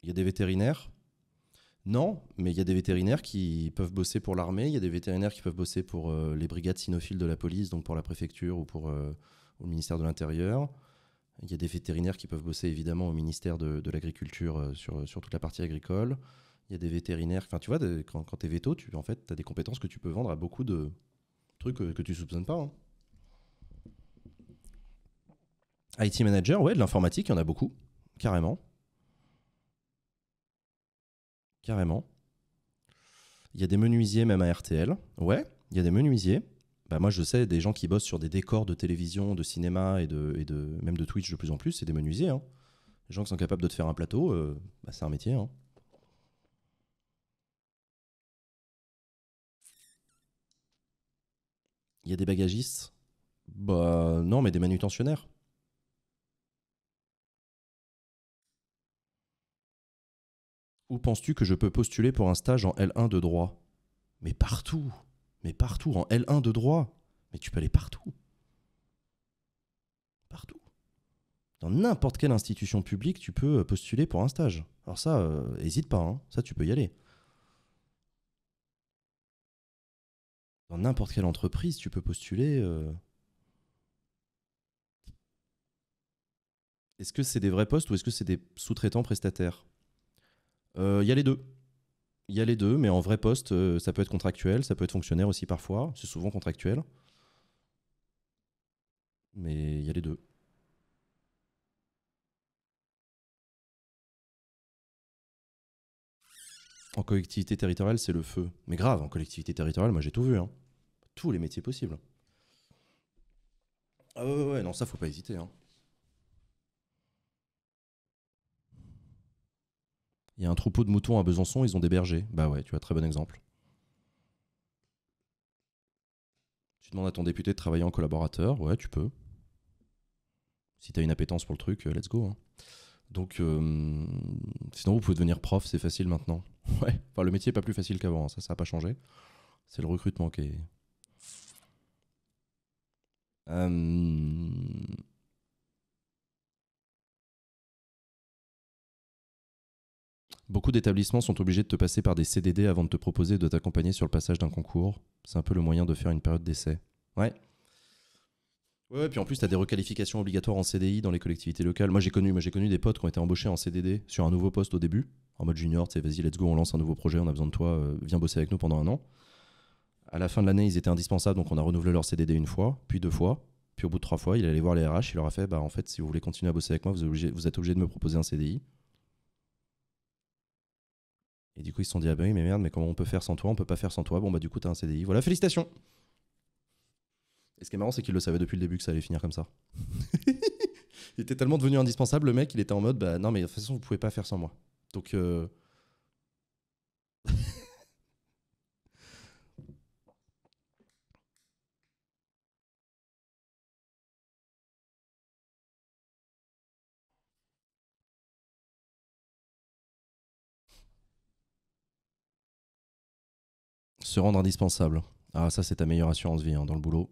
il y a des vétérinaires, non, mais il y a des vétérinaires qui peuvent bosser pour l'armée, il y a des vétérinaires qui peuvent bosser pour euh, les brigades sinophiles de la police, donc pour la préfecture ou pour le euh, ministère de l'Intérieur. Il y a des vétérinaires qui peuvent bosser évidemment au ministère de, l'Agriculture euh, sur, toute la partie agricole. Il y a des vétérinaires, enfin tu vois, quand, quand tu es veto, tu en fait, as des compétences que tu peux vendre à beaucoup de trucs que, tu soupçonnes pas. IT hein. manager, ouais, de l'informatique, il y en a beaucoup, carrément carrément. Il y a des menuisiers même à RTL. Ouais, il y a des menuisiers. Bah moi je sais des gens qui bossent sur des décors de télévision, de cinéma et de, de même de Twitch de plus en plus, c'est des menuisiers. Hein. Les gens qui sont capables de te faire un plateau, euh, bah, c'est un métier. Hein. Il y a des bagagistes. Bah non, mais des manutentionnaires. Où penses-tu que je peux postuler pour un stage en L1 de droit Mais partout Mais partout En L1 de droit Mais tu peux aller partout Partout Dans n'importe quelle institution publique, tu peux euh, postuler pour un stage. Alors ça, n'hésite euh, hésite pas, hein. ça tu peux y aller. Dans n'importe quelle entreprise, tu peux postuler. Euh. Est-ce que c'est des vrais postes ou est-ce que c'est des sous-traitants prestataires il euh, y a les deux. Il y a les deux, mais en vrai poste, euh, ça peut être contractuel, ça peut être fonctionnaire aussi parfois. C'est souvent contractuel. Mais il y a les deux. En collectivité territoriale, c'est le feu. Mais grave, en collectivité territoriale, moi j'ai tout vu. Hein. Tous les métiers possibles. Ah ouais, ouais, non, ça faut pas hésiter. Hein. Il y a un troupeau de moutons à Besançon, ils ont des bergers. Bah ouais, tu vois, très bon exemple. Tu demandes à ton député de travailler en collaborateur, ouais, tu peux. Si tu as une appétence pour le truc, euh, let's go. Hein. Donc, euh, sinon, vous pouvez devenir prof, c'est facile maintenant. Ouais, enfin, le métier n'est pas plus facile qu'avant, hein, ça, ça n'a pas changé. C'est le recrutement qui est. Euh... Beaucoup d'établissements sont obligés de te passer par des CDD avant de te proposer de t'accompagner sur le passage d'un concours. C'est un peu le moyen de faire une période d'essai. Ouais. Ouais, puis en plus, tu as des requalifications obligatoires en CDI dans les collectivités locales. Moi, j'ai connu, j'ai connu des potes qui ont été embauchés en CDD sur un nouveau poste au début, en mode junior, tu vas-y, let's go, on lance un nouveau projet, on a besoin de toi, euh, viens bosser avec nous pendant un an. À la fin de l'année, ils étaient indispensables, donc on a renouvelé leur CDD une fois, puis deux fois, puis au bout de trois fois, il allé voir les RH, il leur a fait, bah en fait, si vous voulez continuer à bosser avec moi, vous vous êtes obligé de me proposer un CDI. Et du coup, ils se sont dit, ah ben oui, mais merde, mais comment on peut faire sans toi On peut pas faire sans toi. Bon, bah du coup, t'as un CDI. Voilà, félicitations Et ce qui est marrant, c'est qu'il le savait depuis le début que ça allait finir comme ça. il était tellement devenu indispensable, le mec, il était en mode, bah non, mais de toute façon, vous pouvez pas faire sans moi. Donc. Euh, Se rendre indispensable. Ah, ça, c'est ta meilleure assurance vie hein, dans le boulot.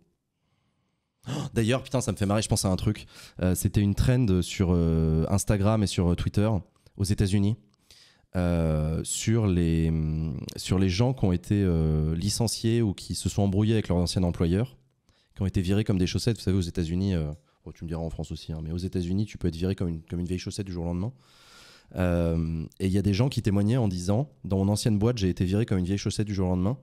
D'ailleurs, putain, ça me fait marrer, je pense à un truc. Euh, c'était une trend sur euh, Instagram et sur euh, Twitter aux États-Unis sur, les, mm, sur les gens qui ont été licenciés ou qui se sont embrouillés avec leur ancien employeur, qui ont été virés comme des chaussettes. Vous savez, aux États-Unis, tu me diras en France aussi, hein, mais aux États-Unis, tu peux être viré comme une, comme une vieille chaussette du jour au lendemain. Euh, et il y a des gens qui témoignaient en disant Dans mon ancienne boîte, j'ai été viré comme une vieille chaussette du jour au lendemain.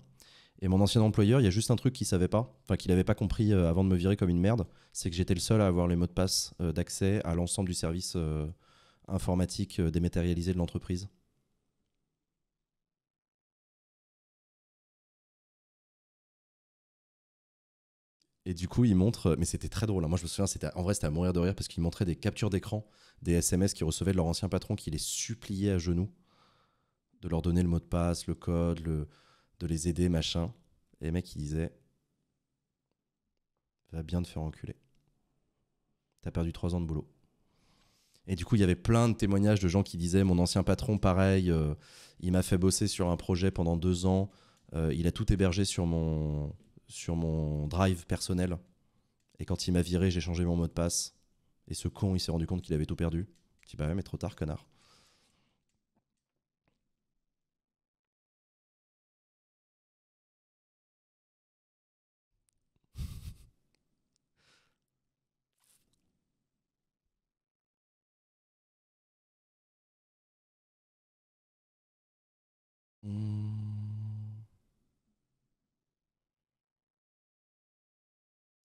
Et mon ancien employeur, il y a juste un truc qu'il savait pas, enfin qu'il n'avait pas compris euh, avant de me virer comme une merde, c'est que j'étais le seul à avoir les mots de passe euh, d'accès à l'ensemble du service informatique dématérialisé de l'entreprise. Et du coup, il montre, mais c'était très drôle. Hein. Moi, je me souviens, c'était en vrai, c'était à mourir de rire parce qu'il montrait des captures d'écran, des SMS qu'ils recevaient de leur ancien patron qui les suppliait à genoux de leur donner le mot de passe, le code, de les aider, machin. Et les mecs, il disait, « Va bien te faire enculer. T'as perdu trois ans de boulot. Et du coup, il y avait plein de témoignages de gens qui disaient Mon ancien patron, pareil, euh, il m'a fait bosser sur un projet pendant deux ans, euh, il a tout hébergé sur mon sur mon drive personnel. Et quand il m'a viré, j'ai changé mon mot de passe. Et ce con, il s'est rendu compte qu'il avait tout perdu. Je dis bah ouais, mais trop tard, connard.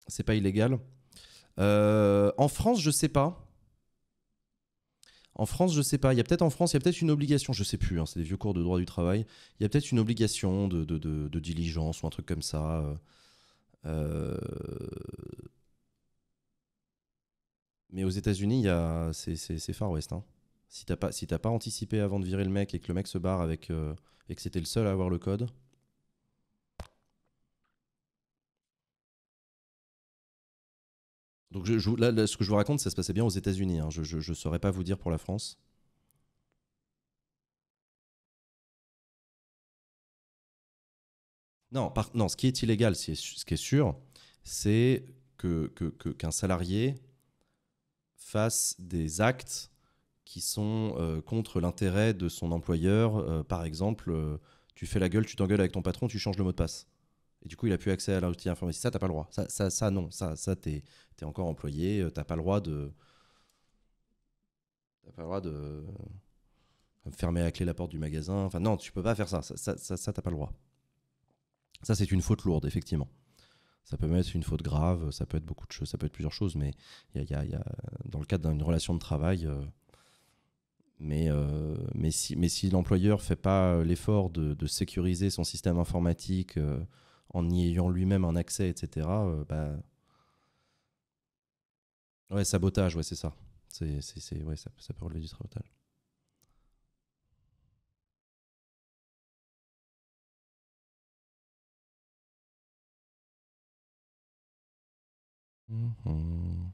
C'est pas illégal. Euh, en France, je sais pas. En France, je sais pas. Il y a peut-être en France, il y a peut-être une obligation. Je sais plus. Hein, c'est des vieux cours de droit du travail. Il y a peut-être une obligation de, diligence ou un truc comme ça. Euh, euh. Mais aux États-Unis, a... c'est Far West. Hein. Si t'as pas, si pas anticipé avant de virer le mec et que le mec se barre avec et que c'était le seul à avoir le code. Donc là, ce que je vous raconte, ça se passait bien aux États-Unis. Hein. Je ne saurais pas vous dire pour la France. Non, non, ce qui est illégal, ce qui est sûr, c'est qu'un que, que, salarié fasse des actes qui sont euh, contre l'intérêt de son employeur. Euh, par exemple, euh, tu fais la gueule, tu t'engueules avec ton patron, tu changes le mot de passe. Et du coup, il a plus accès à l'outil informatique. Ça, t'as pas le droit. Ça, ça, ça non. Ça, ça es encore employé. Euh, t'as pas le droit de. pas le droit de. Euh, fermer à clé la porte du magasin. Enfin, non, tu peux pas faire ça. Ça, ça, ça, pas le droit. Ça, c'est une faute lourde, effectivement. Ça peut être une faute grave. Ça peut être beaucoup de choses. Ça peut être plusieurs choses. Mais il y, dans le cadre d'une relation de travail. Euh, mais, mais si, mais si l'employeur fait pas l'effort de, sécuriser son système informatique en y ayant lui-même un accès, etc. Euh, bah, ouais, sabotage, ouais, c'est ça. C'est, c'est, ouais, ça, peut relever du sabotage. Mm-hmm.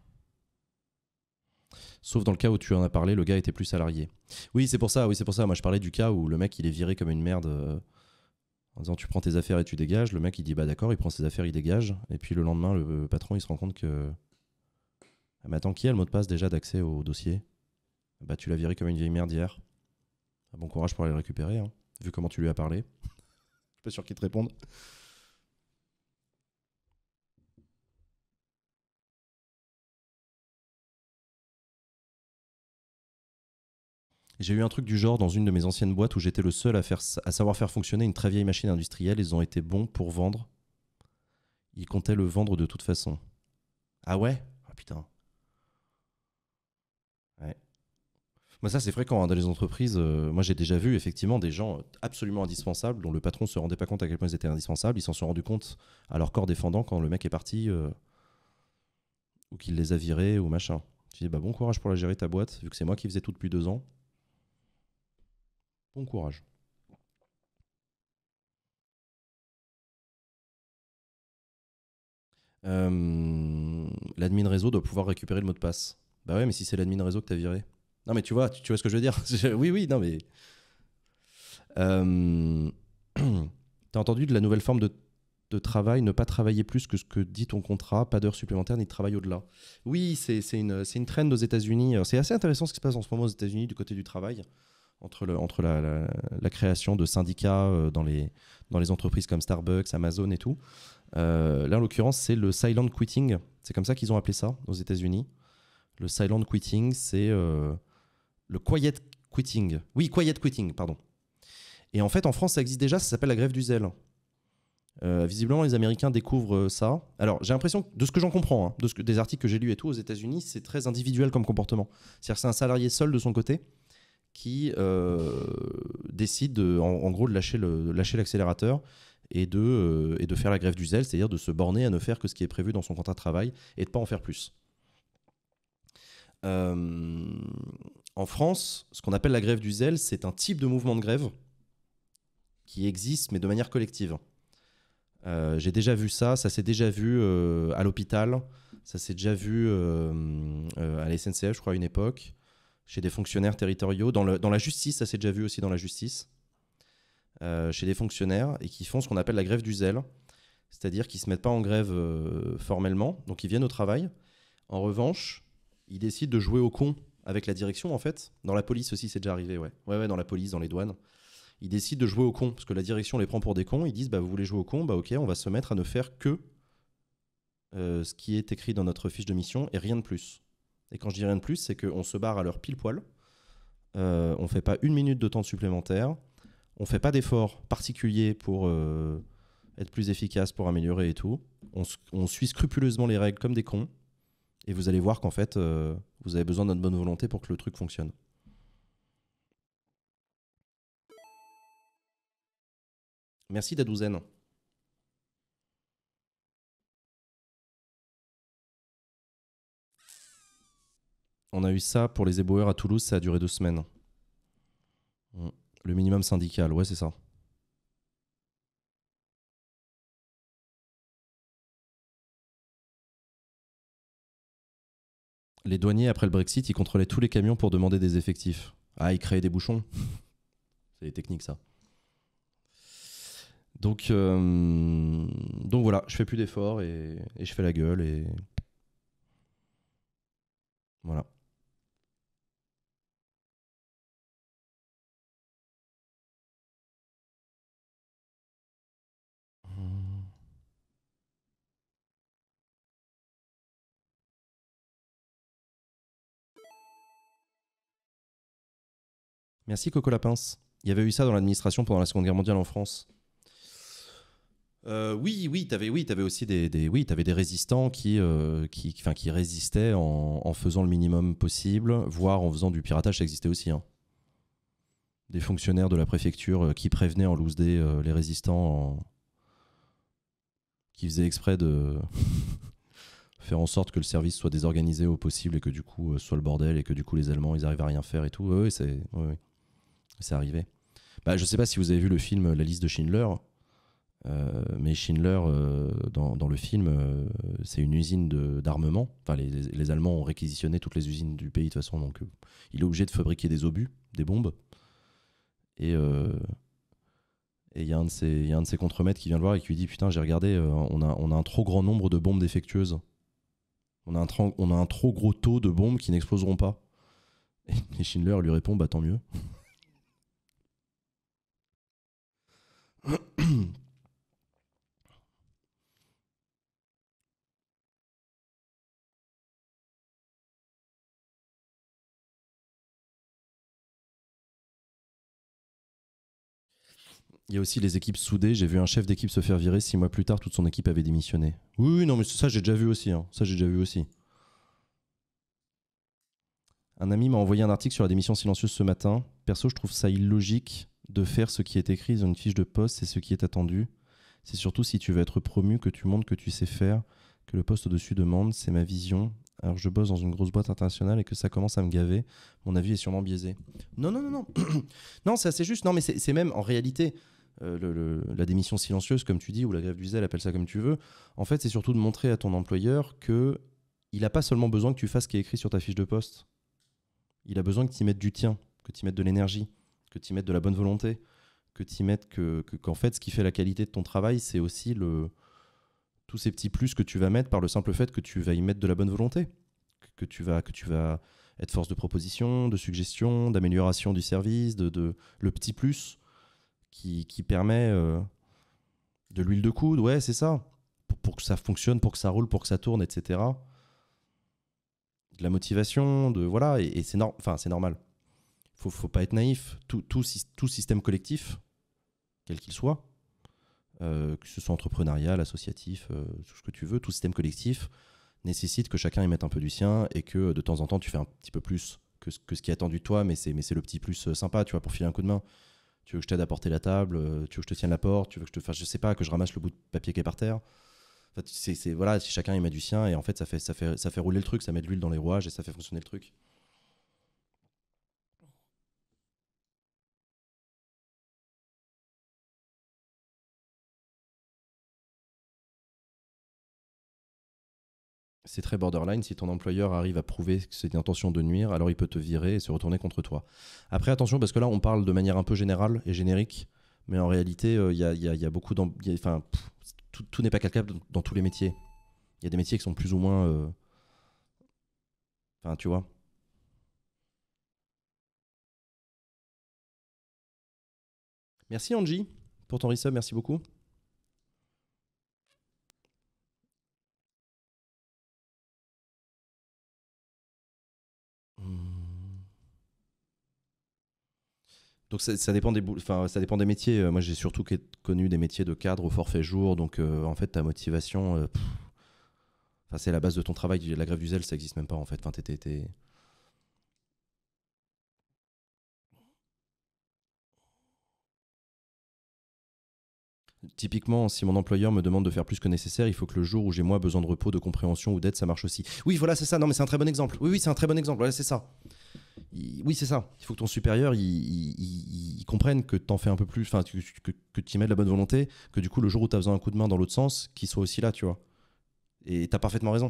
Sauf dans le cas où tu en as parlé, le gars était plus salarié. Oui, c'est pour ça. Oui, c'est pour ça. Moi, je parlais du cas où le mec il est viré comme une merde. Euh, en disant tu prends tes affaires et tu dégages. Le mec il dit bah d'accord, il prend ses affaires, il dégage. Et puis le lendemain, le patron il se rend compte que ah, mais attends, qui a le mot de passe déjà d'accès au dossier Bah tu l'as viré comme une vieille merde hier. Ah, bon courage pour aller le récupérer, hein, vu comment tu lui as parlé. Je suis pas sûr qu'il te réponde. J'ai eu un truc du genre dans une de mes anciennes boîtes où j'étais le seul à, faire, à savoir faire fonctionner une très vieille machine industrielle. Ils ont été bons pour vendre. Ils comptaient le vendre de toute façon. Ah ouais Ah putain. Ouais. Moi, ça, c'est vrai hein, dans les entreprises. Euh, moi, j'ai déjà vu effectivement des gens absolument indispensables dont le patron ne se rendait pas compte à quel point ils étaient indispensables. Ils s'en sont rendus compte à leur corps défendant quand le mec est parti euh, ou qu'il les a virés ou machin. Tu dis, bah, bon courage pour la gérer ta boîte, vu que c'est moi qui faisais tout depuis deux ans. Bon courage. Euh, l'admin réseau doit pouvoir récupérer le mot de passe. Bah ouais, mais si c'est l'admin réseau que t'as viré. Non, mais tu vois, tu, vois ce que je veux dire Oui, oui, non, mais. Euh, tu t'as entendu de la nouvelle forme de, travail, ne pas travailler plus que ce que dit ton contrat, pas d'heures supplémentaires ni de travail au-delà. Oui, c'est une, une trend aux États-Unis. C'est assez intéressant ce qui se passe en ce moment aux États-Unis du côté du travail entre, le, entre la, création de syndicats euh, dans les, dans les entreprises comme Starbucks, Amazon et tout. Euh, là, en l'occurrence, c'est le silent quitting. C'est comme ça qu'ils ont appelé ça aux États-Unis. Le silent quitting, c'est euh, le quiet quitting. Oui, quiet quitting, pardon. Et en fait, en France, ça existe déjà, ça s'appelle la grève du zèle. visiblement, les Américains découvrent ça. Alors, j'ai l'impression, de ce que j'en comprends, hein, de ce des articles que j'ai lus et tout, aux États-Unis, c'est très individuel comme comportement. C'est-à-dire c'est un salarié seul de son côté qui euh, décide en, gros de lâcher l'accélérateur euh, et de, faire la grève du zèle, c'est-à-dire de se borner à ne faire que ce qui est prévu dans son contrat de travail et de ne pas en faire plus. Euh, en France, ce qu'on appelle la grève du zèle, c'est un type de mouvement de grève qui existe, mais de manière collective. J'ai déjà vu ça, ça s'est déjà vu à l'hôpital, ça s'est déjà vu à la SNCF, je crois, à une époque chez des fonctionnaires territoriaux. Dans, la justice, ça s'est déjà vu aussi dans la justice, euh, chez des fonctionnaires, et qui font ce qu'on appelle la grève du zèle, c'est-à-dire qu'ils ne se mettent pas en grève euh, formellement, donc ils viennent au travail. En revanche, ils décident de jouer au con avec la direction, en fait. Dans la police aussi, c'est déjà arrivé, ouais. Ouais, ouais, dans la police, dans les douanes. Ils décident de jouer au con, parce que la direction les prend pour des cons. Ils disent, bah, vous voulez jouer au con, bah, ok, on va se mettre à ne faire que euh, ce qui est écrit dans notre fiche de mission et rien de plus. Et quand je dis rien de plus, c'est qu'on se barre à leur pile poil. Euh, on ne fait pas une minute de temps supplémentaire. On ne fait pas d'efforts particuliers pour euh, être plus efficace, pour améliorer et tout. On, suit scrupuleusement les règles comme des cons. Et vous allez voir qu'en fait, euh, vous avez besoin de notre bonne volonté pour que le truc fonctionne. Merci Dadouzen. on a eu ça pour les éboueurs à Toulouse, ça a duré deux semaines. Mm. Le minimum syndical, ouais, c'est ça. Les douaniers, après le Brexit, ils contrôlaient tous les camions pour demander des effectifs. Ah, ils créaient des bouchons. c'est des techniques, ça. Donc, euh, donc voilà, je fais plus d'efforts et, et je fais la gueule et voilà. Merci Coco Lapince. Il y avait eu ça dans l'administration pendant la Seconde Guerre mondiale en France. Euh, oui, oui, tu avais, oui, avais aussi des, des résistants qui, euh, qui résistaient en, faisant le minimum possible, voire en faisant du piratage, ça existait aussi. Hein. Des fonctionnaires de la préfecture euh, qui prévenaient en loose day les résistants, qui faisaient exprès de faire en sorte que le service soit désorganisé au possible et que du coup soit le bordel et que du coup les Allemands ils arrivent à rien faire et tout. Oui, c'est c'est arrivé. Bah, je sais pas si vous avez vu le film La liste de Schindler, euh, mais Schindler, euh, dans, le film, euh, c'est une usine d'armement. Enfin, les, Allemands ont réquisitionné toutes les usines du pays de toute façon, donc il est obligé de fabriquer des obus, des bombes. Et il y, a un de ses, contre-maîtres qui vient le voir et qui lui dit Putain, j'ai regardé, on a, un trop grand nombre de bombes défectueuses. On a un, on a un trop gros taux de bombes qui n'exploseront pas. Et Schindler lui répond Bah tant mieux. Il y a aussi les équipes soudées. J'ai vu un chef d'équipe se faire virer six mois plus tard. Toute son équipe avait démissionné. Oui, non, mais ça j'ai déjà vu aussi. Hein. Ça j'ai déjà vu aussi. Un ami m'a envoyé un article sur la démission silencieuse ce matin. Perso, je trouve ça illogique de faire ce qui est écrit dans une fiche de poste, c'est ce qui est attendu. C'est surtout si tu veux être promu que tu montres que tu sais faire, que le poste au-dessus demande, c'est ma vision. Alors je bosse dans une grosse boîte internationale et que ça commence à me gaver, mon avis est sûrement biaisé. Non, non, non, non. non, c'est assez juste. Non, mais c'est même en réalité, euh, la démission silencieuse, comme tu dis, ou la grève du zèle, appelle ça comme tu veux. En fait, c'est surtout de montrer à ton employeur que il n'a pas seulement besoin que tu fasses ce qui est écrit sur ta fiche de poste. Il a besoin que tu y mettes du tien, que tu y mettes de l'énergie que tu mettes de la bonne volonté, que tu mettes que, qu'en fait, ce qui fait la qualité de ton travail, c'est aussi le, tous ces petits plus que tu vas mettre par le simple fait que tu vas y mettre de la bonne volonté, que, tu vas, que tu vas être force de proposition, de suggestion, d'amélioration du service, de, le petit plus qui, permet euh, de l'huile de coude, ouais, c'est ça, pour, que ça fonctionne, pour que ça roule, pour que ça tourne, etc. De la motivation, de voilà, et, c'est enfin, normal faut, faut pas être naïf. Tout, système collectif, quel qu'il soit, euh, que ce soit entrepreneurial, associatif, euh, tout ce que tu veux, tout système collectif nécessite que chacun y mette un peu du sien et que de temps en temps tu fais un petit peu plus que, ce qui est attendu de toi, mais c'est le petit plus euh, sympa, tu vois, pour filer un coup de main. Tu veux que je t'aide à porter la table, tu veux que je te tienne la porte, tu veux que je te fasse, je sais pas, que je ramasse le bout de papier qui est par terre. voilà, si chacun y met du sien et en ça fait fait ça fait rouler le truc, ça met de l'huile dans les rouages et ça fait fonctionner le truc. c'est très borderline. Si ton employeur arrive à prouver que c'est une intention de nuire, alors il peut te virer et se retourner contre toi. Après, attention, parce que là, on parle de manière un peu générale et générique, mais en réalité, euh, il y, a, beaucoup Enfin, tout, n'est pas calculable dans, tous les métiers. Il y a des métiers qui sont plus ou moins. Euh, enfin, tu vois. Merci Angie pour ton resub, merci beaucoup. Donc ça, dépend des enfin, ça dépend des métiers. Euh, moi, j'ai surtout connu des métiers de cadre au forfait jour. Donc, euh, en fait, ta motivation, euh, c'est la base de ton travail. La grève du zèle, ça existe même pas en fait. Typiquement, si mon employeur me demande de faire plus que nécessaire, il faut que le jour où j'ai moi besoin de repos, de compréhension ou d'aide, ça marche aussi. Oui, voilà, c'est ça. Non, mais c'est un très bon exemple. Oui, oui, c'est un très bon exemple. Voilà, c'est ça oui, c'est ça. Il faut que ton supérieur il, comprenne que t'en fais un peu plus, enfin que, tu y mets de la bonne volonté, que du coup le jour où tu as besoin d'un coup de main dans l'autre sens, qu'il soit aussi là, tu vois. Et tu as parfaitement raison.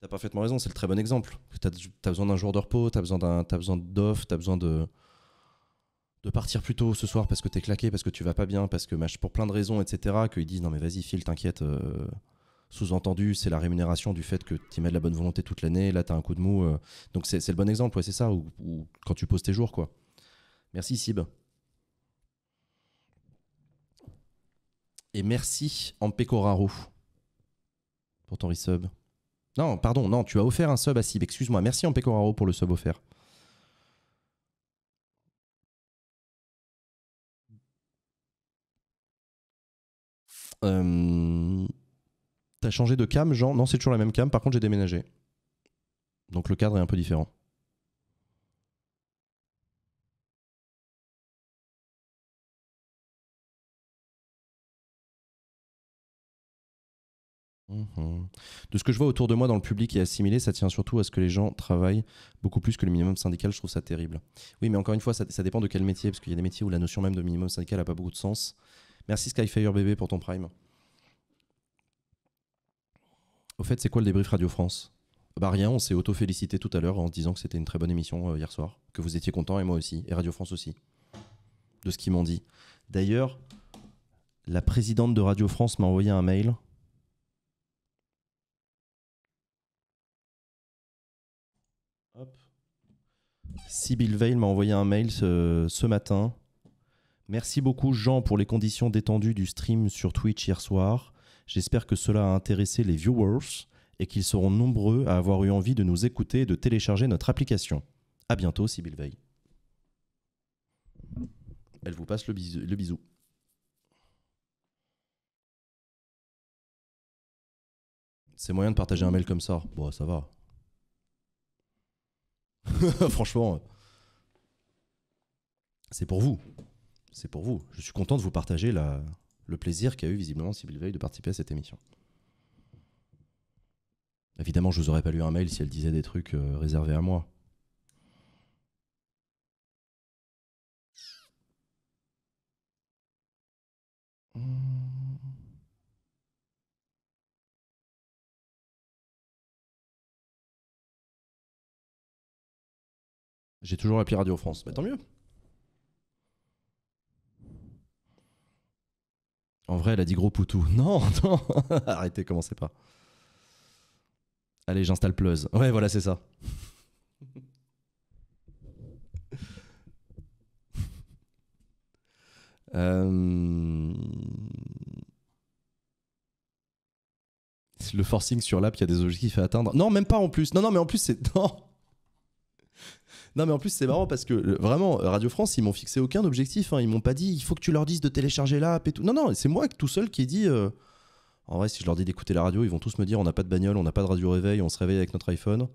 Tu as parfaitement raison, c'est le très bon exemple. Tu as besoin d'un jour de repos, tu as besoin d'un, t'as besoin d'off, as besoin de partir plus tôt ce soir parce que tu es claqué, parce que tu vas pas bien, parce que pour plein de raisons, etc. Qu'ils disent non mais vas-y, file, t'inquiète. Euh, sous-entendu, c'est la rémunération du fait que tu mets de la bonne volonté toute l'année, là, tu as un coup de mou. Euh, donc, c'est le bon exemple, ouais, c'est ça, ou, quand tu poses tes jours, quoi. Merci, Sib. Et merci, Ampecoraro, pour ton resub. Non, pardon, non, tu as offert un sub à Sib, excuse-moi. Merci, Ampecoraro, pour le sub offert. Euh a changé de cam, genre non, c'est toujours la même cam, par contre j'ai déménagé. Donc le cadre est un peu différent. Mhm. De ce que je vois autour de moi dans le public et assimilé, ça tient surtout à ce que les gens travaillent beaucoup plus que le minimum syndical. Je trouve ça terrible. Oui, mais encore une fois, ça, dépend de quel métier, parce qu'il y a des métiers où la notion même de minimum syndical n'a pas beaucoup de sens. Merci Skyfire bébé pour ton prime. Au fait, c'est quoi le débrief Radio France Bah rien, on s'est auto-félicité tout à l'heure en disant que c'était une très bonne émission euh, hier soir, que vous étiez content et moi aussi, et Radio France aussi, de ce qu'ils m'ont dit. D'ailleurs, la présidente de Radio France m'a envoyé un mail. Hop. Sybille Veil m'a envoyé un mail ce, ce matin. Merci beaucoup Jean pour les conditions détendues du stream sur Twitch hier soir. J'espère que cela a intéressé les viewers et qu'ils seront nombreux à avoir eu envie de nous écouter et de télécharger notre application. A bientôt, Sibyl Veil. Elle vous passe le bisou. Le bisou. C'est moyen de partager un mail comme ça. Bon, ça va. Franchement, euh, c'est pour vous. C'est pour vous. Je suis content de vous partager la, le plaisir qu'a eu visiblement Sybille Veil de participer à cette émission. Évidemment, je vous aurais pas lu un mail si elle disait des trucs euh, réservés à moi. J'ai toujours appelé Radio France, mais bah, tant mieux. En vrai, elle a dit gros poutou. Non, non, arrêtez, commencez pas. Allez, j'installe Pleuse. Ouais, voilà, c'est ça. Euh, le forcing sur l'app, il y a des objectifs à atteindre. Non, même pas en plus. Non, non, mais en plus, c'est. Non! Non, mais en plus, c'est marrant parce que euh, vraiment, euh, Radio France, ils m'ont fixé aucun objectif. Hein. Ils m'ont pas dit, il faut que tu leur dises de télécharger l'app et tout. Non, non, c'est moi tout seul qui ai dit. Euh, en vrai, si je leur dis d'écouter la radio, ils vont tous me dire on n'a pas de bagnole, on n'a pas de radio réveil, on se réveille avec notre iPhone.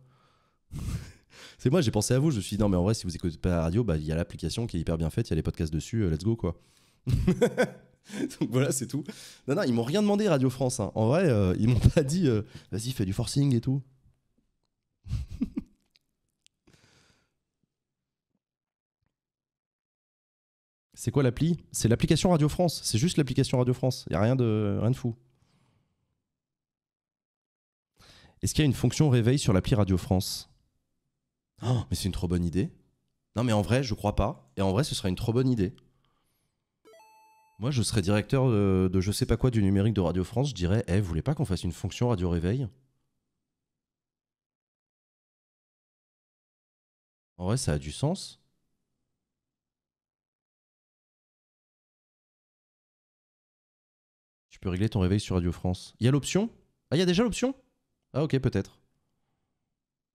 c'est moi, j'ai pensé à vous. Je me suis dit non, mais en vrai, si vous écoutez pas la radio, bah, il y a l'application qui est hyper bien faite, il y a les podcasts dessus, let's go quoi. Donc voilà, c'est tout. Non, non, ils m'ont rien demandé, Radio France. Hein. En vrai, ils m'ont pas dit vas-y, fais du forcing et tout. C'est quoi l'appli C'est l'application Radio France. C'est juste l'application Radio France. Il n'y a rien de, rien de fou. Est-ce qu'il y a une fonction réveil sur l'appli Radio France oh, Mais c'est une trop bonne idée. Non mais en vrai, je crois pas. Et en vrai, ce serait une trop bonne idée. Moi, je serais directeur de, je je sais pas quoi du numérique de Radio France. Je dirais, eh, vous voulez pas qu'on fasse une fonction radio réveil En vrai, ça a du sens. Tu peux régler ton réveil sur Radio France. Il y a l'option Ah, il y a déjà l'option Ah, ok, peut-être.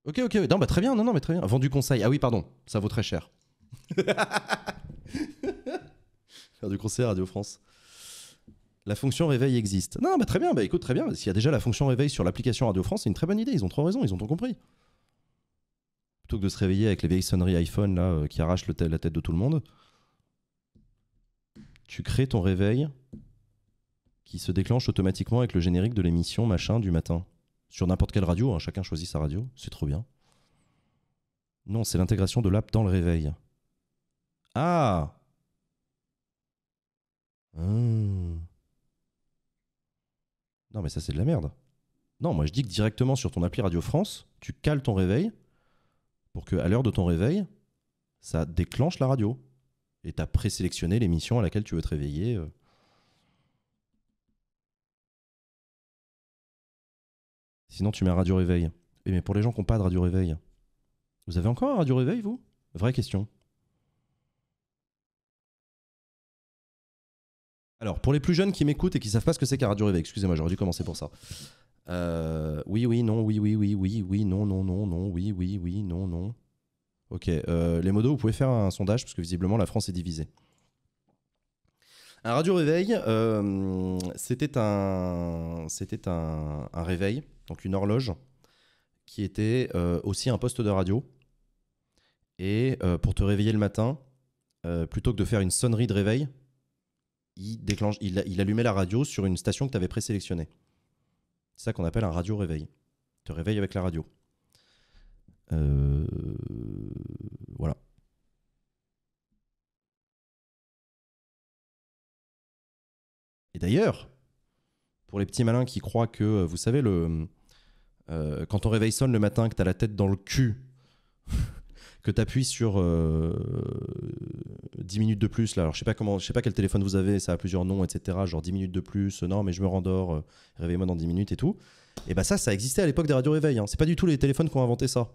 Ok, ok. Non, bah très bien. Non, non, mais très bien. Vendu conseil. Ah oui, pardon. Ça vaut très cher. Faire du conseil à Radio France. La fonction réveil existe. Non, bah très bien. Bah écoute, très bien. S'il y a déjà la fonction réveil sur l'application Radio France, c'est une très bonne idée. Ils ont trop raison. Ils ont tout compris. Plutôt que de se réveiller avec les vieilles sonneries iPhone là, euh, qui arrachent la tête de tout le monde, tu crées ton réveil qui se déclenche automatiquement avec le générique de l'émission machin du matin. Sur n'importe quelle radio, hein, chacun choisit sa radio, c'est trop bien. Non, c'est l'intégration de l'app dans le réveil. Ah, ah Non mais ça c'est de la merde. Non, moi je dis que directement sur ton appli Radio France, tu cales ton réveil pour que à l'heure de ton réveil, ça déclenche la radio. Et t'as présélectionné l'émission à laquelle tu veux te réveiller. Euh. Sinon, tu mets un radio réveil. Et eh, mais pour les gens qui n'ont pas de radio réveil, vous avez encore un radio réveil, vous Vraie question. Alors, pour les plus jeunes qui m'écoutent et qui savent pas ce que c'est qu'un radio réveil, excusez-moi, j'aurais dû commencer pour ça. Euh, oui, oui, non, oui, oui, oui, oui, oui, non, non, non, non, oui, oui, oui, non, non. Ok, euh, les modos, vous pouvez faire un sondage parce que visiblement la France est divisée. Un radio réveil, euh, c'était un, c'était un réveil donc une horloge, qui était euh, aussi un poste de radio. Et euh, pour te réveiller le matin, euh, plutôt que de faire une sonnerie de réveil, il, déclenche, il, il allumait la radio sur une station que tu avais présélectionnée. C'est ça qu'on appelle un radio-réveil. Te réveille avec la radio. voilà. Et d'ailleurs, pour les petits malins qui croient que, euh, vous savez, le, euh, quand on réveil sonne le matin, que t'as la tête dans le cul, que t'appuies sur 10 euh, minutes de plus, là, alors je sais pas comment, je sais pas quel téléphone vous avez, ça a plusieurs noms, etc. Genre 10 minutes de plus, non, mais je me rendors, réveille moi dans 10 minutes et tout. Et bah ça, ça existait à l'époque des radios réveil. Hein. C'est pas du tout les téléphones qui ont inventé ça.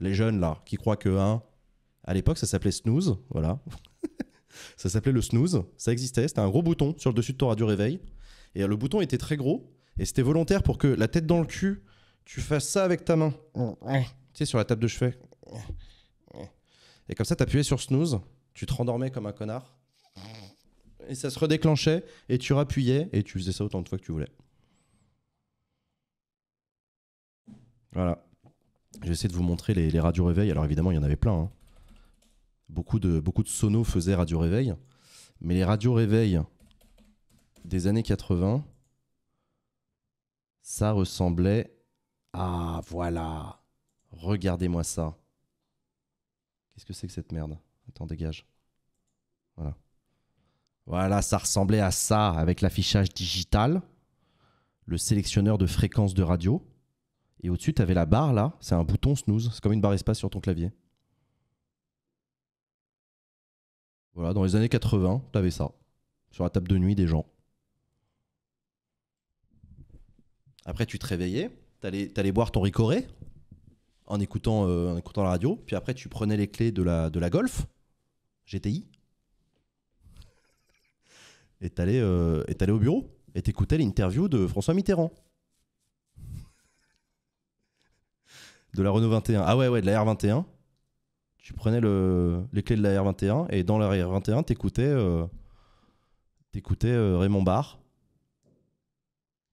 Les jeunes, là, qui croient que, hein, à l'époque, ça s'appelait snooze, voilà. ça s'appelait le snooze, ça existait, c'était un gros bouton sur le dessus de ton radio réveil. Et euh, le bouton était très gros. Et c'était volontaire pour que la tête dans le cul, tu fasses ça avec ta main. Tu sais, sur la table de chevet. Et comme ça, tu appuyais sur snooze, tu te rendormais comme un connard. Et ça se redéclenchait, et tu rappuyais, et tu faisais ça autant de fois que tu voulais. Voilà. J'essaie de vous montrer les, radios réveil. Alors évidemment, il y en avait plein. Hein. Beaucoup de, beaucoup de sonos faisaient radio réveil. Mais les radios réveil des années 80, ça ressemblait Ah, voilà Regardez-moi ça. Qu'est-ce que c'est que cette merde Attends, dégage. Voilà. Voilà, ça ressemblait à ça avec l'affichage digital, le sélectionneur de fréquence de radio. Et au-dessus, tu avais la barre là, c'est un bouton snooze, c'est comme une barre espace sur ton clavier. Voilà, dans les années 80, tu avais ça, sur la table de nuit des gens. Après, tu te réveillais, t'allais allais boire ton Ricoré en écoutant, euh, en écoutant la radio. Puis après, tu prenais les clés de la, de la Golf GTI euh, et t'allais au bureau et t'écoutais l'interview de François Mitterrand. de la Renault 21. Ah ouais, de la R21. Tu prenais le, les clés de la R21 et dans la R21, t'écoutais euh, Raymond Barre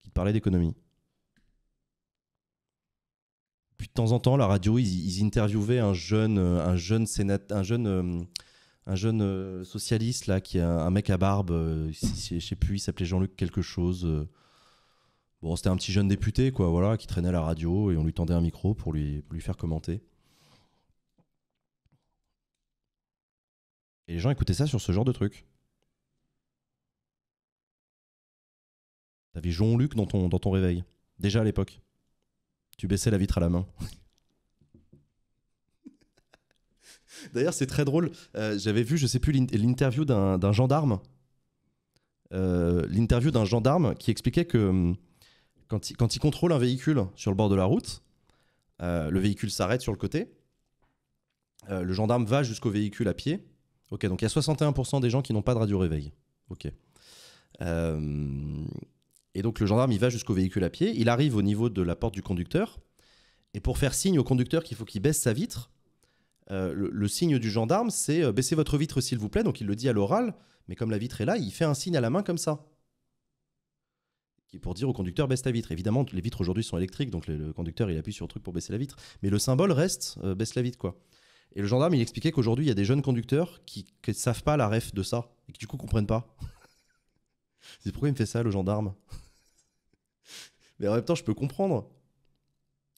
qui te parlait d'économie. Puis de temps en temps, la radio, ils, interviewaient un jeune, euh, un jeune un jeune euh, un jeune euh, socialiste là qui un mec à barbe je je sais plus il s'appelait Jean-Luc quelque chose bon c'était un petit jeune député quoi voilà qui traînait à la radio et on lui tendait un micro pour lui, lui faire commenter et les gens écoutaient ça sur ce genre de truc t'avais Jean-Luc dans ton, dans ton réveil déjà à l'époque tu baissais la vitre à la main. D'ailleurs, c'est très drôle. Euh, j'avais vu, je sais plus, l'interview d'un gendarme. Euh, l'interview d'un gendarme qui expliquait que hum, quand il, contrôle un véhicule sur le bord de la route, euh, le véhicule s'arrête sur le côté. le gendarme va jusqu'au véhicule à pied. Ok, donc il y a 61% des gens qui n'ont pas de radio réveil. Ok. Et donc le gendarme, il va jusqu'au véhicule à pied, il arrive au niveau de la porte du conducteur, et pour faire signe au conducteur qu'il faut qu'il baisse sa vitre, euh, le, signe du gendarme, c'est euh, baissez votre vitre s'il vous plaît, donc il le dit à l'oral, mais comme la vitre est là, il fait un signe à la main comme ça. Qui pour dire au conducteur baisse ta vitre. Évidemment, les vitres aujourd'hui sont électriques, donc le, conducteur il appuie sur le truc pour baisser la vitre, mais le symbole reste euh, baisse la vitre quoi. Et le gendarme il expliquait qu'aujourd'hui il y a des jeunes conducteurs qui ne savent pas la ref de ça et qui du coup comprennent pas. c'est pourquoi il me fait ça le gendarme. Mais en même temps, je peux comprendre.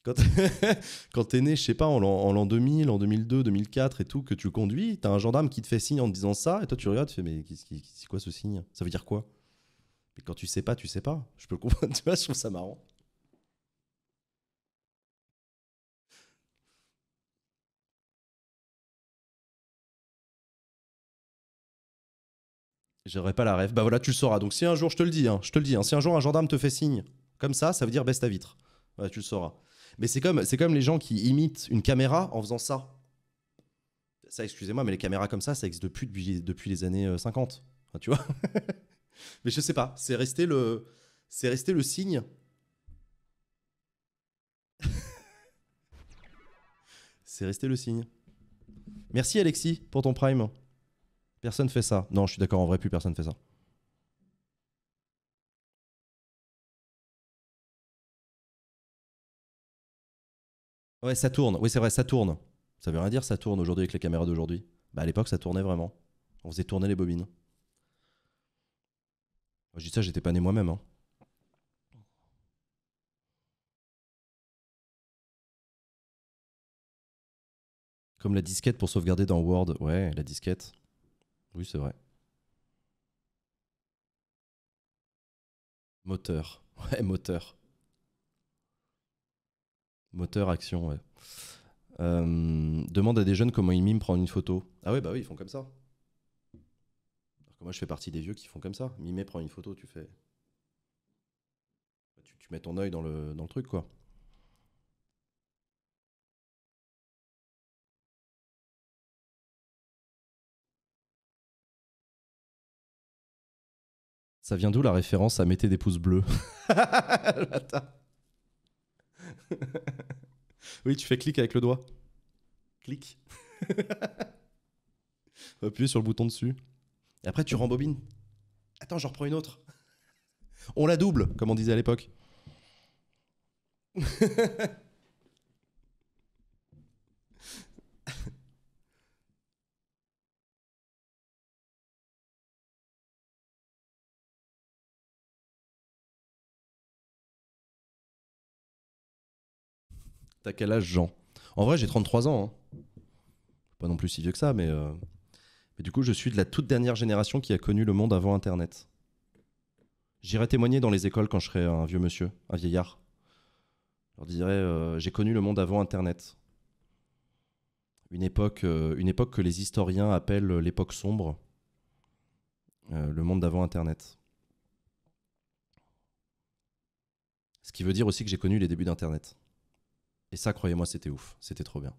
Quand, quand t'es né, je sais pas, en, l'an 2000, en 2002, 2004 et tout, que tu conduis, t'as un gendarme qui te fait signe en te disant ça, et toi tu regardes, tu fais, mais c'est quoi ce signe Ça veut dire quoi Mais quand tu sais pas, tu sais pas. Je peux comprendre, tu vois, je trouve ça marrant. J'aurais pas la rêve. Bah voilà, tu le sauras. Donc si un jour, je te le dis, hein, je te le dis, hein, si un jour un gendarme te fait signe comme ça, ça veut dire baisse ta vitre. tu le sauras. Mais c'est comme, comme les gens qui imitent une caméra en faisant ça. Ça, excusez-moi, mais les caméras comme ça, ça existe depuis, depuis, les années 50. Euh, tu vois Mais je sais pas, c'est resté le, c'est resté le signe. c'est resté le signe. Merci Alexis pour ton prime. Personne fait ça. Non, je suis d'accord, en vrai, plus personne fait ça. Ouais, ça tourne. Oui, c'est vrai, ça tourne. Ça veut rien dire, ça tourne aujourd'hui avec les caméras d'aujourd'hui. Bah, à l'époque, ça tournait vraiment. On faisait tourner les bobines. Je dis ça, j'étais pas né moi-même. Hein. Comme la disquette pour sauvegarder dans Word. Ouais, la disquette. Oui, c'est vrai. Moteur. Ouais, moteur. Moteur action, ouais. Euh, demande à des jeunes comment ils miment prendre une photo. Ah ouais, bah oui, ils font comme ça. Alors moi, je fais partie des vieux qui font comme ça. Mimer, prendre une photo, tu fais. Bah, tu, tu mets ton œil dans le, dans le truc, quoi. Ça vient d'où la référence à mettez des pouces bleus oui, tu fais clic avec le doigt. Clic. Appuyer sur le bouton dessus. Et après, tu rembobines. Attends, j'en reprends une autre. On la double, comme on disait à l'époque. à quel âge, Jean En vrai, j'ai 33 ans. Hein. Pas non plus si vieux que ça, euh, mais, du coup, je suis de la toute dernière génération qui a connu le monde avant Internet. J'irai témoigner dans les écoles quand je serai un vieux monsieur, un vieillard. Je leur dirais euh, J'ai connu le monde avant Internet. Une époque, euh, une époque que les historiens appellent l'époque sombre, le monde d'avant Internet. Ce qui veut dire aussi que j'ai connu les débuts d'Internet. Et ça, croyez-moi, c'était ouf. C'était trop bien.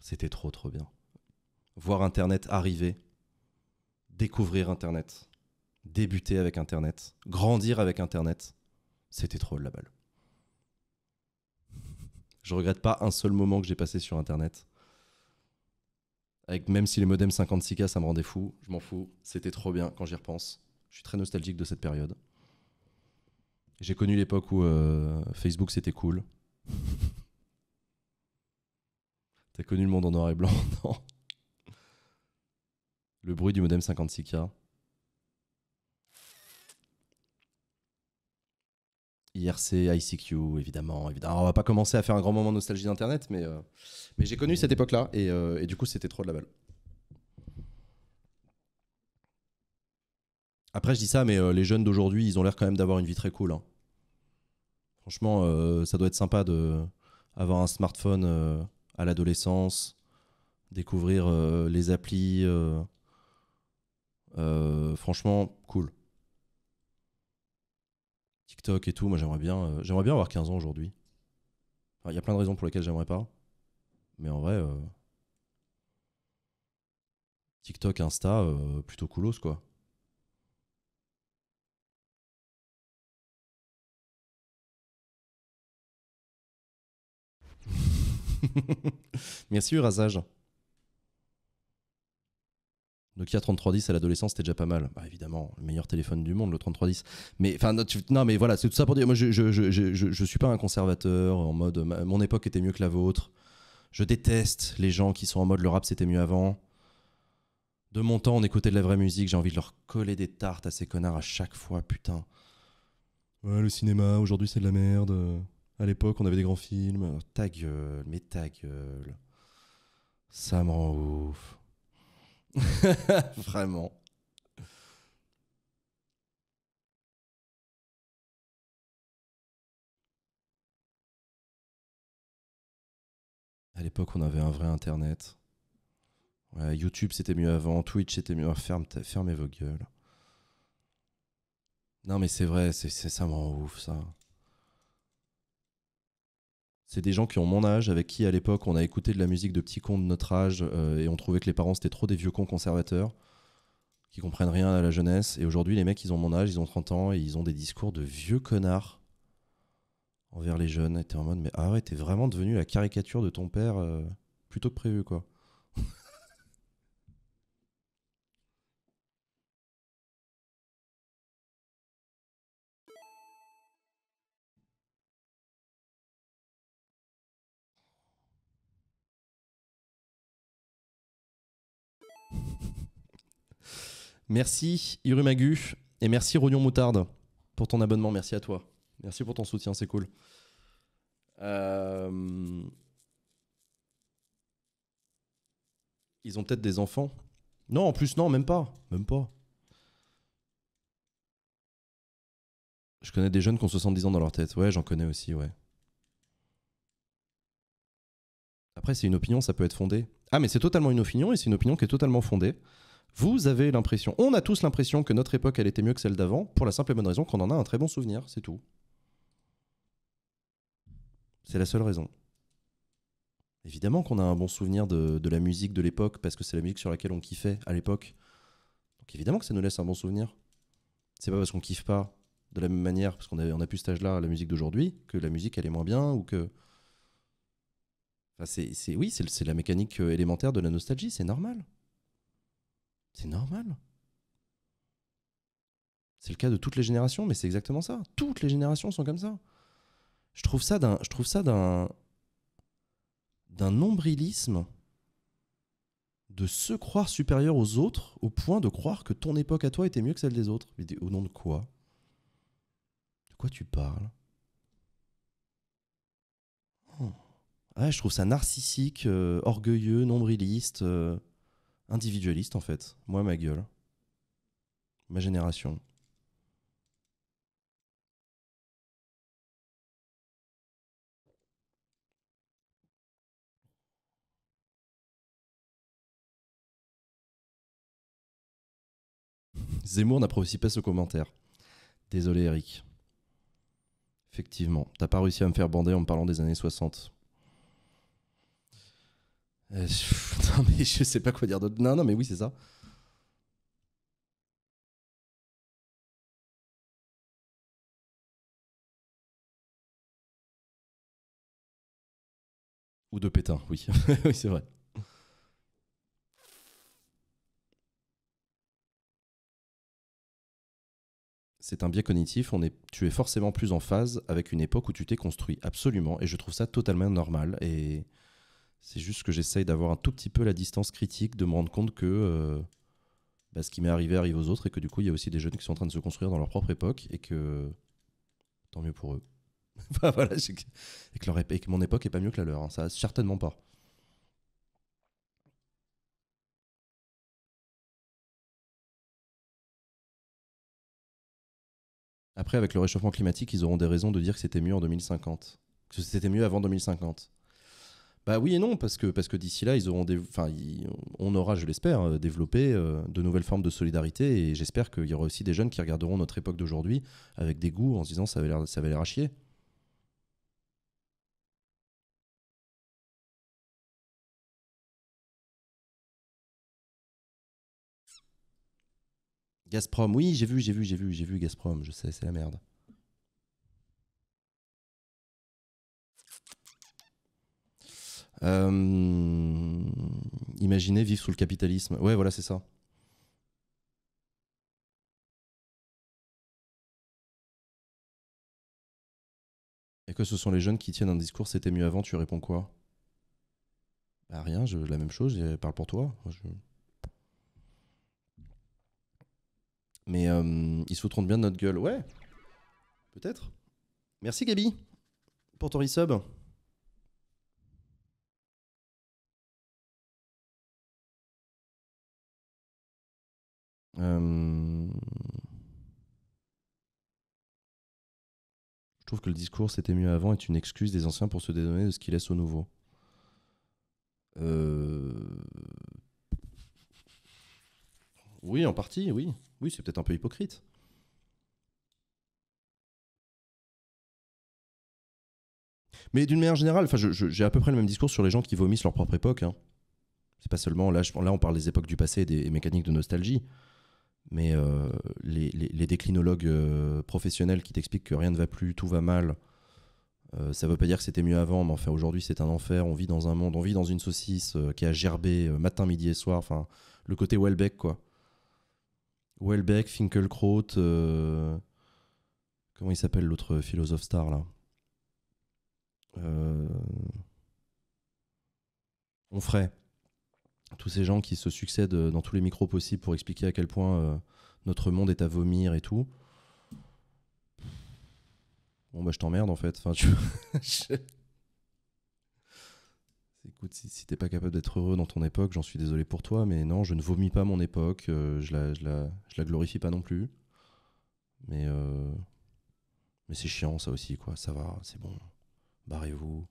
C'était trop, trop bien. Voir Internet arriver, découvrir Internet, débuter avec Internet, grandir avec Internet, c'était trop la balle. Je regrette pas un seul moment que j'ai passé sur Internet. Avec, même si les modems 56K, ça me rendait fou, je m'en fous. C'était trop bien quand j'y repense. Je suis très nostalgique de cette période. J'ai connu l'époque où euh, Facebook c'était cool. T'as connu le monde en noir et blanc, non Le bruit du modem 56K. IRC, ICQ, évidemment, évidemment. on va pas commencer à faire un grand moment de nostalgie d'Internet, mais, euh, mais j'ai connu cette époque-là, euh, et, du coup, c'était trop de la balle. Après, je dis ça, mais les jeunes d'aujourd'hui, ils ont l'air quand même d'avoir une vie très cool. Hein. Franchement, euh, ça doit être sympa de avoir un smartphone euh, à l'adolescence, découvrir euh, les applis. franchement, cool. TikTok et tout, moi j'aimerais bien, j'aimerais bien avoir 15 ans aujourd'hui. Il y a plein de raisons pour lesquelles j'aimerais pas. Mais en vrai, TikTok, Insta, plutôt coolos quoi. Merci Urasage. Nokia 3310 à l'adolescence, c'était déjà pas mal. Bah, évidemment, le meilleur téléphone du monde, le 3310. Mais non, mais voilà, c'est tout ça pour dire. Moi, je, je, suis pas un conservateur en mode mon époque était mieux que la vôtre. Je déteste les gens qui sont en mode le rap c'était mieux avant. De mon temps, on écoutait de la vraie musique. J'ai envie de leur coller des tartes à ces connards à chaque fois, putain. Ouais, le cinéma aujourd'hui c'est de la merde. À l'époque, on avait des grands films. Ta gueule, mais ta gueule. Ça m'en ouf. Vraiment. À l'époque, on avait un vrai Internet. YouTube, c'était mieux avant. Twitch, c'était mieux. Oh, ferme, fermez vos gueules. Non, mais c'est vrai, c'est ça m'en ouf, ça. C'est des gens qui ont mon âge, avec qui à l'époque on a écouté de la musique de petits cons de notre âge euh, et on trouvait que les parents c'était trop des vieux cons conservateurs qui comprennent rien à la jeunesse. Et aujourd'hui, les mecs ils ont mon âge, ils ont 30 ans et ils ont des discours de vieux connards envers les jeunes. Et t'es en mode, mais ah ouais, t'es vraiment devenu la caricature de ton père euh, plutôt que prévu quoi. Merci Irumagu et merci Rognon Moutarde pour ton abonnement. Merci à toi. Merci pour ton soutien, c'est cool. Euh, ils ont peut-être des enfants. Non, en plus, non, même pas. Même pas. Je connais des jeunes qui ont 70 ans dans leur tête. Ouais, j'en connais aussi, ouais. Après, c'est une opinion, ça peut être fondé. Ah, mais c'est totalement une opinion et c'est une opinion qui est totalement fondée. Vous avez l'impression, on a tous l'impression que notre époque, elle était mieux que celle d'avant, pour la simple et bonne raison qu'on en a un très bon souvenir, c'est tout. C'est la seule raison. Évidemment qu'on a un bon souvenir de, la musique de l'époque, parce que c'est la musique sur laquelle on kiffait à l'époque. Donc évidemment que ça nous laisse un bon souvenir. C'est pas parce qu'on kiffe pas de la même manière, parce qu'on a, on a plus là à la musique d'aujourd'hui, que la musique elle est moins bien, ou que. Enfin, c'est, oui, c'est la mécanique euh, élémentaire de la nostalgie, c'est normal. C'est normal. C'est le cas de toutes les générations, mais c'est exactement ça. Toutes les générations sont comme ça. Je trouve ça d'un, je trouve ça d'un, d'un nombrilisme de se croire supérieur aux autres au point de croire que ton époque à toi était mieux que celle des autres. Mais au nom de quoi De quoi tu parles oh. Je trouve ça narcissique, euh, orgueilleux, nombriliste. Euh, individualiste en fait. Moi, ma gueule. Ma génération. Zemmour n'apprécie pas ce commentaire. Désolé Eric. Effectivement, t'as pas réussi à me faire bander en me parlant des années 60 je... Euh, non, mais je sais pas quoi dire d'autre. Non, non, mais oui, c'est ça. Ou de Pétain, oui. oui, c'est vrai. C'est un biais cognitif, on est, tu es forcément plus en phase avec une époque où tu t'es construit, absolument, et je trouve ça totalement normal. Et, c'est juste que j'essaye d'avoir un tout petit peu la distance critique, de me rendre compte que euh, bah, ce qui m'est arrivé arrive aux autres et que du coup, il y a aussi des jeunes qui sont en train de se construire dans leur propre époque et que tant mieux pour eux. Bah, et que, mon époque est pas mieux que la leur, hein. ça certainement pas. Après, avec le réchauffement climatique, ils auront des raisons de dire que c'était mieux en 2050. Que c'était mieux avant 2050. Bah oui et non, parce que, parce que d'ici là, ils auront des, enfin, on aura, je l'espère, euh, développé euh, de nouvelles formes de solidarité et j'espère qu'il y aura aussi des jeunes qui regarderont notre époque d'aujourd'hui avec des goûts en se disant ça avait l'air, ça avait l'air à chier. Gazprom, oui, j'ai vu, j'ai vu, j'ai vu, j'ai vu Gazprom, je sais, c'est la merde. Euh, imaginez vivre sous le capitalisme. Ouais, voilà, c'est ça. Et que ce sont les jeunes qui tiennent un discours, c'était mieux avant, tu réponds quoi Bah rien, je, la même chose, je parle pour toi. Mais euh, ils se foutront bien de notre gueule. Ouais, peut-être. Merci Gabi pour ton resub. Euh, je trouve que le discours c'était mieux avant est une excuse des anciens pour se dédonner de ce qu'ils laissent aux nouveaux. Euh, oui, en partie, oui. Oui, c'est peut-être un peu hypocrite. Mais d'une manière générale, j'ai à peu près le même discours sur les gens qui vomissent leur propre époque. Hein. C'est pas seulement là, là, on parle des époques du passé et des mécaniques de nostalgie. Mais euh, les, déclinologues euh, professionnels qui t'expliquent que rien ne va plus, tout va mal, euh, ça ne veut pas dire que c'était mieux avant, mais enfin aujourd'hui c'est un enfer. On vit dans un monde, on vit dans une saucisse qui a gerbé matin, midi et soir. Enfin, le côté Welbeck quoi. Welbeck, Finkelkraut, comment il s'appelle l'autre philosophe star là On ferait tous ces gens qui se succèdent euh, dans tous les micros possibles pour expliquer à quel point euh, notre monde est à vomir et tout. Bon, bah, je t'emmerde en fait. Écoute, si, t'es pas capable d'être heureux dans ton époque, j'en suis désolé pour toi, mais non, je ne vomis pas mon époque, euh, je, la, je, la, glorifie pas non plus. Mais, mais c'est chiant ça aussi, quoi, ça va, c'est bon, barrez-vous.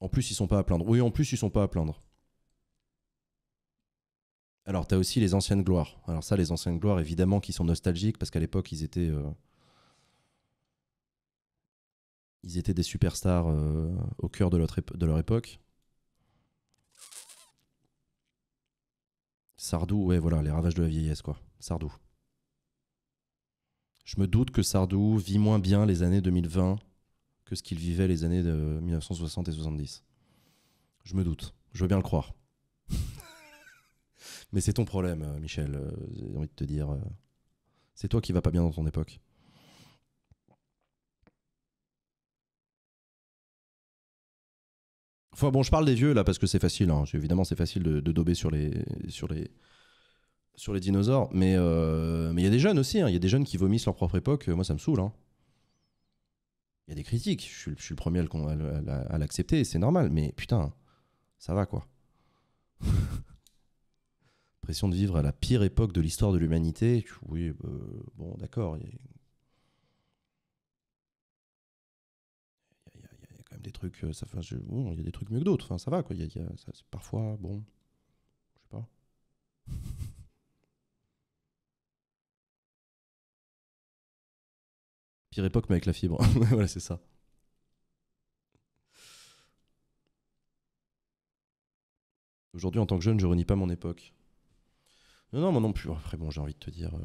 En plus, ils sont pas à plaindre. Oui, en plus, ils sont pas à plaindre. Alors, tu as aussi les anciennes gloires. Alors ça, les anciennes gloires, évidemment, qui sont nostalgiques, parce qu'à l'époque, ils étaient... Euh, ils étaient des superstars euh, au cœur de, de leur époque. Sardou, ouais, voilà, les ravages de la vieillesse, quoi. Sardou. Je me doute que Sardou vit moins bien les années 2020 que ce qu'il vivait les années de 1960 et 70. Je me doute, je veux bien le croire. Mais c'est ton problème, euh, Michel, euh, j'ai envie de te dire. Euh. C'est toi qui vas pas bien dans ton époque. bon, je parle des vieux là parce que c'est facile. Hein. Évidemment, c'est facile de, dober sur les, sur les, sur les dinosaures. Mais il y a des jeunes aussi. Hein. Il y a des jeunes qui vomissent leur propre époque. Moi, ça me saoule. Hein il y a des critiques. Je suis, le premier à, l'accepter, c'est normal. Mais putain, ça va quoi. Pression de vivre à la pire époque de l'histoire de l'humanité. Oui, euh, bon, d'accord. Il y, a... quand même des trucs. Euh, ça, il y a des trucs mieux que d'autres. Enfin, ça va quoi. Il y a, parfois, bon, je sais pas. Pire époque, mais avec la fibre. voilà, c'est ça. Aujourd'hui, en tant que jeune, je renie pas mon époque. Non, non, moi non plus. Après, bon, j'ai envie de te dire, euh,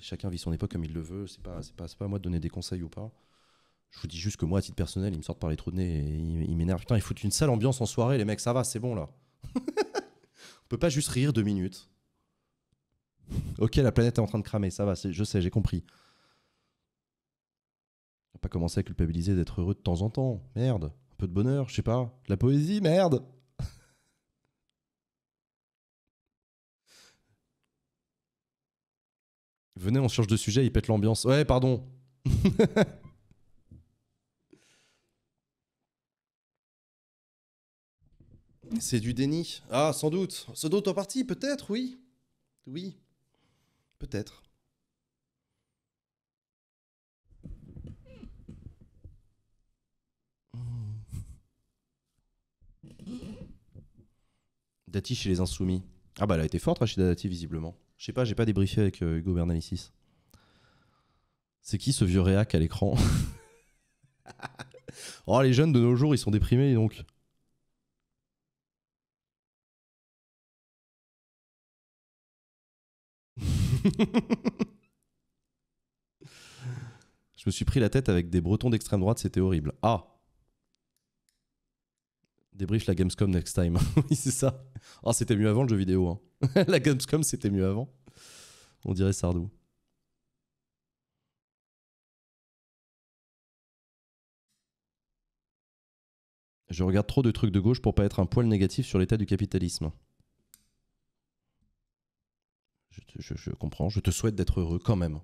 chacun vit son époque comme il le veut. C'est pas, c'est pas, pas à moi de donner des conseils ou pas. Je vous dis juste que moi, à titre personnel, il me sortent par les trous de nez et il m'énerve. m'énervent. Putain, ils foutent une sale ambiance en soirée, les mecs, ça va, c'est bon là. On peut pas juste rire deux minutes. Ok, la planète est en train de cramer, ça va, je sais, j'ai compris pas commencer à culpabiliser d'être heureux de temps en temps. Merde, un peu de bonheur, je sais pas, de la poésie, merde. Venez, on change de sujet, il pète l'ambiance. Ouais, pardon. C'est du déni. Ah, sans doute. Sans doute en partie, peut-être, oui. Oui. Peut-être. Dati chez les Insoumis. Ah bah elle a été forte chez Dati visiblement. Je sais pas, j'ai pas débriefé avec euh, Hugo Bernalicis. C'est qui ce vieux réac à l'écran Oh les jeunes de nos jours ils sont déprimés donc. Je me suis pris la tête avec des bretons d'extrême droite, c'était horrible. Ah Débrief la Gamescom next time. oui, c'est ça. Ah, c'était mieux avant le jeu vidéo. Hein. la Gamescom, c'était mieux avant. On dirait Sardou. Je regarde trop de trucs de gauche pour pas être un poil négatif sur l'état du capitalisme. je comprends, je te souhaite d'être heureux quand même.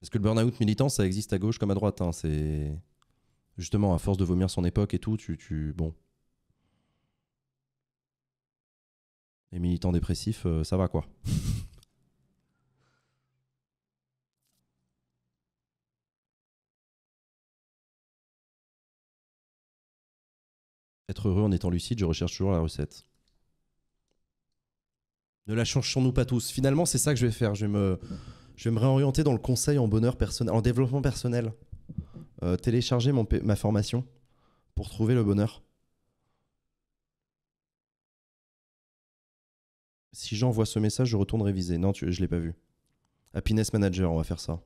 Parce que le burn-out militant, ça existe à gauche comme à droite. Hein. C'est justement à force de vomir son époque et tout, tu, bon. Les militants dépressifs, euh, ça va quoi. Être heureux en étant lucide, je recherche toujours la recette. Ne la changeons nous pas tous Finalement, c'est ça que je vais faire. Je vais me je vais me réorienter dans le conseil en bonheur personnel, en développement personnel. Euh, télécharger ma formation pour trouver le bonheur. Si j'envoie ce message, je retourne réviser. Non, je je l'ai pas vu. Happiness Manager, on va faire ça.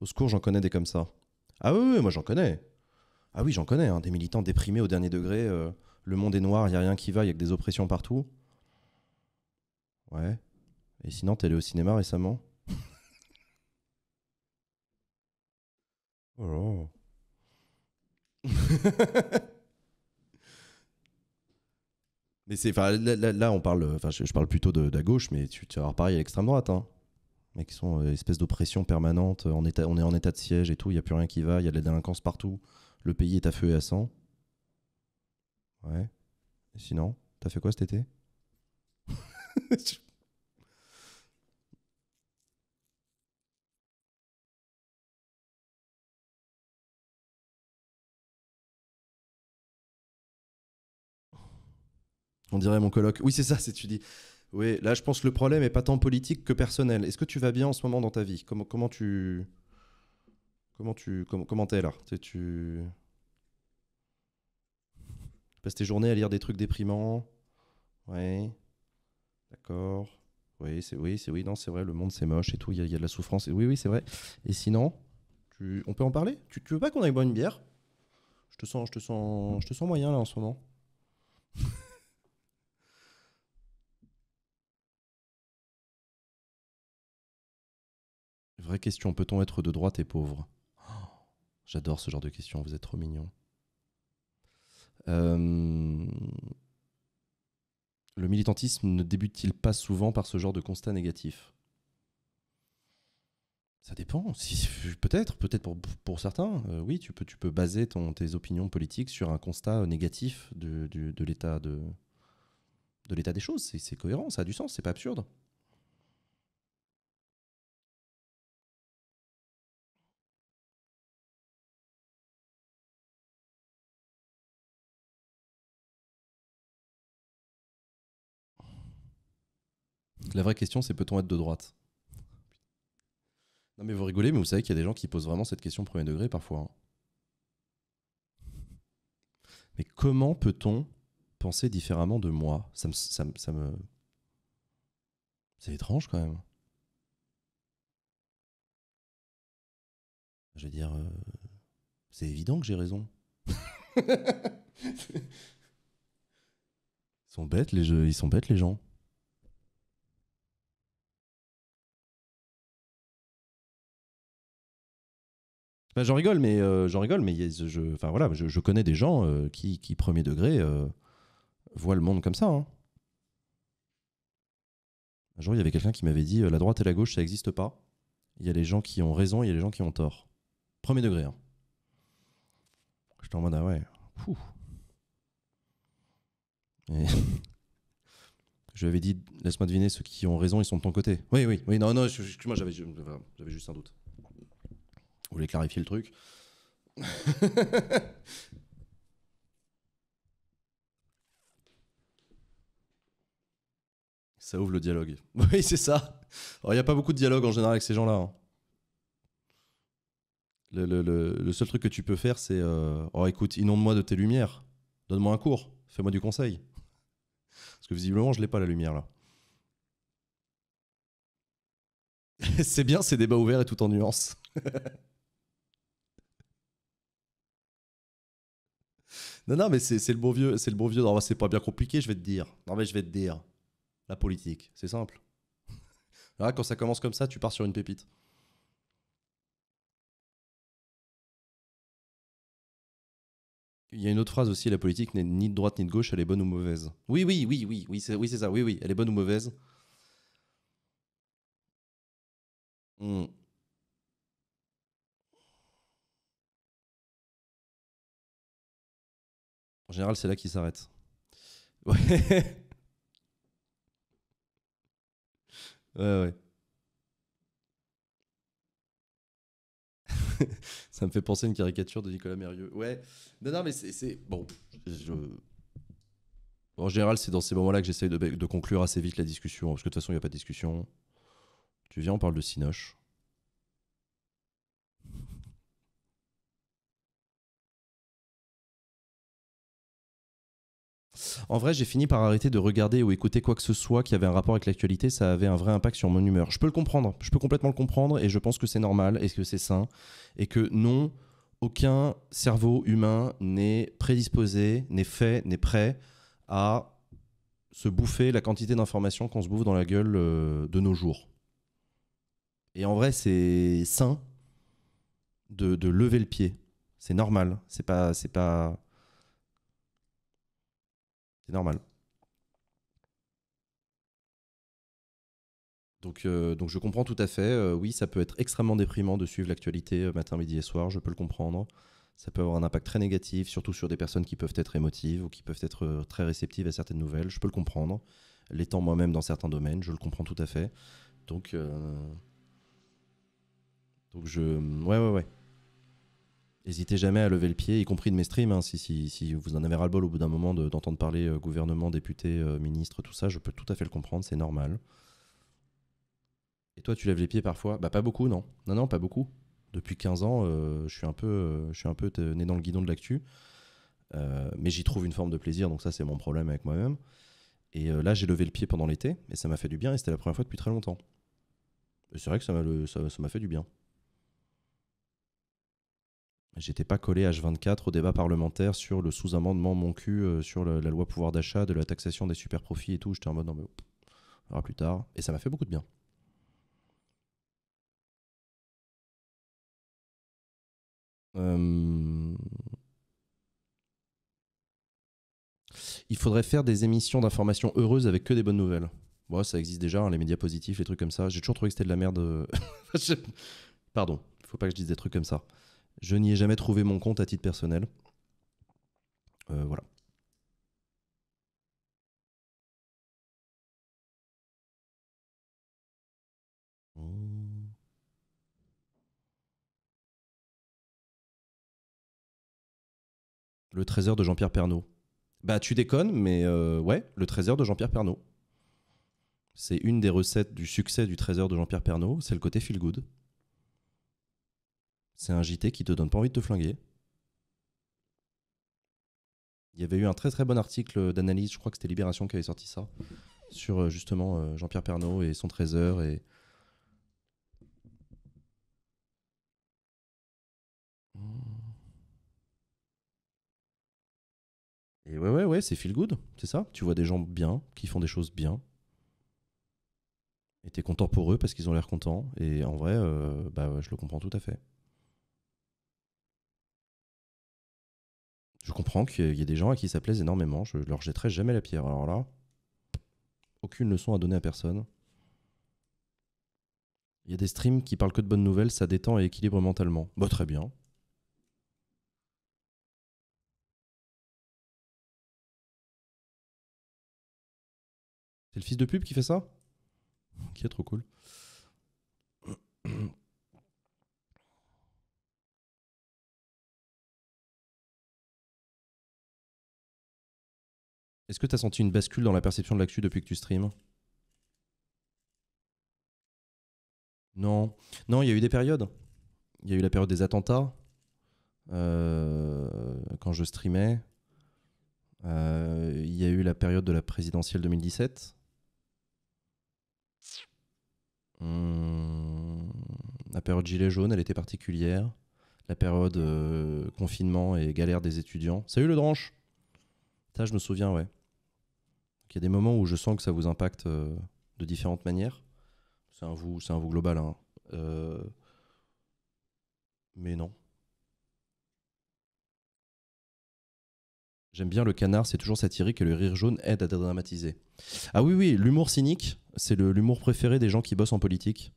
Au secours, j'en connais des comme ça. Ah oui, oui moi j'en connais. Ah oui, j'en connais, hein, des militants déprimés au dernier degré. Euh, le monde est noir, il n'y a rien qui va, il y a que des oppressions partout. Ouais. Et sinon, t'es allé au cinéma récemment Oh. mais c'est, là, on parle, je, parle plutôt de, la gauche, mais tu, tu vas pareil à l'extrême droite, hein. Mais qui sont euh, espèces espèce d'oppression permanente, on est en état de siège et tout, il n'y a plus rien qui va, il y a de la délinquance partout, le pays est à feu et à sang. Ouais. Et sinon, t'as fait quoi cet été On dirait mon colloque. Oui, c'est ça, c'est tu dis. Oui, là, je pense que le problème est pas tant politique que personnel. Est-ce que tu vas bien en ce moment dans ta vie comment, comment tu. Comment tu. Comment, comment t'es là Tu passes tes journées à lire des trucs déprimants. Ouais. D'accord. Oui, c'est oui, c'est oui, non, c'est vrai, le monde c'est moche et tout, il y, a de la souffrance. oui, oui, c'est vrai. Et sinon, tu, on peut en parler tu, tu veux pas qu'on aille boire une bière Je te sens, je te sens, je te sens moyen là en ce moment. Vraie question, peut-on être de droite et pauvre oh, J'adore ce genre de questions, vous êtes trop mignons. Euh, le militantisme ne débute-t-il pas souvent par ce genre de constat négatif ça dépend. peut-être, peut-être pour, certains, euh, oui, tu peux, tu peux baser ton, tes opinions politiques sur un constat euh, négatif de, l'état de, de l'état des choses. C'est, cohérent, ça a du sens, c'est pas absurde. La vraie question, c'est peut-on être de droite Non, mais vous rigolez, mais vous savez qu'il y a des gens qui posent vraiment cette question au premier degré parfois. Hein. Mais comment peut-on penser différemment de moi ça ça, me... C'est étrange quand même. Je veux dire, euh, c'est évident que j'ai raison. ils sont bêtes les ils sont bêtes les gens. Ben j'en rigole, mais euh, j'en rigole, mais je, enfin voilà, je, connais des gens euh, qui, qui, premier degré, euh, voient le monde comme ça. Hein. Un jour, il y avait quelqu'un qui m'avait dit la droite et la gauche, ça n'existe pas. Il y a les gens qui ont raison, il y a les gens qui ont tort. Premier degré. Hein. J'étais en mode ah ouais. je lui avais dit laisse-moi deviner, ceux qui ont raison, ils sont de ton côté. Oui, oui, oui. Non, non. Excuse-moi, j'avais juste un doute voulais clarifier le truc. ça ouvre le dialogue. Oui, c'est ça. Il n'y a pas beaucoup de dialogue en général avec ces gens-là. Hein. Le, seul truc que tu peux faire, c'est euh, Oh, écoute, inonde-moi de tes lumières. Donne-moi un cours. Fais-moi du conseil. Parce que visiblement, je l'ai pas la lumière là. c'est bien ces débats ouverts et tout en nuances. Non, non, mais c'est le bon vieux. C'est le bon vieux. c'est pas bien compliqué, je vais te dire. Non, mais je vais te dire. La politique, c'est simple. Là, ah, quand ça commence comme ça, tu pars sur une pépite. Il y a une autre phrase aussi, la politique n'est ni de droite ni de gauche, elle est bonne ou mauvaise. Oui, oui, oui, oui, oui, c'est ça, oui, oui, elle est bonne ou mauvaise. Hmm. En général, c'est là qu'il s'arrête. Ouais. ouais, ça me fait penser à une caricature de Nicolas Mérieux. Ouais, non, non, mais c'est. Bon, En général, c'est dans ces moments-là que j'essaye de, de, conclure assez vite la discussion, parce que de toute façon, il n'y a pas de discussion. Tu viens, on parle de Cinoche. En vrai, j'ai fini par arrêter de regarder ou écouter quoi que ce soit qui avait un rapport avec l'actualité. Ça avait un vrai impact sur mon humeur. Je peux le comprendre. Je peux complètement le comprendre et je pense que c'est normal et que c'est sain et que non, aucun cerveau humain n'est prédisposé, n'est fait, n'est prêt à se bouffer la quantité d'informations qu'on se bouffe dans la gueule euh, de nos jours. Et en vrai, c'est sain de, de lever le pied. C'est normal. C'est pas, c'est pas, c'est normal. Donc, euh, donc je comprends tout à fait. Euh, oui, ça peut être extrêmement déprimant de suivre l'actualité euh, matin, midi et soir, je peux le comprendre. Ça peut avoir un impact très négatif, surtout sur des personnes qui peuvent être émotives ou qui peuvent être très réceptives à certaines nouvelles, je peux le comprendre. L'étant moi-même dans certains domaines, je le comprends tout à fait. Donc, donc je... Ouais, ouais, ouais. N'hésitez jamais à lever le pied, y compris de mes streams. Hein, si, vous en avez ras-le-bol au bout d'un moment d'entendre parler euh, gouvernement, député, euh, ministre, tout ça, je peux tout à fait le comprendre, c'est normal. Et toi, tu lèves les pieds parfois Bah, pas beaucoup, non. Non, non, pas beaucoup. Depuis 15 ans, euh, je suis un peu, je suis un peu né dans le guidon de l'actu. mais j'y trouve une forme de plaisir, donc ça, c'est mon problème avec moi-même. Et là, j'ai levé le pied pendant l'été, et ça m'a fait du bien, et c'était la première fois depuis très longtemps. C'est vrai que ça m'a fait du bien j'étais pas collé H24 au débat parlementaire sur le sous-amendement Mon cul, euh, sur la, loi pouvoir d'achat, de la taxation des super profits et tout. J'étais en mode non, mais on verra plus tard. Et ça m'a fait beaucoup de bien. Euh, il faudrait faire des émissions d'informations heureuses avec que des bonnes nouvelles. Bon, ça existe déjà, hein, les médias positifs, les trucs comme ça. J'ai toujours trouvé que c'était de la merde. Euh, Pardon, faut pas que je dise des trucs comme ça. Je n'y ai jamais trouvé mon compte à titre personnel. Euh, voilà. Le trésor de Jean-Pierre Pernaud. Bah tu déconnes, mais euh, ouais, le trésor de Jean-Pierre Pernaud. C'est une des recettes du succès du trésor de Jean-Pierre Pernaud, c'est le côté feel good c'est un JT qui te donne pas envie de te flinguer. Il y avait eu un très très bon article d'analyse, je crois que c'était Libération qui avait sorti ça, sur euh, justement euh, Jean-Pierre Pernaud et son trésor et. Et ouais, ouais, ouais, c'est feel good, c'est ça. Tu vois des gens bien, qui font des choses bien. Et t'es content pour eux parce qu'ils ont l'air contents. Et en vrai, euh, bah je le comprends tout à fait. Je comprends qu'il y a des gens à qui ça plaise énormément. Je leur jetterai jamais la pierre. Alors là, aucune leçon à donner à personne. Il y a des streams qui parlent que de bonnes nouvelles, ça détend et équilibre mentalement. Bon, bah, très bien. C'est le fils de pub qui fait ça Qui est trop cool. Est-ce que tu as senti une bascule dans la perception de l'actu depuis que tu streams Non. Non, il y a eu des périodes. Il y a eu la période des attentats, euh, quand je streamais. Euh, il y a eu la période de la présidentielle 2017. Hum, la période gilet jaune, elle était particulière. La période euh, confinement et galère des étudiants. Salut le Dranche ça, je me souviens, ouais. Il y a des moments où je sens que ça vous impacte euh, de différentes manières. C'est un vous, c'est un vous global. Hein. Euh, mais non. J'aime bien le canard, c'est toujours satirique et le rire jaune aide à dramatiser. Ah oui, oui, l'humour cynique, c'est l'humour préféré des gens qui bossent en politique.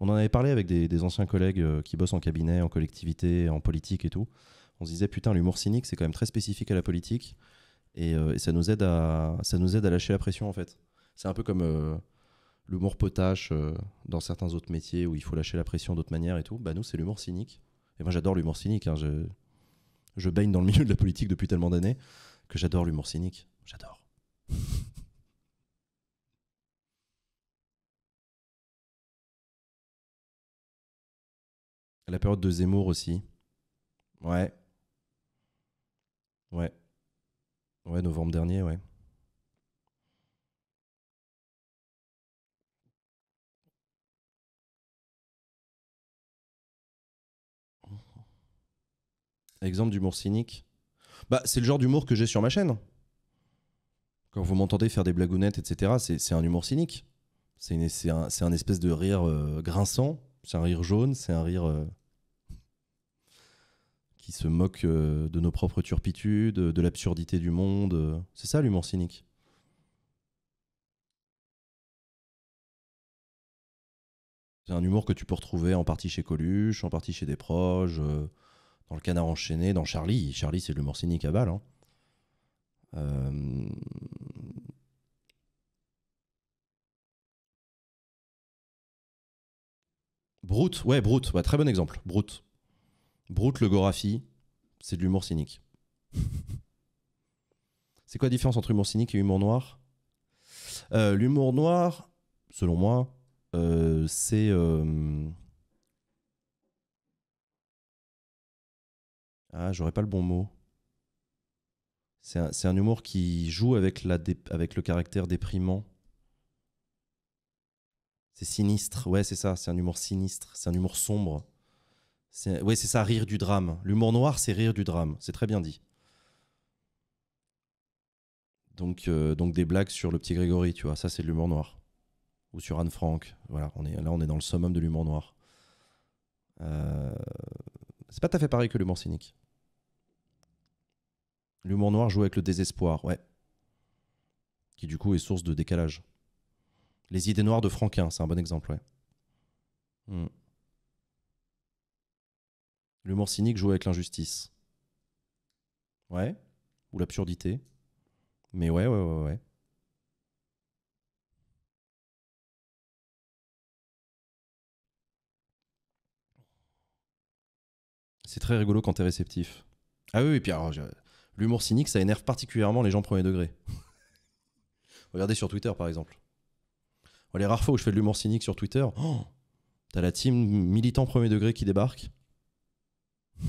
On en avait parlé avec des, des, anciens collègues euh, qui bossent en cabinet, en collectivité, en politique et tout. On se disait, putain, l'humour cynique, c'est quand même très spécifique à la politique. Euh, et, ça, nous aide à, ça nous aide à lâcher la pression en fait. C'est un peu comme euh, l'humour potache euh, dans certains autres métiers où il faut lâcher la pression d'autres manières et tout. Bah, nous, c'est l'humour cynique. Et moi, j'adore l'humour cynique. Hein. Je, je baigne dans le milieu de la politique depuis tellement d'années que j'adore l'humour cynique. J'adore. La période de Zemmour aussi. Ouais. Ouais. Ouais, novembre dernier, ouais. Exemple d'humour cynique. Bah, c'est le genre d'humour que j'ai sur ma chaîne. Quand vous m'entendez faire des blagounettes, etc., c'est un humour cynique. C'est un, un, espèce de rire euh, grinçant, c'est un rire jaune, c'est un rire... Euh, qui se moque euh, de nos propres turpitudes, de l'absurdité du monde. Euh. C'est ça l'humour cynique. C'est un humour que tu peux retrouver en partie chez Coluche, en partie chez des proches, euh, dans le canard enchaîné, dans Charlie. Charlie, c'est l'humour cynique à balle. Hein. Brute, ouais, Brute, bah, très bon exemple. Brute. Brute le Gorafi, c'est de l'humour cynique. c'est quoi la différence entre humour cynique et humour noir euh, L'humour noir, selon moi, euh, c'est. Euh, ah, j'aurais pas le bon mot. C'est un, un, humour qui joue avec, la avec le caractère déprimant. C'est sinistre, ouais, c'est ça, c'est un humour sinistre, c'est un humour sombre. Oui, c'est ça, rire du drame. L'humour noir, c'est rire du drame. C'est très bien dit. Donc, euh, donc des blagues sur le petit Grégory, tu vois, ça c'est de l'humour noir. Ou sur Anne Frank. Voilà, on est, là on est dans le summum de l'humour noir. Euh, c'est pas tout à fait pareil que l'humour cynique. L'humour noir joue avec le désespoir, ouais. Qui du coup est source de décalage. Les idées noires de Franquin, c'est un bon exemple, ouais. Hmm. L'humour cynique joue avec l'injustice. Ouais. Ou l'absurdité. Mais ouais, ouais, ouais, ouais. C'est très rigolo quand t'es réceptif. Ah oui, et puis alors, l'humour cynique, ça énerve particulièrement les gens premier degré. Regardez sur Twitter, par exemple. Oh, les rares fois où je fais de l'humour cynique sur Twitter, oh, t'as la team militant premier degré qui débarque. Ça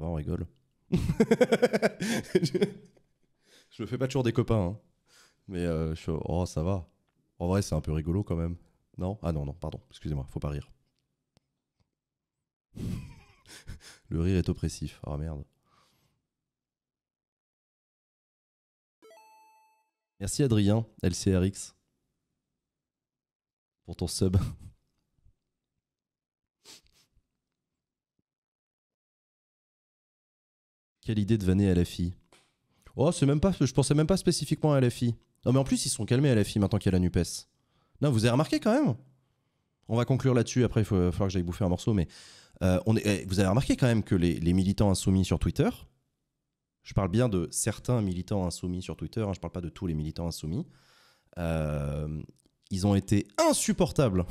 va, on rigole. je... me fais pas toujours des copains, hein. mais euh, oh ça va. En vrai, c'est un peu rigolo quand même. Non Ah non, non, pardon, excusez-moi, faut pas rire. Le rire est oppressif. Ah oh, merde. Merci Adrien, LCRX, pour ton sub. Quelle idée de vanner à la fille. Oh, c'est même pas. Je pensais même pas spécifiquement à la fille. Non, mais en plus, ils sont calmés à la fille maintenant qu'il y a la Nupes. Non, vous avez remarqué quand même On va conclure là-dessus. Après, il faut, falloir que j'aille bouffer un morceau, mais euh, eh, vous avez remarqué quand même que les, militants insoumis sur Twitter. Je parle bien de certains militants insoumis sur Twitter. je hein, je parle pas de tous les militants insoumis. Euh, ils ont été insupportables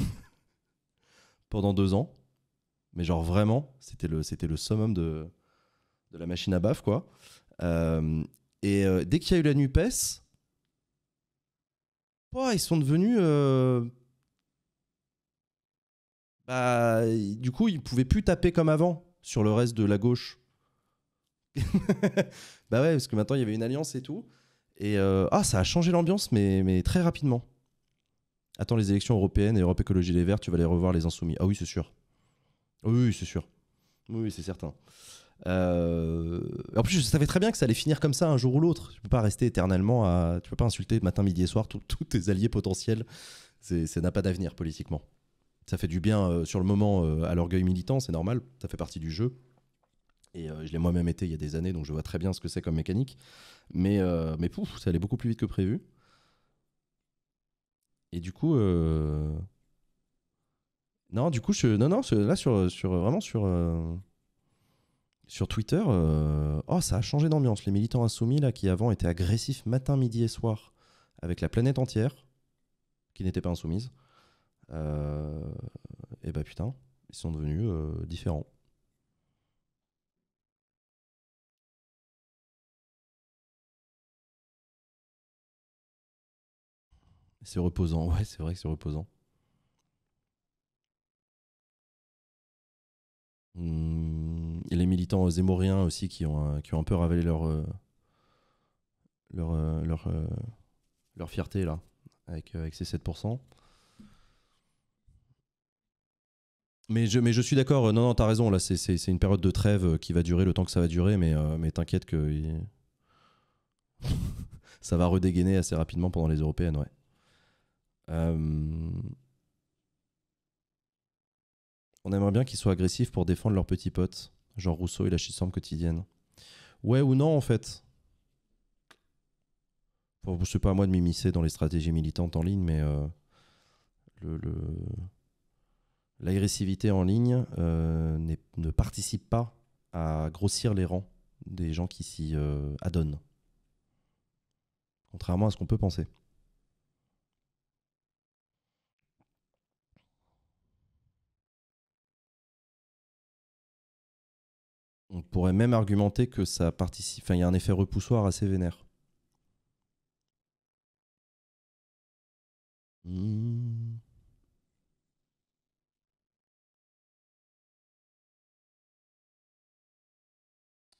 pendant deux ans. Mais genre vraiment, c'était le, c'était le summum de, de la machine à baf, quoi. Euh, et euh, dès qu'il y a eu la NUPES, ils sont devenus. Euh, bah, du coup, ils pouvaient plus taper comme avant sur le reste de la gauche. bah ouais, parce que maintenant il y avait une alliance et tout. Et ah, ça a changé l'ambiance, mais, mais très rapidement. Attends les élections européennes et Europe Écologie Les Verts, tu vas les revoir les Insoumis. Ah oui, c'est sûr. Oui, c'est sûr. Oui, c'est certain. Euh, en plus, je savais très bien que ça allait finir comme ça un jour ou l'autre. Tu peux pas rester éternellement à. Tu peux pas insulter matin, midi et soir tous tes alliés potentiels. Ça n'a pas d'avenir politiquement. Ça fait du bien euh, sur le moment euh, à l'orgueil militant, c'est normal, ça fait partie du jeu. Et je l'ai moi-même été il y a des années, donc je vois très bien ce que c'est comme mécanique. Mais, mais pouf, ça allait beaucoup plus vite que prévu. Et du coup. Non, du coup, je... non, non, là, sur, sur, vraiment sur sur Twitter, euh, oh, ça a changé d'ambiance. Les militants insoumis, là, qui avant étaient agressifs matin, midi et soir avec la planète entière, qui n'était pas insoumise, euh, et bah putain, ils sont devenus euh, différents. C'est reposant, ouais, c'est vrai que c'est reposant. Hmm les militants zémoriens aussi qui ont, euh, qui ont un peu ravalé leur, euh, leur, euh, leur, fierté là, avec, avec ces 7%. Mais je, mais je suis d'accord, non, non, t'as raison, là, c'est une période de trêve qui va durer le temps que ça va durer, mais, mais t'inquiète que ça va redégainer assez rapidement pendant les européennes, ouais. On aimerait bien qu'ils soient agressifs pour défendre leurs petits potes. Jean Rousseau et la schisforme quotidienne. Ouais ou non, en fait Ce n'est pas à moi de m'immiscer dans les stratégies militantes en ligne, mais euh, l'agressivité en ligne euh, ne participe pas à grossir les rangs des gens qui s'y euh, adonnent. Contrairement à ce qu'on peut penser. On pourrait même argumenter que ça participe. Enfin, il y a un effet repoussoir assez vénère. Hmm.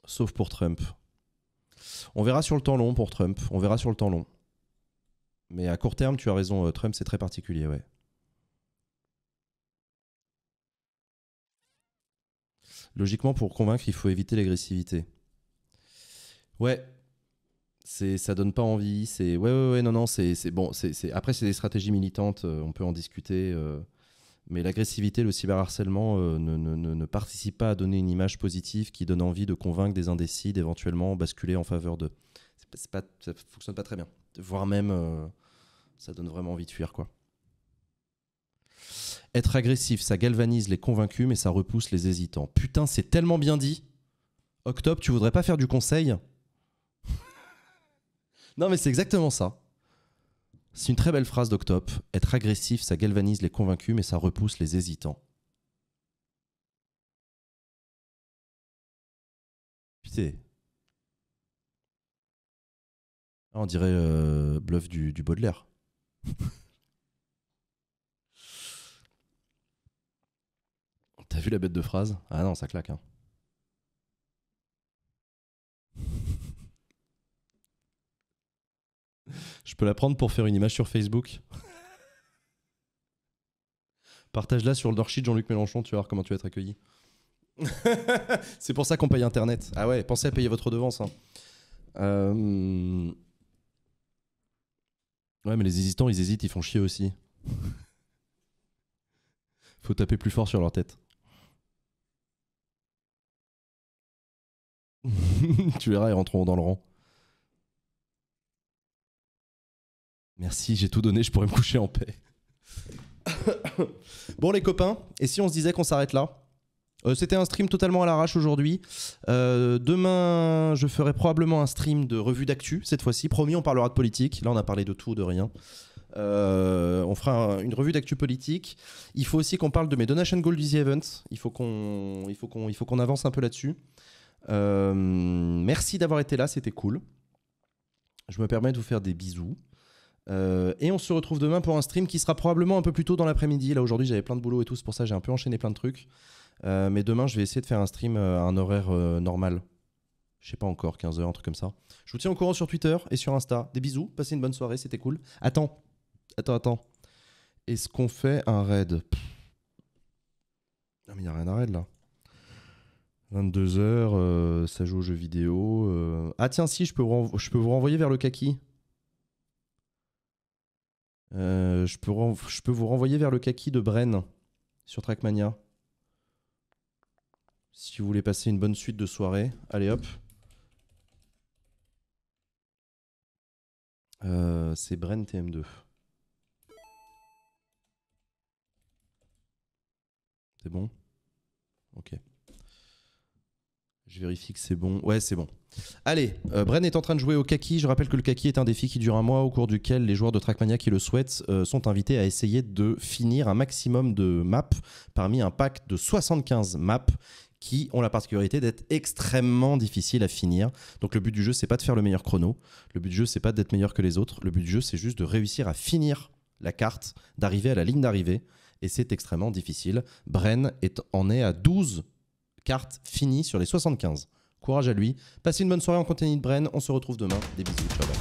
Sauf pour Trump. On verra sur le temps long pour Trump. On verra sur le temps long. Mais à court terme, tu as raison, euh, Trump, c'est très particulier, ouais. Logiquement, pour convaincre, il faut éviter l'agressivité. Ouais, c'est ça donne pas envie c'est ouais, ouais ouais, non non c'est bon c'est après c'est des stratégies militantes euh, on peut en discuter euh, mais l'agressivité le cyberharcèlement harcèlement, euh, ne, ne, participe pas à donner une image positive qui donne envie de convaincre des indécis d'éventuellement basculer en faveur d'eux c'est ça fonctionne pas très bien voire même ça donne vraiment envie de fuir quoi être agressif, ça galvanise les convaincus, mais ça repousse les hésitants. Putain, c'est tellement bien dit. Octobre, tu voudrais pas faire du conseil Non, mais c'est exactement ça. C'est une très belle phrase d'Octop. Être agressif, ça galvanise les convaincus, mais ça repousse les hésitants. Putain. Ah, on dirait euh, bluff du Baudelaire. T'as vu la bête de phrase Ah non, ça claque. Hein. Je peux la prendre pour faire une image sur Facebook. Partage-la sur le Dorchi Jean-Luc Mélenchon, tu vas voir comment tu vas être accueilli. c'est pour ça qu'on paye Internet. Ah ouais, pensez à payer votre devance. Hein. Euh, ouais, mais les hésitants, ils hésitent, ils font chier aussi. Faut taper plus fort sur leur tête. tu verras, ils rentreront dans le rang. Merci, j'ai tout donné, je pourrais me coucher en paix. bon les copains, et si on se disait qu'on s'arrête là euh, C'était un stream totalement à l'arrache aujourd'hui. Euh, demain, je ferai probablement un stream de revue d'actu, cette fois-ci. Promis, on parlera de politique. Là, on a parlé de tout, de rien. Euh, on fera une revue d'actu politique. Il faut aussi qu'on parle de mes donation goals du faut Event. Il faut qu'on faut qu'on avance un peu là-dessus. Euh, merci d'avoir été là, c'était cool. Je me permets de vous faire des bisous. Euh, et on se retrouve demain pour un stream qui sera probablement un peu plus tôt dans l'après-midi. Là aujourd'hui j'avais plein de boulot et tout, c'est pour ça j'ai un peu enchaîné plein de trucs. Euh, mais demain je vais essayer de faire un stream à un horaire normal. Je sais pas encore, 15h, un truc comme ça. Je vous tiens au courant sur Twitter et sur Insta. Des bisous, passez une bonne soirée, c'était cool. Attends, attends, attends. Est-ce qu'on fait un raid Non ah, mais il a rien à raid là. 22h, euh, ça joue aux jeux vidéo. Euh. Ah tiens, si, je peux, vous je peux vous renvoyer vers le kaki. Euh, je, peux je peux vous renvoyer vers le kaki de Bren sur Trackmania. Si vous voulez passer une bonne suite de soirée, allez hop. C'est Bren TM2. C'est bon Ok. Je vérifie que c'est bon. Ouais, c'est bon. Allez, euh, Bren est en train de jouer au kaki. Je rappelle que le kaki est un défi qui dure un mois, au cours duquel les joueurs de Trackmania qui le souhaitent euh, sont invités à essayer de finir un maximum de maps parmi un pack de 75 maps qui ont la particularité d'être extrêmement difficiles à finir. Donc le but du jeu, c'est pas de faire le meilleur chrono. Le but du jeu, c'est pas d'être meilleur que les autres. Le but du jeu, c'est juste de réussir à finir la carte, d'arriver à la ligne d'arrivée. Et c'est extrêmement difficile. Bren en est à 12 carte finie sur les 75. Courage à lui. Passez une bonne soirée en compagnie de Bren. On se retrouve demain. Des bisous. Ciao.